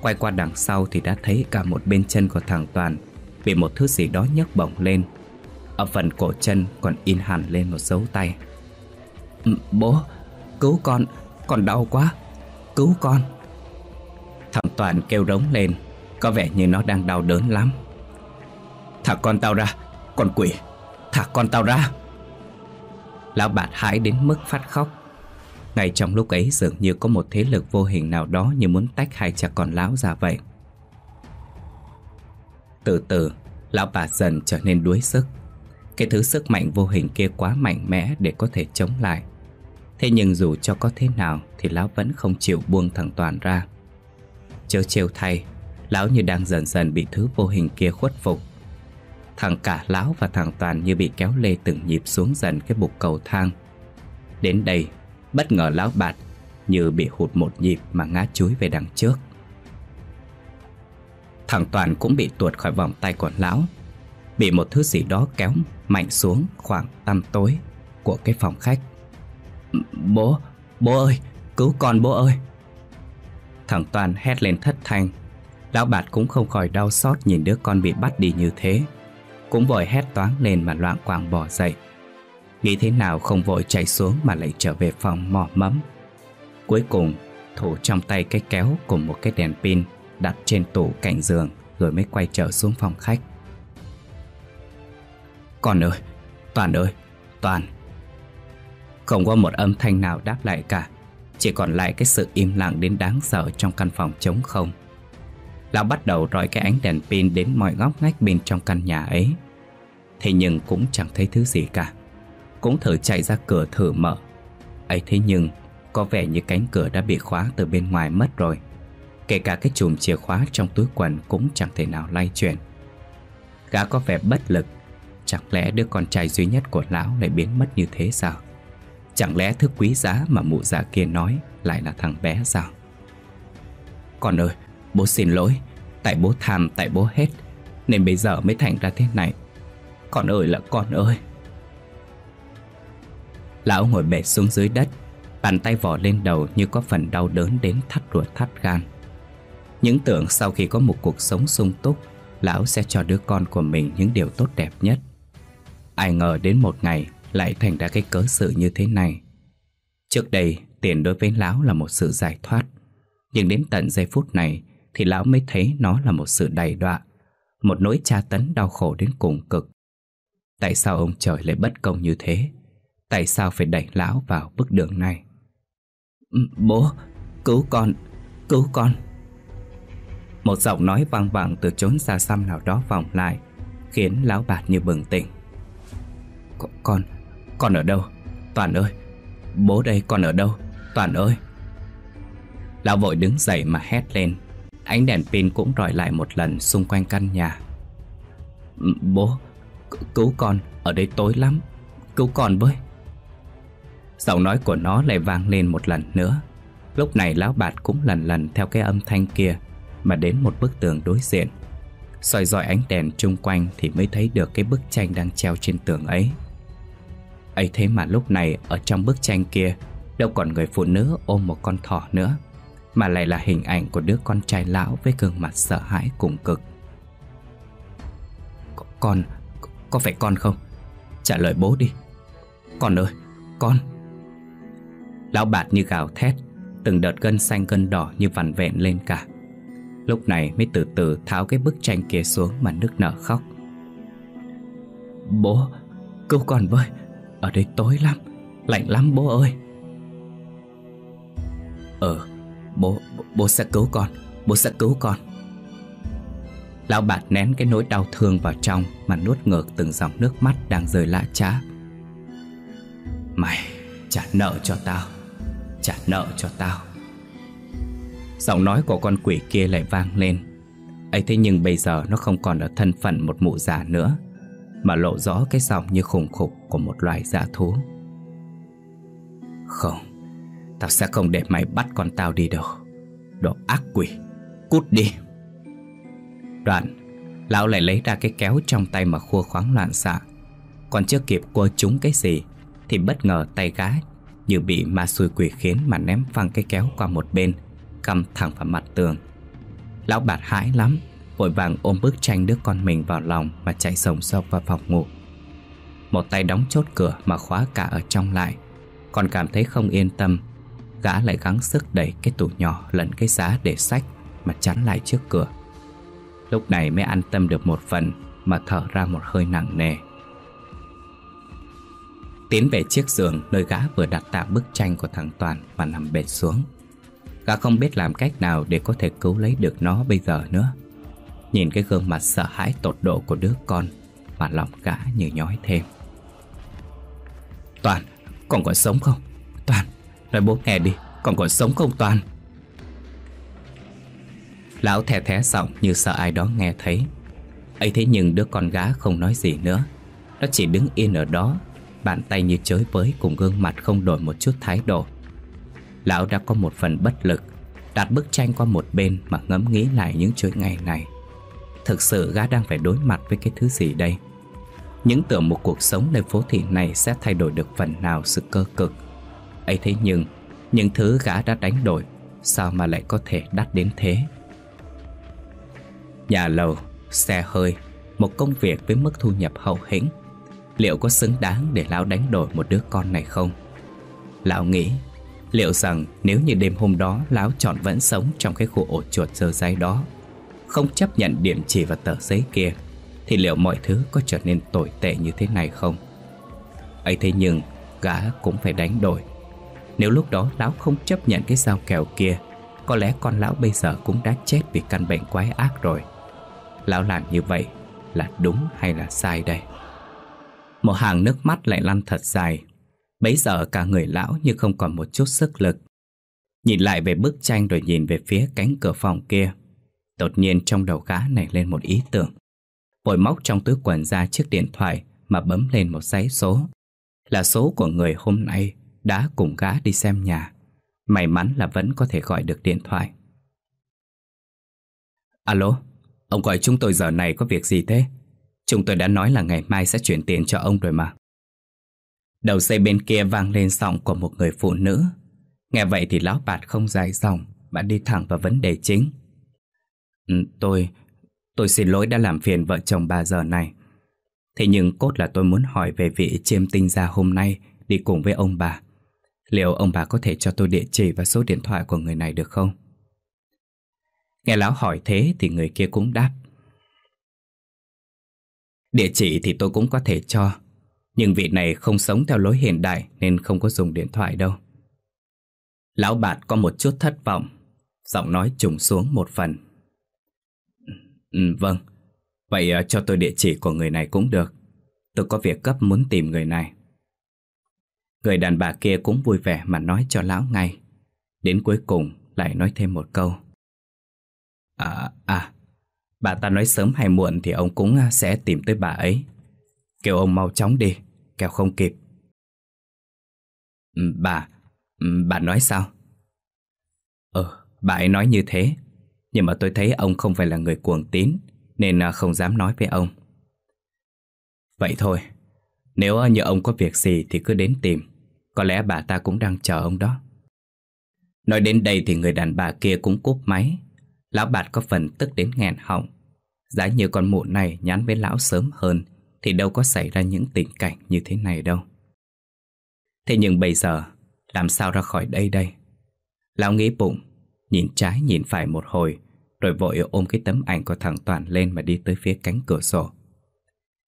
Quay qua đằng sau thì đã thấy cả một bên chân của thằng Toàn Bị một thứ gì đó nhấc bổng lên Ở phần cổ chân còn in hẳn lên một dấu tay Bố, cứu con, con đau quá Cứu con Thằng Toàn kêu rống lên Có vẻ như nó đang đau đớn lắm Thả con tao ra Con quỷ Thả con tao ra Lão bạt hãi đến mức phát khóc Ngay trong lúc ấy dường như có một thế lực vô hình nào đó Như muốn tách hai cha con lão ra vậy Từ từ Lão bạt dần trở nên đuối sức Cái thứ sức mạnh vô hình kia quá mạnh mẽ Để có thể chống lại Thế nhưng dù cho có thế nào Thì lão vẫn không chịu buông thằng Toàn ra Trêu trêu thay Lão như đang dần dần bị thứ vô hình kia khuất phục Thằng cả lão và thằng Toàn như bị kéo lê từng nhịp xuống dần cái bục cầu thang Đến đây Bất ngờ lão bạt Như bị hụt một nhịp mà ngã chuối về đằng trước Thằng Toàn cũng bị tuột khỏi vòng tay của lão Bị một thứ gì đó kéo mạnh xuống khoảng tăm tối của cái phòng khách Bố, bố ơi, cứu con bố ơi Thằng Toàn hét lên thất thanh Lão Bạt cũng không khỏi đau xót nhìn đứa con bị bắt đi như thế Cũng vội hét toáng lên mà loạn quàng bỏ dậy Nghĩ thế nào không vội chạy xuống mà lại trở về phòng mò mẫm Cuối cùng Thủ trong tay cái kéo cùng một cái đèn pin Đặt trên tủ cạnh giường Rồi mới quay trở xuống phòng khách Con ơi Toàn ơi Toàn Không có một âm thanh nào đáp lại cả chỉ còn lại cái sự im lặng đến đáng sợ trong căn phòng trống không Lão bắt đầu rọi cái ánh đèn pin đến mọi góc ngách bên trong căn nhà ấy Thế nhưng cũng chẳng thấy thứ gì cả Cũng thử chạy ra cửa thử mở ấy thế nhưng có vẻ như cánh cửa đã bị khóa từ bên ngoài mất rồi Kể cả cái chùm chìa khóa trong túi quần cũng chẳng thể nào lay chuyển Gã có vẻ bất lực Chẳng lẽ đứa con trai duy nhất của lão lại biến mất như thế sao? Chẳng lẽ thứ quý giá mà mụ già kia nói lại là thằng bé sao? Con ơi, bố xin lỗi, tại bố tham, tại bố hết, nên bây giờ mới thành ra thế này. Con ơi là con ơi! Lão ngồi bệt xuống dưới đất, bàn tay vò lên đầu như có phần đau đớn đến thắt ruột thắt gan. Những tưởng sau khi có một cuộc sống sung túc, lão sẽ cho đứa con của mình những điều tốt đẹp nhất. Ai ngờ đến một ngày lại thành ra cái cớ sự như thế này. Trước đây, tiền đối với lão là một sự giải thoát. Nhưng đến tận giây phút này thì lão mới thấy nó là một sự đầy đọa, một nỗi tra tấn đau khổ đến cùng cực. Tại sao ông trời lại bất công như thế? Tại sao phải đẩy lão vào bước đường này? Ừ, bố, cứu con, cứu con. Một giọng nói vang vẳng từ chốn xa xăm nào đó vọng lại, khiến lão bạt như bừng tỉnh. Con, con, con ở đâu? Toàn ơi! Bố đây con ở đâu? Toàn ơi! Lão vội đứng dậy mà hét lên Ánh đèn pin cũng rọi lại một lần xung quanh căn nhà Bố, cứu con, ở đây tối lắm Cứu con với Giọng nói của nó lại vang lên một lần nữa Lúc này lão bạt cũng lần lần theo cái âm thanh kia Mà đến một bức tường đối diện soi dọi ánh đèn chung quanh thì mới thấy được cái bức tranh đang treo trên tường ấy ấy thế mà lúc này ở trong bức tranh kia đâu còn người phụ nữ ôm một con thỏ nữa mà lại là hình ảnh của đứa con trai lão với gương mặt sợ hãi cùng cực. Con, có phải con không? Trả lời bố đi. Con ơi, con. Lão bạt như gào thét, từng đợt gân xanh gân đỏ như vằn vẹn lên cả. Lúc này mới từ từ tháo cái bức tranh kia xuống mà nức nở khóc. Bố, cứu con với, ở đây tối lắm Lạnh lắm bố ơi Ờ Bố, bố sẽ cứu con Bố sẽ cứu con Lão bạt nén cái nỗi đau thương vào trong Mà nuốt ngược từng dòng nước mắt đang rơi lã trá Mày trả nợ cho tao Trả nợ cho tao Giọng nói của con quỷ kia lại vang lên ấy thế nhưng bây giờ nó không còn ở thân phận một mụ già nữa mà lộ rõ cái giọng như khủng khục của một loài dã thú. Không, tao sẽ không để mày bắt con tao đi đâu. Đồ ác quỷ, cút đi. Đoạn, lão lại lấy ra cái kéo trong tay mà khua khoáng loạn xạ. Còn chưa kịp cua chúng cái gì, thì bất ngờ tay gái như bị ma xui quỷ khiến mà ném phăng cái kéo qua một bên, cầm thẳng vào mặt tường. Lão bạt hãi lắm, Vội vàng ôm bức tranh đứa con mình vào lòng Mà chạy sồng sộc vào phòng ngủ Một tay đóng chốt cửa mà khóa cả ở trong lại Còn cảm thấy không yên tâm Gã lại gắng sức đẩy cái tủ nhỏ lẫn cái giá để sách Mà chắn lại trước cửa Lúc này mới an tâm được một phần Mà thở ra một hơi nặng nề Tiến về chiếc giường nơi gã vừa đặt tạm bức tranh của thằng Toàn Và nằm bệt xuống Gã không biết làm cách nào để có thể cứu lấy được nó bây giờ nữa Nhìn cái gương mặt sợ hãi tột độ của đứa con Mà lòng gã như nhói thêm Toàn, con còn sống không? Toàn, nói bố nghe đi, con còn sống không Toàn? Lão thè thé giọng như sợ ai đó nghe thấy ấy thế nhưng đứa con gá không nói gì nữa Nó chỉ đứng yên ở đó Bàn tay như chới với cùng gương mặt không đổi một chút thái độ Lão đã có một phần bất lực Đặt bức tranh qua một bên mà ngẫm nghĩ lại những chuỗi ngày này Thực sự gã đang phải đối mặt với cái thứ gì đây Những tưởng một cuộc sống nơi phố thị này Sẽ thay đổi được phần nào sự cơ cực ấy thế nhưng Những thứ gã đã đánh đổi Sao mà lại có thể đắt đến thế Nhà lầu, xe hơi Một công việc với mức thu nhập hậu hĩnh Liệu có xứng đáng để lão đánh đổi một đứa con này không? Lão nghĩ Liệu rằng nếu như đêm hôm đó Lão chọn vẫn sống trong cái khu ổ chuột dơ dáy đó không chấp nhận điểm chỉ và tờ giấy kia thì liệu mọi thứ có trở nên tồi tệ như thế này không? ấy thế nhưng gã cũng phải đánh đổi. Nếu lúc đó lão không chấp nhận cái dao kèo kia có lẽ con lão bây giờ cũng đã chết vì căn bệnh quái ác rồi. Lão làm như vậy là đúng hay là sai đây? Một hàng nước mắt lại lăn thật dài. Bấy giờ cả người lão như không còn một chút sức lực. Nhìn lại về bức tranh rồi nhìn về phía cánh cửa phòng kia. Đột nhiên trong đầu gã nảy lên một ý tưởng Vội móc trong túi quần ra chiếc điện thoại Mà bấm lên một dãy số Là số của người hôm nay Đã cùng gã đi xem nhà May mắn là vẫn có thể gọi được điện thoại Alo Ông gọi chúng tôi giờ này có việc gì thế Chúng tôi đã nói là ngày mai sẽ chuyển tiền cho ông rồi mà Đầu dây bên kia vang lên giọng của một người phụ nữ Nghe vậy thì lão bạt không dài dòng mà đi thẳng vào vấn đề chính Ừ, tôi... tôi xin lỗi đã làm phiền vợ chồng bà giờ này. Thế nhưng cốt là tôi muốn hỏi về vị chiêm tinh gia hôm nay đi cùng với ông bà. Liệu ông bà có thể cho tôi địa chỉ và số điện thoại của người này được không? Nghe lão hỏi thế thì người kia cũng đáp. Địa chỉ thì tôi cũng có thể cho, nhưng vị này không sống theo lối hiện đại nên không có dùng điện thoại đâu. Lão bạt có một chút thất vọng, giọng nói trùng xuống một phần. Ừ, vâng. Vậy ờ, cho tôi địa chỉ của người này cũng được. Tôi có việc cấp muốn tìm người này. Người đàn bà kia cũng vui vẻ mà nói cho lão ngay. Đến cuối cùng lại nói thêm một câu. À, à, bà ta nói sớm hay muộn thì ông cũng ờ, sẽ tìm tới bà ấy. Kêu ông mau chóng đi, kêu không kịp. Ừ, bà, ừ, bà nói sao? Ờ, bà ấy nói như thế. Nhưng mà tôi thấy ông không phải là người cuồng tín Nên à, không dám nói với ông Vậy thôi Nếu như ông có việc gì thì cứ đến tìm Có lẽ bà ta cũng đang chờ ông đó Nói đến đây thì người đàn bà kia cũng cúp máy Lão bạt có phần tức đến nghẹn họng Giá như con mụ này nhắn với lão sớm hơn Thì đâu có xảy ra những tình cảnh như thế này đâu Thế nhưng bây giờ Làm sao ra khỏi đây đây Lão nghĩ bụng Nhìn trái nhìn phải một hồi Rồi vội ôm cái tấm ảnh của thằng Toàn lên Mà đi tới phía cánh cửa sổ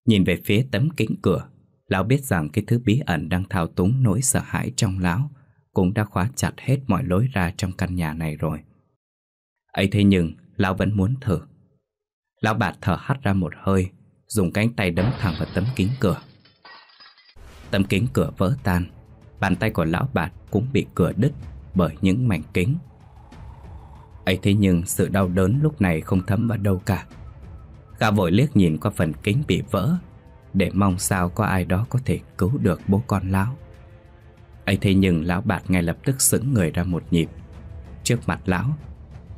Nhìn về phía tấm kính cửa Lão biết rằng cái thứ bí ẩn đang thao túng nỗi sợ hãi trong lão Cũng đã khóa chặt hết mọi lối ra trong căn nhà này rồi ấy thế nhưng lão vẫn muốn thử Lão bạt thở hắt ra một hơi Dùng cánh tay đấm thẳng vào tấm kính cửa Tấm kính cửa vỡ tan Bàn tay của lão bạt cũng bị cửa đứt bởi những mảnh kính ấy thế nhưng sự đau đớn lúc này không thấm vào đâu cả Gã vội liếc nhìn qua phần kính bị vỡ Để mong sao có ai đó có thể cứu được bố con lão ấy thế nhưng lão bạt ngay lập tức sững người ra một nhịp Trước mặt lão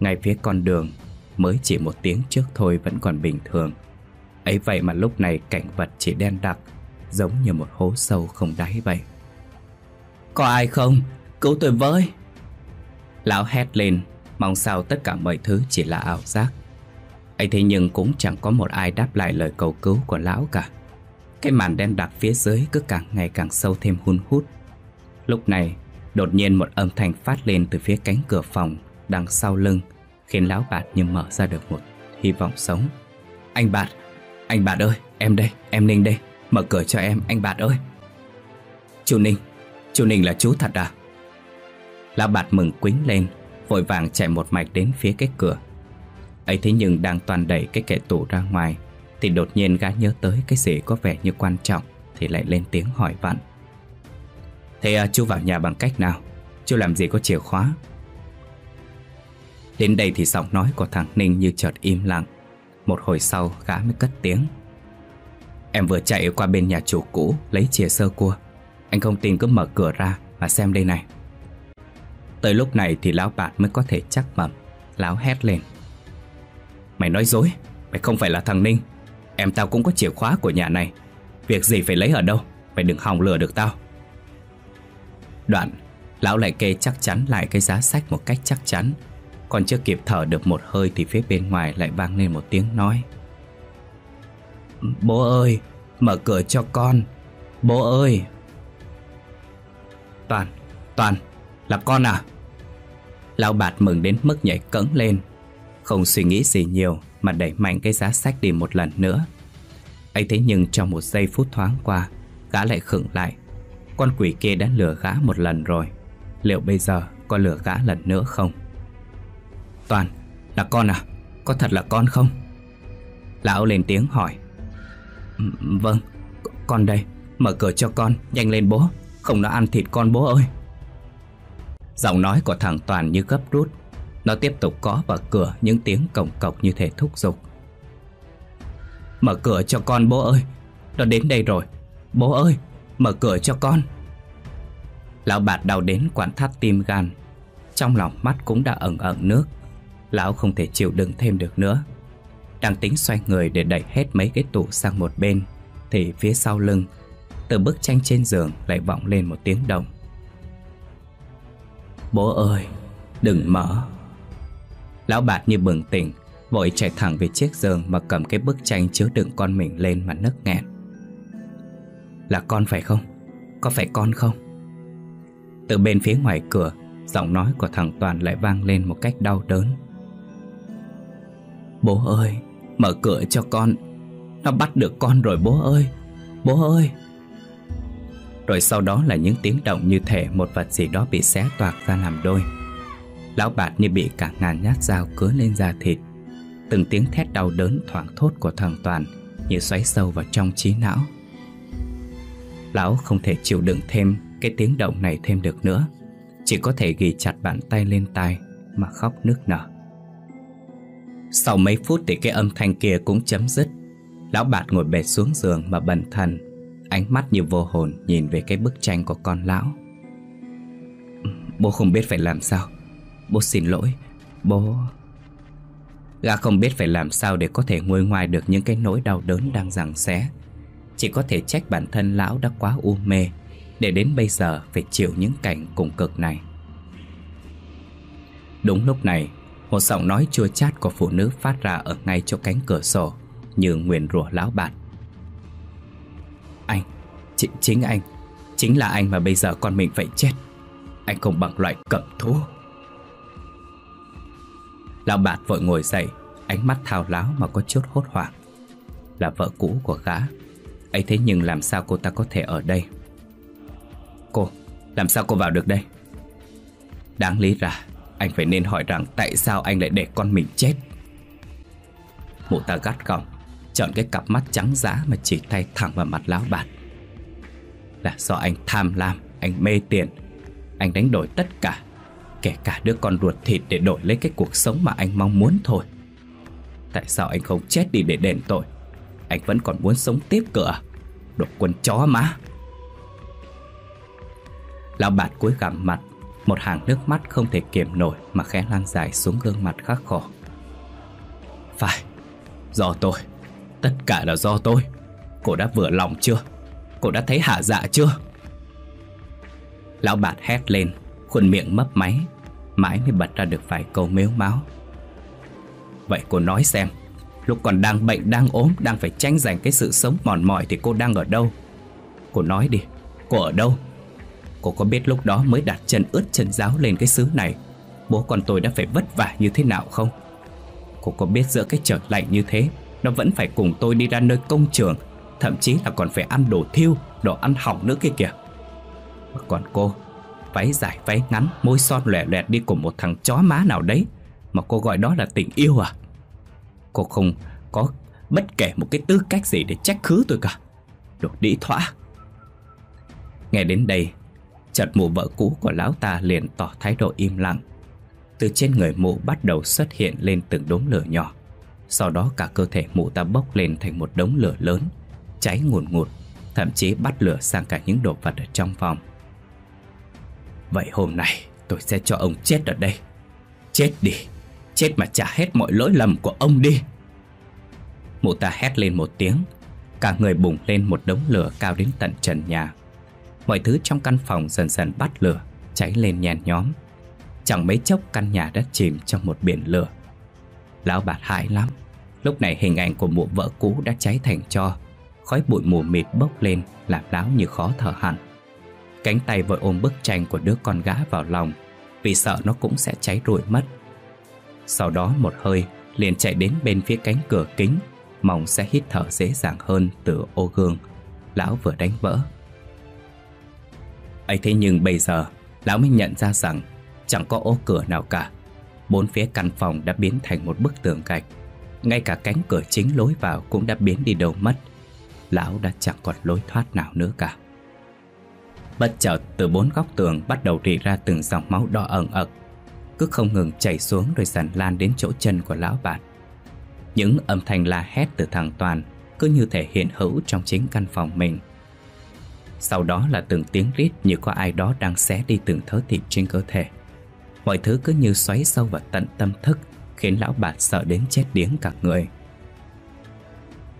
Ngay phía con đường Mới chỉ một tiếng trước thôi vẫn còn bình thường Ấy vậy mà lúc này cảnh vật chỉ đen đặc Giống như một hố sâu không đáy vậy Có ai không? Cứu tôi với! Lão hét lên Mong sao tất cả mọi thứ chỉ là ảo giác ấy thế nhưng cũng chẳng có một ai đáp lại lời cầu cứu của lão cả Cái màn đen đặc phía dưới cứ càng ngày càng sâu thêm hun hút Lúc này đột nhiên một âm thanh phát lên từ phía cánh cửa phòng đằng sau lưng Khiến lão bạt như mở ra được một hy vọng sống Anh bạt, anh bạt ơi, em đây, em Ninh đây, mở cửa cho em, anh bạt ơi Chú Ninh, chú Ninh là chú thật à? Lão bạt mừng quính lên Vội vàng chạy một mạch đến phía cái cửa ấy thế nhưng đang toàn đẩy cái kẻ tủ ra ngoài Thì đột nhiên gã nhớ tới cái gì có vẻ như quan trọng Thì lại lên tiếng hỏi vặn Thế à, chú vào nhà bằng cách nào? Chú làm gì có chìa khóa? Đến đây thì giọng nói của thằng Ninh như chợt im lặng Một hồi sau gã mới cất tiếng Em vừa chạy qua bên nhà chủ cũ lấy chìa sơ cua Anh không tin cứ mở cửa ra mà xem đây này Tới lúc này thì lão bạn mới có thể chắc mẩm Lão hét lên Mày nói dối Mày không phải là thằng Ninh Em tao cũng có chìa khóa của nhà này Việc gì phải lấy ở đâu Mày đừng hòng lừa được tao Đoạn Lão lại kê chắc chắn lại cái giá sách một cách chắc chắn Còn chưa kịp thở được một hơi Thì phía bên ngoài lại vang lên một tiếng nói Bố ơi Mở cửa cho con Bố ơi Toàn Toàn là con à Lão bạt mừng đến mức nhảy cẫng lên Không suy nghĩ gì nhiều Mà đẩy mạnh cái giá sách đi một lần nữa ấy thế nhưng trong một giây phút thoáng qua Gã lại khựng lại Con quỷ kia đã lừa gã một lần rồi Liệu bây giờ có lừa gã lần nữa không Toàn Là con à Có thật là con không Lão lên tiếng hỏi Vâng Con đây Mở cửa cho con Nhanh lên bố Không nó ăn thịt con bố ơi Giọng nói của thằng Toàn như gấp rút Nó tiếp tục có vào cửa những tiếng cổng cọc như thể thúc giục Mở cửa cho con bố ơi Nó đến đây rồi Bố ơi mở cửa cho con Lão bạt đau đến quán thắt tim gan Trong lòng mắt cũng đã ẩn ẩn nước Lão không thể chịu đựng thêm được nữa Đang tính xoay người để đẩy hết mấy cái tủ sang một bên Thì phía sau lưng Từ bức tranh trên giường lại vọng lên một tiếng động Bố ơi, đừng mở Lão bạt như bừng tỉnh Vội chạy thẳng về chiếc giường Mà cầm cái bức tranh chứa đựng con mình lên mà nấc nghẹn Là con phải không? Có phải con không? Từ bên phía ngoài cửa Giọng nói của thằng Toàn lại vang lên một cách đau đớn Bố ơi, mở cửa cho con Nó bắt được con rồi bố ơi Bố ơi rồi sau đó là những tiếng động như thể một vật gì đó bị xé toạc ra làm đôi Lão bạt như bị cả ngàn nhát dao cứa lên da thịt Từng tiếng thét đau đớn thoảng thốt của thằng Toàn Như xoáy sâu vào trong trí não Lão không thể chịu đựng thêm cái tiếng động này thêm được nữa Chỉ có thể ghi chặt bàn tay lên tai mà khóc nức nở Sau mấy phút thì cái âm thanh kia cũng chấm dứt Lão bạt ngồi bệt xuống giường mà bần thần Ánh mắt như vô hồn nhìn về cái bức tranh của con lão Bố không biết phải làm sao Bố xin lỗi Bố... Gã không biết phải làm sao để có thể nguôi ngoài được những cái nỗi đau đớn đang giằng xé Chỉ có thể trách bản thân lão đã quá u mê Để đến bây giờ phải chịu những cảnh cùng cực này Đúng lúc này Một giọng nói chua chát của phụ nữ phát ra ở ngay chỗ cánh cửa sổ Như nguyền rủa lão bạt Chính, chính anh Chính là anh mà bây giờ con mình phải chết Anh không bằng loại cẩm thú Lão bạt vội ngồi dậy Ánh mắt thao láo mà có chút hốt hoảng Là vợ cũ của gã ấy thế nhưng làm sao cô ta có thể ở đây Cô Làm sao cô vào được đây Đáng lý ra Anh phải nên hỏi rằng tại sao anh lại để con mình chết Mụ ta gắt gỏng Chọn cái cặp mắt trắng dã mà chỉ tay thẳng vào mặt lão bạt là do anh tham lam, anh mê tiền. Anh đánh đổi tất cả, kể cả đứa con ruột thịt để đổi lấy cái cuộc sống mà anh mong muốn thôi. Tại sao anh không chết đi để đền tội? Anh vẫn còn muốn sống tiếp cơ à? Đồ quân chó má! Lão bạt cuối gằm mặt, một hàng nước mắt không thể kiềm nổi mà khẽ lan dài xuống gương mặt khắc khổ. Phải, do tôi, tất cả là do tôi. Cô đã vừa lòng chưa? Cô đã thấy hạ dạ chưa Lão bạt hét lên Khuôn miệng mấp máy Mãi mới bật ra được vài câu mếu máu Vậy cô nói xem Lúc còn đang bệnh, đang ốm Đang phải tranh giành cái sự sống mòn mỏi Thì cô đang ở đâu Cô nói đi, cô ở đâu Cô có biết lúc đó mới đặt chân ướt chân giáo lên cái xứ này Bố con tôi đã phải vất vả như thế nào không Cô có biết giữa cái trở lạnh như thế Nó vẫn phải cùng tôi đi ra nơi công trường Thậm chí là còn phải ăn đồ thiêu Đồ ăn hỏng nữa kia kìa Còn cô Váy dài váy ngắn Môi son lẻ lẹt đi cùng một thằng chó má nào đấy Mà cô gọi đó là tình yêu à Cô không có bất kể một cái tư cách gì để trách khứ tôi cả Đồ đĩ thỏa Nghe đến đây Chợt mụ vợ cũ của lão ta liền tỏ thái độ im lặng Từ trên người mụ bắt đầu xuất hiện lên từng đống lửa nhỏ Sau đó cả cơ thể mụ ta bốc lên thành một đống lửa lớn cháy ngùn ngụt, thậm chí bắt lửa sang cả những đồ vật ở trong phòng. Vậy hôm nay tôi sẽ cho ông chết ở đây. Chết đi, chết mà trả hết mọi lỗi lầm của ông đi. Mụ ta hét lên một tiếng, cả người bùng lên một đống lửa cao đến tận trần nhà. Mọi thứ trong căn phòng dần dần bắt lửa, cháy lên nhen nhóm. Chẳng mấy chốc căn nhà đã chìm trong một biển lửa. Lão bạt hại lắm, lúc này hình ảnh của mụ vợ cũ đã cháy thành cho, khói bụi mù mịt bốc lên làm lão như khó thở hẳn. Cánh tay vội ôm bức tranh của đứa con gái vào lòng vì sợ nó cũng sẽ cháy rụi mất. Sau đó một hơi liền chạy đến bên phía cánh cửa kính mong sẽ hít thở dễ dàng hơn từ ô gương lão vừa đánh vỡ. ấy thế nhưng bây giờ lão mới nhận ra rằng chẳng có ô cửa nào cả. Bốn phía căn phòng đã biến thành một bức tường gạch ngay cả cánh cửa chính lối vào cũng đã biến đi đâu mất lão đã chẳng còn lối thoát nào nữa cả. Bất chợt từ bốn góc tường bắt đầu rỉ ra từng dòng máu đỏ ẩn ật Cứ không ngừng chảy xuống rồi dần lan đến chỗ chân của lão bạn Những âm thanh la hét từ thằng Toàn cứ như thể hiện hữu trong chính căn phòng mình Sau đó là từng tiếng rít như có ai đó đang xé đi từng thớ thịt trên cơ thể Mọi thứ cứ như xoáy sâu vào tận tâm thức Khiến lão bạn sợ đến chết điếng cả người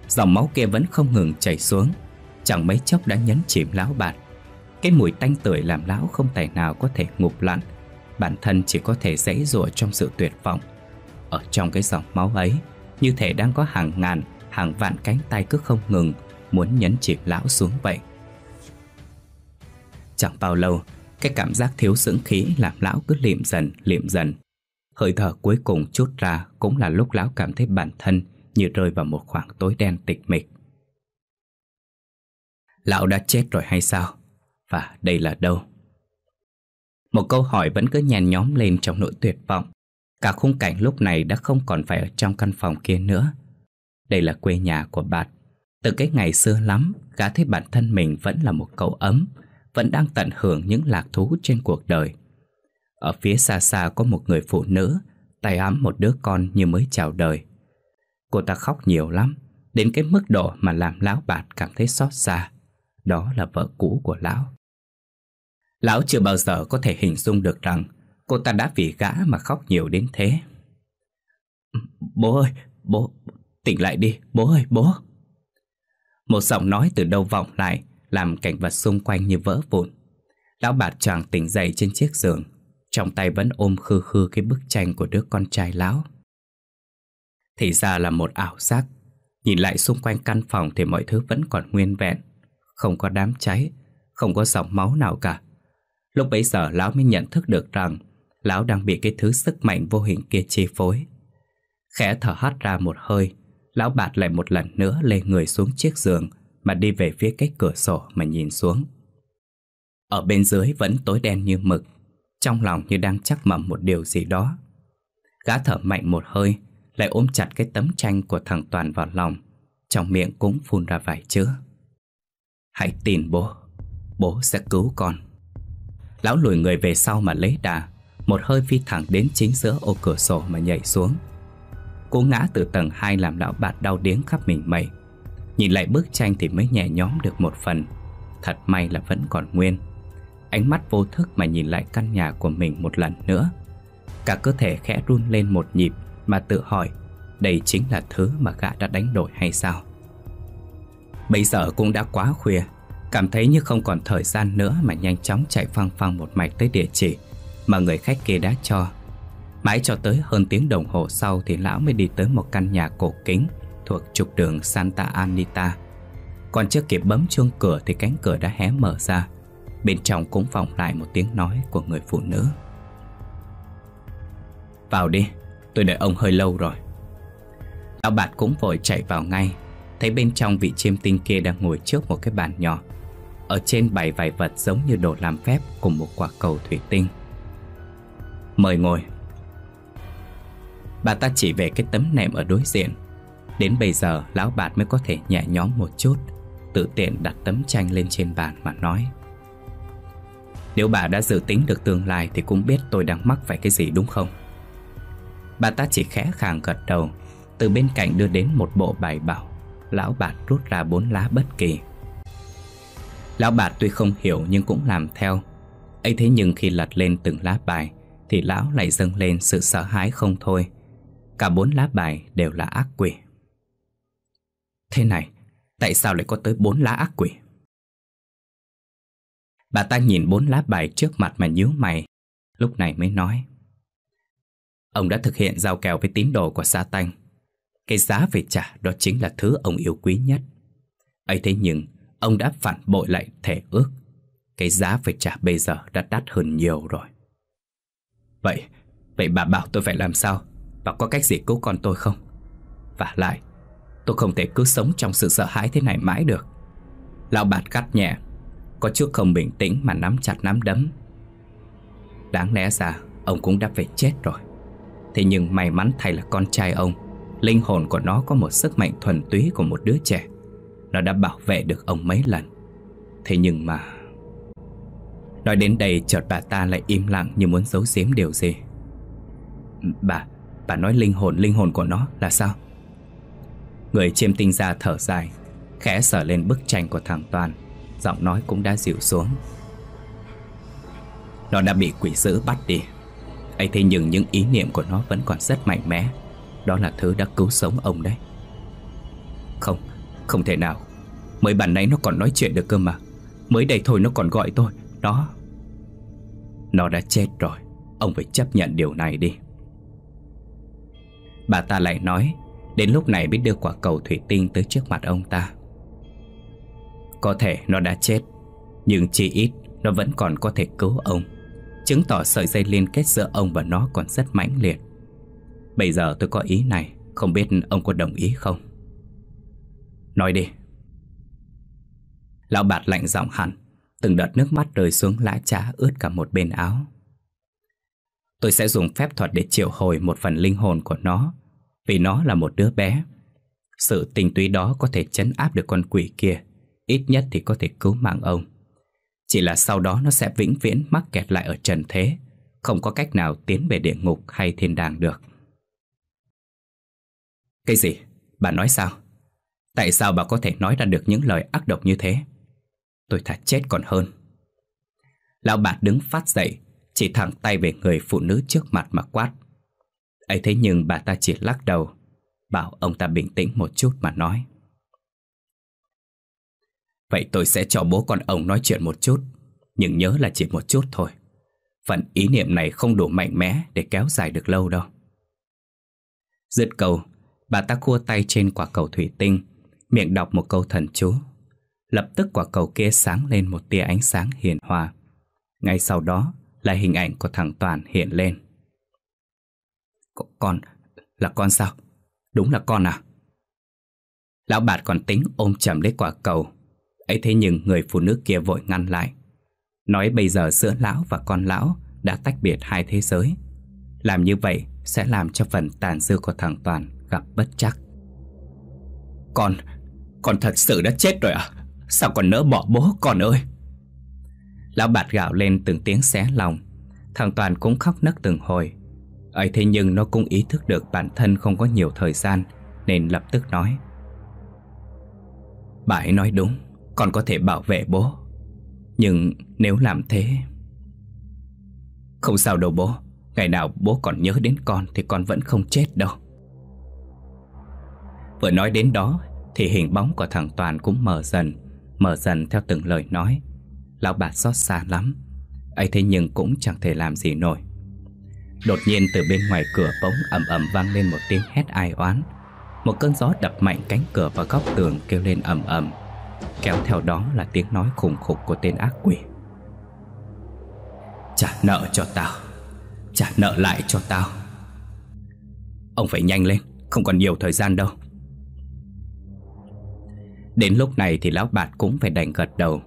Dòng máu kia vẫn không ngừng chảy xuống Chẳng mấy chốc đã nhấn chìm lão bạn Cái mùi tanh tưởi làm lão không tài nào có thể ngụp lặn Bản thân chỉ có thể dãy rủa trong sự tuyệt vọng Ở trong cái dòng máu ấy Như thể đang có hàng ngàn, hàng vạn cánh tay cứ không ngừng Muốn nhấn chìm lão xuống vậy Chẳng bao lâu Cái cảm giác thiếu dưỡng khí làm lão cứ liệm dần, liệm dần Hơi thở cuối cùng chút ra cũng là lúc lão cảm thấy bản thân như rơi vào một khoảng tối đen tịch mịch. Lão đã chết rồi hay sao? Và đây là đâu? Một câu hỏi vẫn cứ nhàn nhóm lên trong nỗi tuyệt vọng. Cả khung cảnh lúc này đã không còn phải ở trong căn phòng kia nữa. Đây là quê nhà của bạn. Từ cái ngày xưa lắm, gã thấy bản thân mình vẫn là một cậu ấm, vẫn đang tận hưởng những lạc thú trên cuộc đời. Ở phía xa xa có một người phụ nữ, tay ấm một đứa con như mới chào đời. Cô ta khóc nhiều lắm Đến cái mức độ mà làm lão bạt cảm thấy xót xa Đó là vợ cũ của lão Lão chưa bao giờ có thể hình dung được rằng Cô ta đã vì gã mà khóc nhiều đến thế Bố ơi, bố, tỉnh lại đi, bố ơi, bố Một giọng nói từ đâu vọng lại Làm cảnh vật xung quanh như vỡ vụn Lão bạt chàng tỉnh dậy trên chiếc giường Trong tay vẫn ôm khư khư cái bức tranh của đứa con trai lão thì ra là một ảo giác Nhìn lại xung quanh căn phòng thì mọi thứ vẫn còn nguyên vẹn Không có đám cháy Không có dòng máu nào cả Lúc bấy giờ lão mới nhận thức được rằng Lão đang bị cái thứ sức mạnh vô hình kia chi phối Khẽ thở hắt ra một hơi Lão bạt lại một lần nữa lê người xuống chiếc giường Mà đi về phía cái cửa sổ mà nhìn xuống Ở bên dưới vẫn tối đen như mực Trong lòng như đang chắc mầm một điều gì đó Gã thở mạnh một hơi lại ôm chặt cái tấm tranh của thằng Toàn vào lòng, trong miệng cũng phun ra vài chữ. Hãy tin bố, bố sẽ cứu con. Lão lùi người về sau mà lấy đà, một hơi phi thẳng đến chính giữa ô cửa sổ mà nhảy xuống. cố ngã từ tầng 2 làm lão bạt đau điếng khắp mình mẩy. Nhìn lại bức tranh thì mới nhẹ nhóm được một phần, thật may là vẫn còn nguyên. Ánh mắt vô thức mà nhìn lại căn nhà của mình một lần nữa. Cả cơ thể khẽ run lên một nhịp mà tự hỏi Đây chính là thứ mà gã đã đánh đổi hay sao Bây giờ cũng đã quá khuya Cảm thấy như không còn thời gian nữa Mà nhanh chóng chạy phăng phăng một mạch tới địa chỉ Mà người khách kia đã cho Mãi cho tới hơn tiếng đồng hồ sau Thì lão mới đi tới một căn nhà cổ kính Thuộc trục đường Santa Anita Còn chưa kịp bấm chuông cửa Thì cánh cửa đã hé mở ra Bên trong cũng vọng lại một tiếng nói của người phụ nữ Vào đi Tôi đợi ông hơi lâu rồi Lão bạt cũng vội chạy vào ngay Thấy bên trong vị chiêm tinh kia đang ngồi trước một cái bàn nhỏ Ở trên bày vài vật giống như đồ làm phép Cùng một quả cầu thủy tinh Mời ngồi Bà ta chỉ về cái tấm nệm ở đối diện Đến bây giờ lão bạt mới có thể nhẹ nhõm một chút Tự tiện đặt tấm tranh lên trên bàn mà nói Nếu bà đã dự tính được tương lai Thì cũng biết tôi đang mắc phải cái gì đúng không Bà ta chỉ khẽ khàng gật đầu Từ bên cạnh đưa đến một bộ bài bảo Lão bạt rút ra bốn lá bất kỳ Lão bạt tuy không hiểu nhưng cũng làm theo ấy thế nhưng khi lật lên từng lá bài Thì lão lại dâng lên sự sợ hãi không thôi Cả bốn lá bài đều là ác quỷ Thế này, tại sao lại có tới bốn lá ác quỷ? Bà ta nhìn bốn lá bài trước mặt mà nhíu mày Lúc này mới nói Ông đã thực hiện giao kèo với tín đồ của sa tanh Cái giá phải trả đó chính là thứ ông yêu quý nhất ấy thế nhưng Ông đã phản bội lại thể ước Cái giá phải trả bây giờ đã đắt hơn nhiều rồi Vậy Vậy bà bảo tôi phải làm sao và có cách gì cứu con tôi không Và lại Tôi không thể cứ sống trong sự sợ hãi thế này mãi được Lão bạt cắt nhẹ Có trước không bình tĩnh mà nắm chặt nắm đấm Đáng lẽ ra Ông cũng đã phải chết rồi Thế nhưng may mắn thay là con trai ông Linh hồn của nó có một sức mạnh thuần túy của một đứa trẻ Nó đã bảo vệ được ông mấy lần Thế nhưng mà Nói đến đây chợt bà ta lại im lặng như muốn giấu giếm điều gì Bà, bà nói linh hồn, linh hồn của nó là sao? Người chiêm tinh ra thở dài Khẽ sở lên bức tranh của thằng Toàn Giọng nói cũng đã dịu xuống Nó đã bị quỷ dữ bắt đi ấy thế nhưng những ý niệm của nó vẫn còn rất mạnh mẽ Đó là thứ đã cứu sống ông đấy Không, không thể nào Mới bản nãy nó còn nói chuyện được cơ mà Mới đây thôi nó còn gọi tôi Nó Nó đã chết rồi Ông phải chấp nhận điều này đi Bà ta lại nói Đến lúc này biết đưa quả cầu thủy tinh tới trước mặt ông ta Có thể nó đã chết Nhưng chỉ ít Nó vẫn còn có thể cứu ông Chứng tỏ sợi dây liên kết giữa ông và nó còn rất mãnh liệt Bây giờ tôi có ý này Không biết ông có đồng ý không Nói đi Lão bạt lạnh giọng hẳn Từng đợt nước mắt rơi xuống lã trá ướt cả một bên áo Tôi sẽ dùng phép thuật để triệu hồi một phần linh hồn của nó Vì nó là một đứa bé Sự tình túy đó có thể chấn áp được con quỷ kia Ít nhất thì có thể cứu mạng ông chỉ là sau đó nó sẽ vĩnh viễn mắc kẹt lại ở trần thế Không có cách nào tiến về địa ngục hay thiên đàng được Cái gì? Bà nói sao? Tại sao bà có thể nói ra được những lời ác độc như thế? Tôi thà chết còn hơn Lão bà đứng phát dậy Chỉ thẳng tay về người phụ nữ trước mặt mà quát ấy thế nhưng bà ta chỉ lắc đầu Bảo ông ta bình tĩnh một chút mà nói Vậy tôi sẽ cho bố con ông nói chuyện một chút Nhưng nhớ là chỉ một chút thôi Phần ý niệm này không đủ mạnh mẽ để kéo dài được lâu đâu Dứt cầu Bà ta khua tay trên quả cầu thủy tinh Miệng đọc một câu thần chú Lập tức quả cầu kia sáng lên một tia ánh sáng hiền hòa Ngay sau đó là hình ảnh của thằng Toàn hiện lên Con, là con sao? Đúng là con à? Lão bạt còn tính ôm chầm lấy quả cầu ấy thế nhưng người phụ nữ kia vội ngăn lại Nói bây giờ giữa lão và con lão Đã tách biệt hai thế giới Làm như vậy sẽ làm cho phần tàn dư của thằng Toàn gặp bất chắc Con, con thật sự đã chết rồi à Sao còn nỡ bỏ bố con ơi Lão bạt gạo lên từng tiếng xé lòng Thằng Toàn cũng khóc nấc từng hồi ấy thế nhưng nó cũng ý thức được bản thân không có nhiều thời gian Nên lập tức nói Bà ấy nói đúng con có thể bảo vệ bố Nhưng nếu làm thế Không sao đâu bố Ngày nào bố còn nhớ đến con Thì con vẫn không chết đâu Vừa nói đến đó Thì hình bóng của thằng Toàn cũng mở dần mở dần theo từng lời nói Lão bà xót xa lắm ấy thế nhưng cũng chẳng thể làm gì nổi Đột nhiên từ bên ngoài cửa bỗng ầm ầm vang lên một tiếng hét ai oán Một cơn gió đập mạnh cánh cửa vào góc tường kêu lên ầm ầm Kéo theo đó là tiếng nói khủng khục của tên ác quỷ Trả nợ cho tao Trả nợ lại cho tao Ông phải nhanh lên Không còn nhiều thời gian đâu Đến lúc này thì lão bạt cũng phải đành gật đầu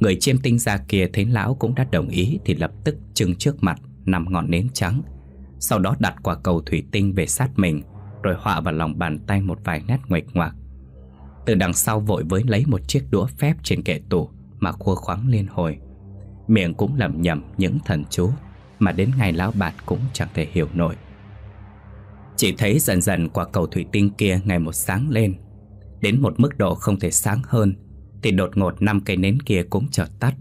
Người chiêm tinh ra kia thấy lão cũng đã đồng ý Thì lập tức trưng trước mặt Nằm ngọn nến trắng Sau đó đặt quả cầu thủy tinh về sát mình Rồi họa vào lòng bàn tay một vài nét nguệch ngoạc từ đằng sau vội với lấy một chiếc đũa phép trên kệ tủ Mà khua khoáng liên hồi Miệng cũng lẩm nhẩm những thần chú Mà đến ngày lão bạt cũng chẳng thể hiểu nổi Chỉ thấy dần dần quả cầu thủy tinh kia ngày một sáng lên Đến một mức độ không thể sáng hơn Thì đột ngột năm cây nến kia cũng chợt tắt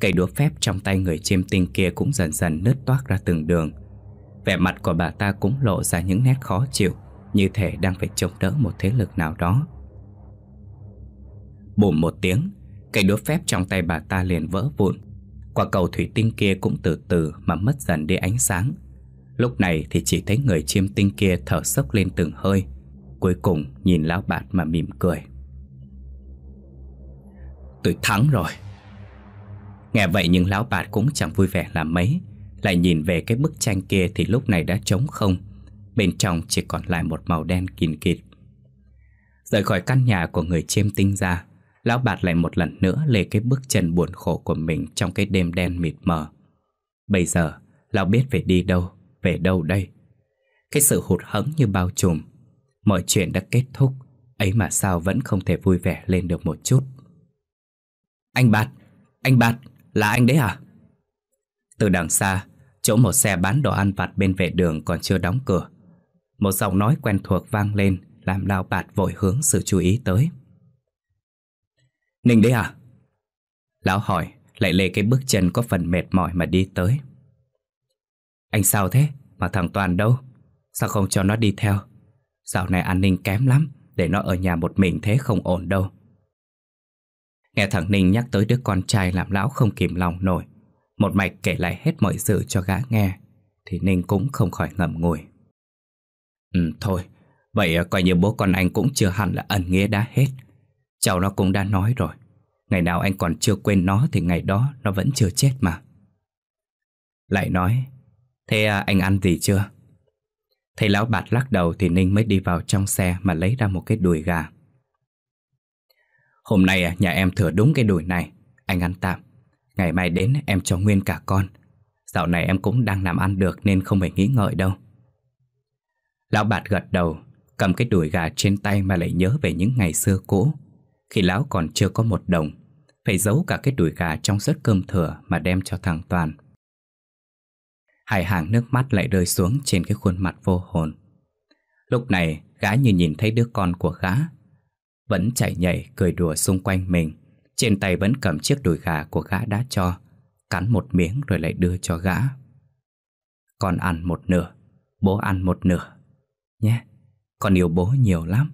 Cây đũa phép trong tay người chiêm tinh kia cũng dần dần nứt toát ra từng đường Vẻ mặt của bà ta cũng lộ ra những nét khó chịu Như thể đang phải chống đỡ một thế lực nào đó Bùm một tiếng Cây đũa phép trong tay bà ta liền vỡ vụn Quả cầu thủy tinh kia cũng từ từ Mà mất dần đi ánh sáng Lúc này thì chỉ thấy người chiêm tinh kia Thở sốc lên từng hơi Cuối cùng nhìn lão bạt mà mỉm cười Tôi thắng rồi Nghe vậy nhưng lão bạt cũng chẳng vui vẻ là mấy Lại nhìn về cái bức tranh kia Thì lúc này đã trống không Bên trong chỉ còn lại một màu đen kín kịt Rời khỏi căn nhà của người chiêm tinh ra Lão Bạt lại một lần nữa lê cái bước chân buồn khổ của mình trong cái đêm đen mịt mờ. Bây giờ, lão biết phải đi đâu, về đâu đây? Cái sự hụt hẫng như bao trùm. Mọi chuyện đã kết thúc, ấy mà sao vẫn không thể vui vẻ lên được một chút. Anh Bạt, anh Bạt, là anh đấy à? Từ đằng xa, chỗ một xe bán đồ ăn vặt bên vệ đường còn chưa đóng cửa. Một giọng nói quen thuộc vang lên làm lão Bạt vội hướng sự chú ý tới. Ninh đấy à? Lão hỏi, lại lê cái bước chân có phần mệt mỏi mà đi tới. Anh sao thế? Mà thằng Toàn đâu? Sao không cho nó đi theo? Dạo này an ninh kém lắm, để nó ở nhà một mình thế không ổn đâu. Nghe thằng Ninh nhắc tới đứa con trai làm lão không kìm lòng nổi. Một mạch kể lại hết mọi sự cho gã nghe, thì Ninh cũng không khỏi ngậm ngùi. Ừ, thôi, vậy à, coi như bố con anh cũng chưa hẳn là ân nghĩa đã hết. Cháu nó cũng đã nói rồi Ngày nào anh còn chưa quên nó Thì ngày đó nó vẫn chưa chết mà Lại nói Thế à, anh ăn gì chưa? thầy lão bạt lắc đầu thì Ninh mới đi vào trong xe mà lấy ra một cái đùi gà. Hôm nay à, nhà em thừa đúng cái đùi này, anh ăn tạm. Ngày mai đến em cho nguyên cả con. Dạo này em cũng đang làm ăn được nên không phải nghĩ ngợi đâu. Lão bạt gật đầu, cầm cái đùi gà trên tay mà lại nhớ về những ngày xưa cũ. Khi lão còn chưa có một đồng Phải giấu cả cái đùi gà trong suất cơm thừa Mà đem cho thằng Toàn Hai hàng nước mắt lại rơi xuống Trên cái khuôn mặt vô hồn Lúc này gã như nhìn thấy đứa con của gã Vẫn chạy nhảy cười đùa xung quanh mình Trên tay vẫn cầm chiếc đùi gà của gã đã cho Cắn một miếng rồi lại đưa cho gã Con ăn một nửa Bố ăn một nửa Nhé Con yêu bố nhiều lắm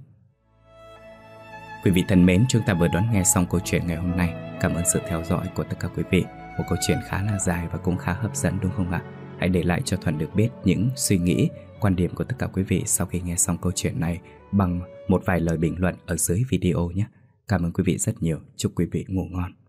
Quý vị thân mến, chúng ta vừa đón nghe xong câu chuyện ngày hôm nay. Cảm ơn sự theo dõi của tất cả quý vị. Một câu chuyện khá là dài và cũng khá hấp dẫn đúng không ạ? Hãy để lại cho Thuận được biết những suy nghĩ, quan điểm của tất cả quý vị sau khi nghe xong câu chuyện này bằng một vài lời bình luận ở dưới video nhé. Cảm ơn quý vị rất nhiều. Chúc quý vị ngủ ngon.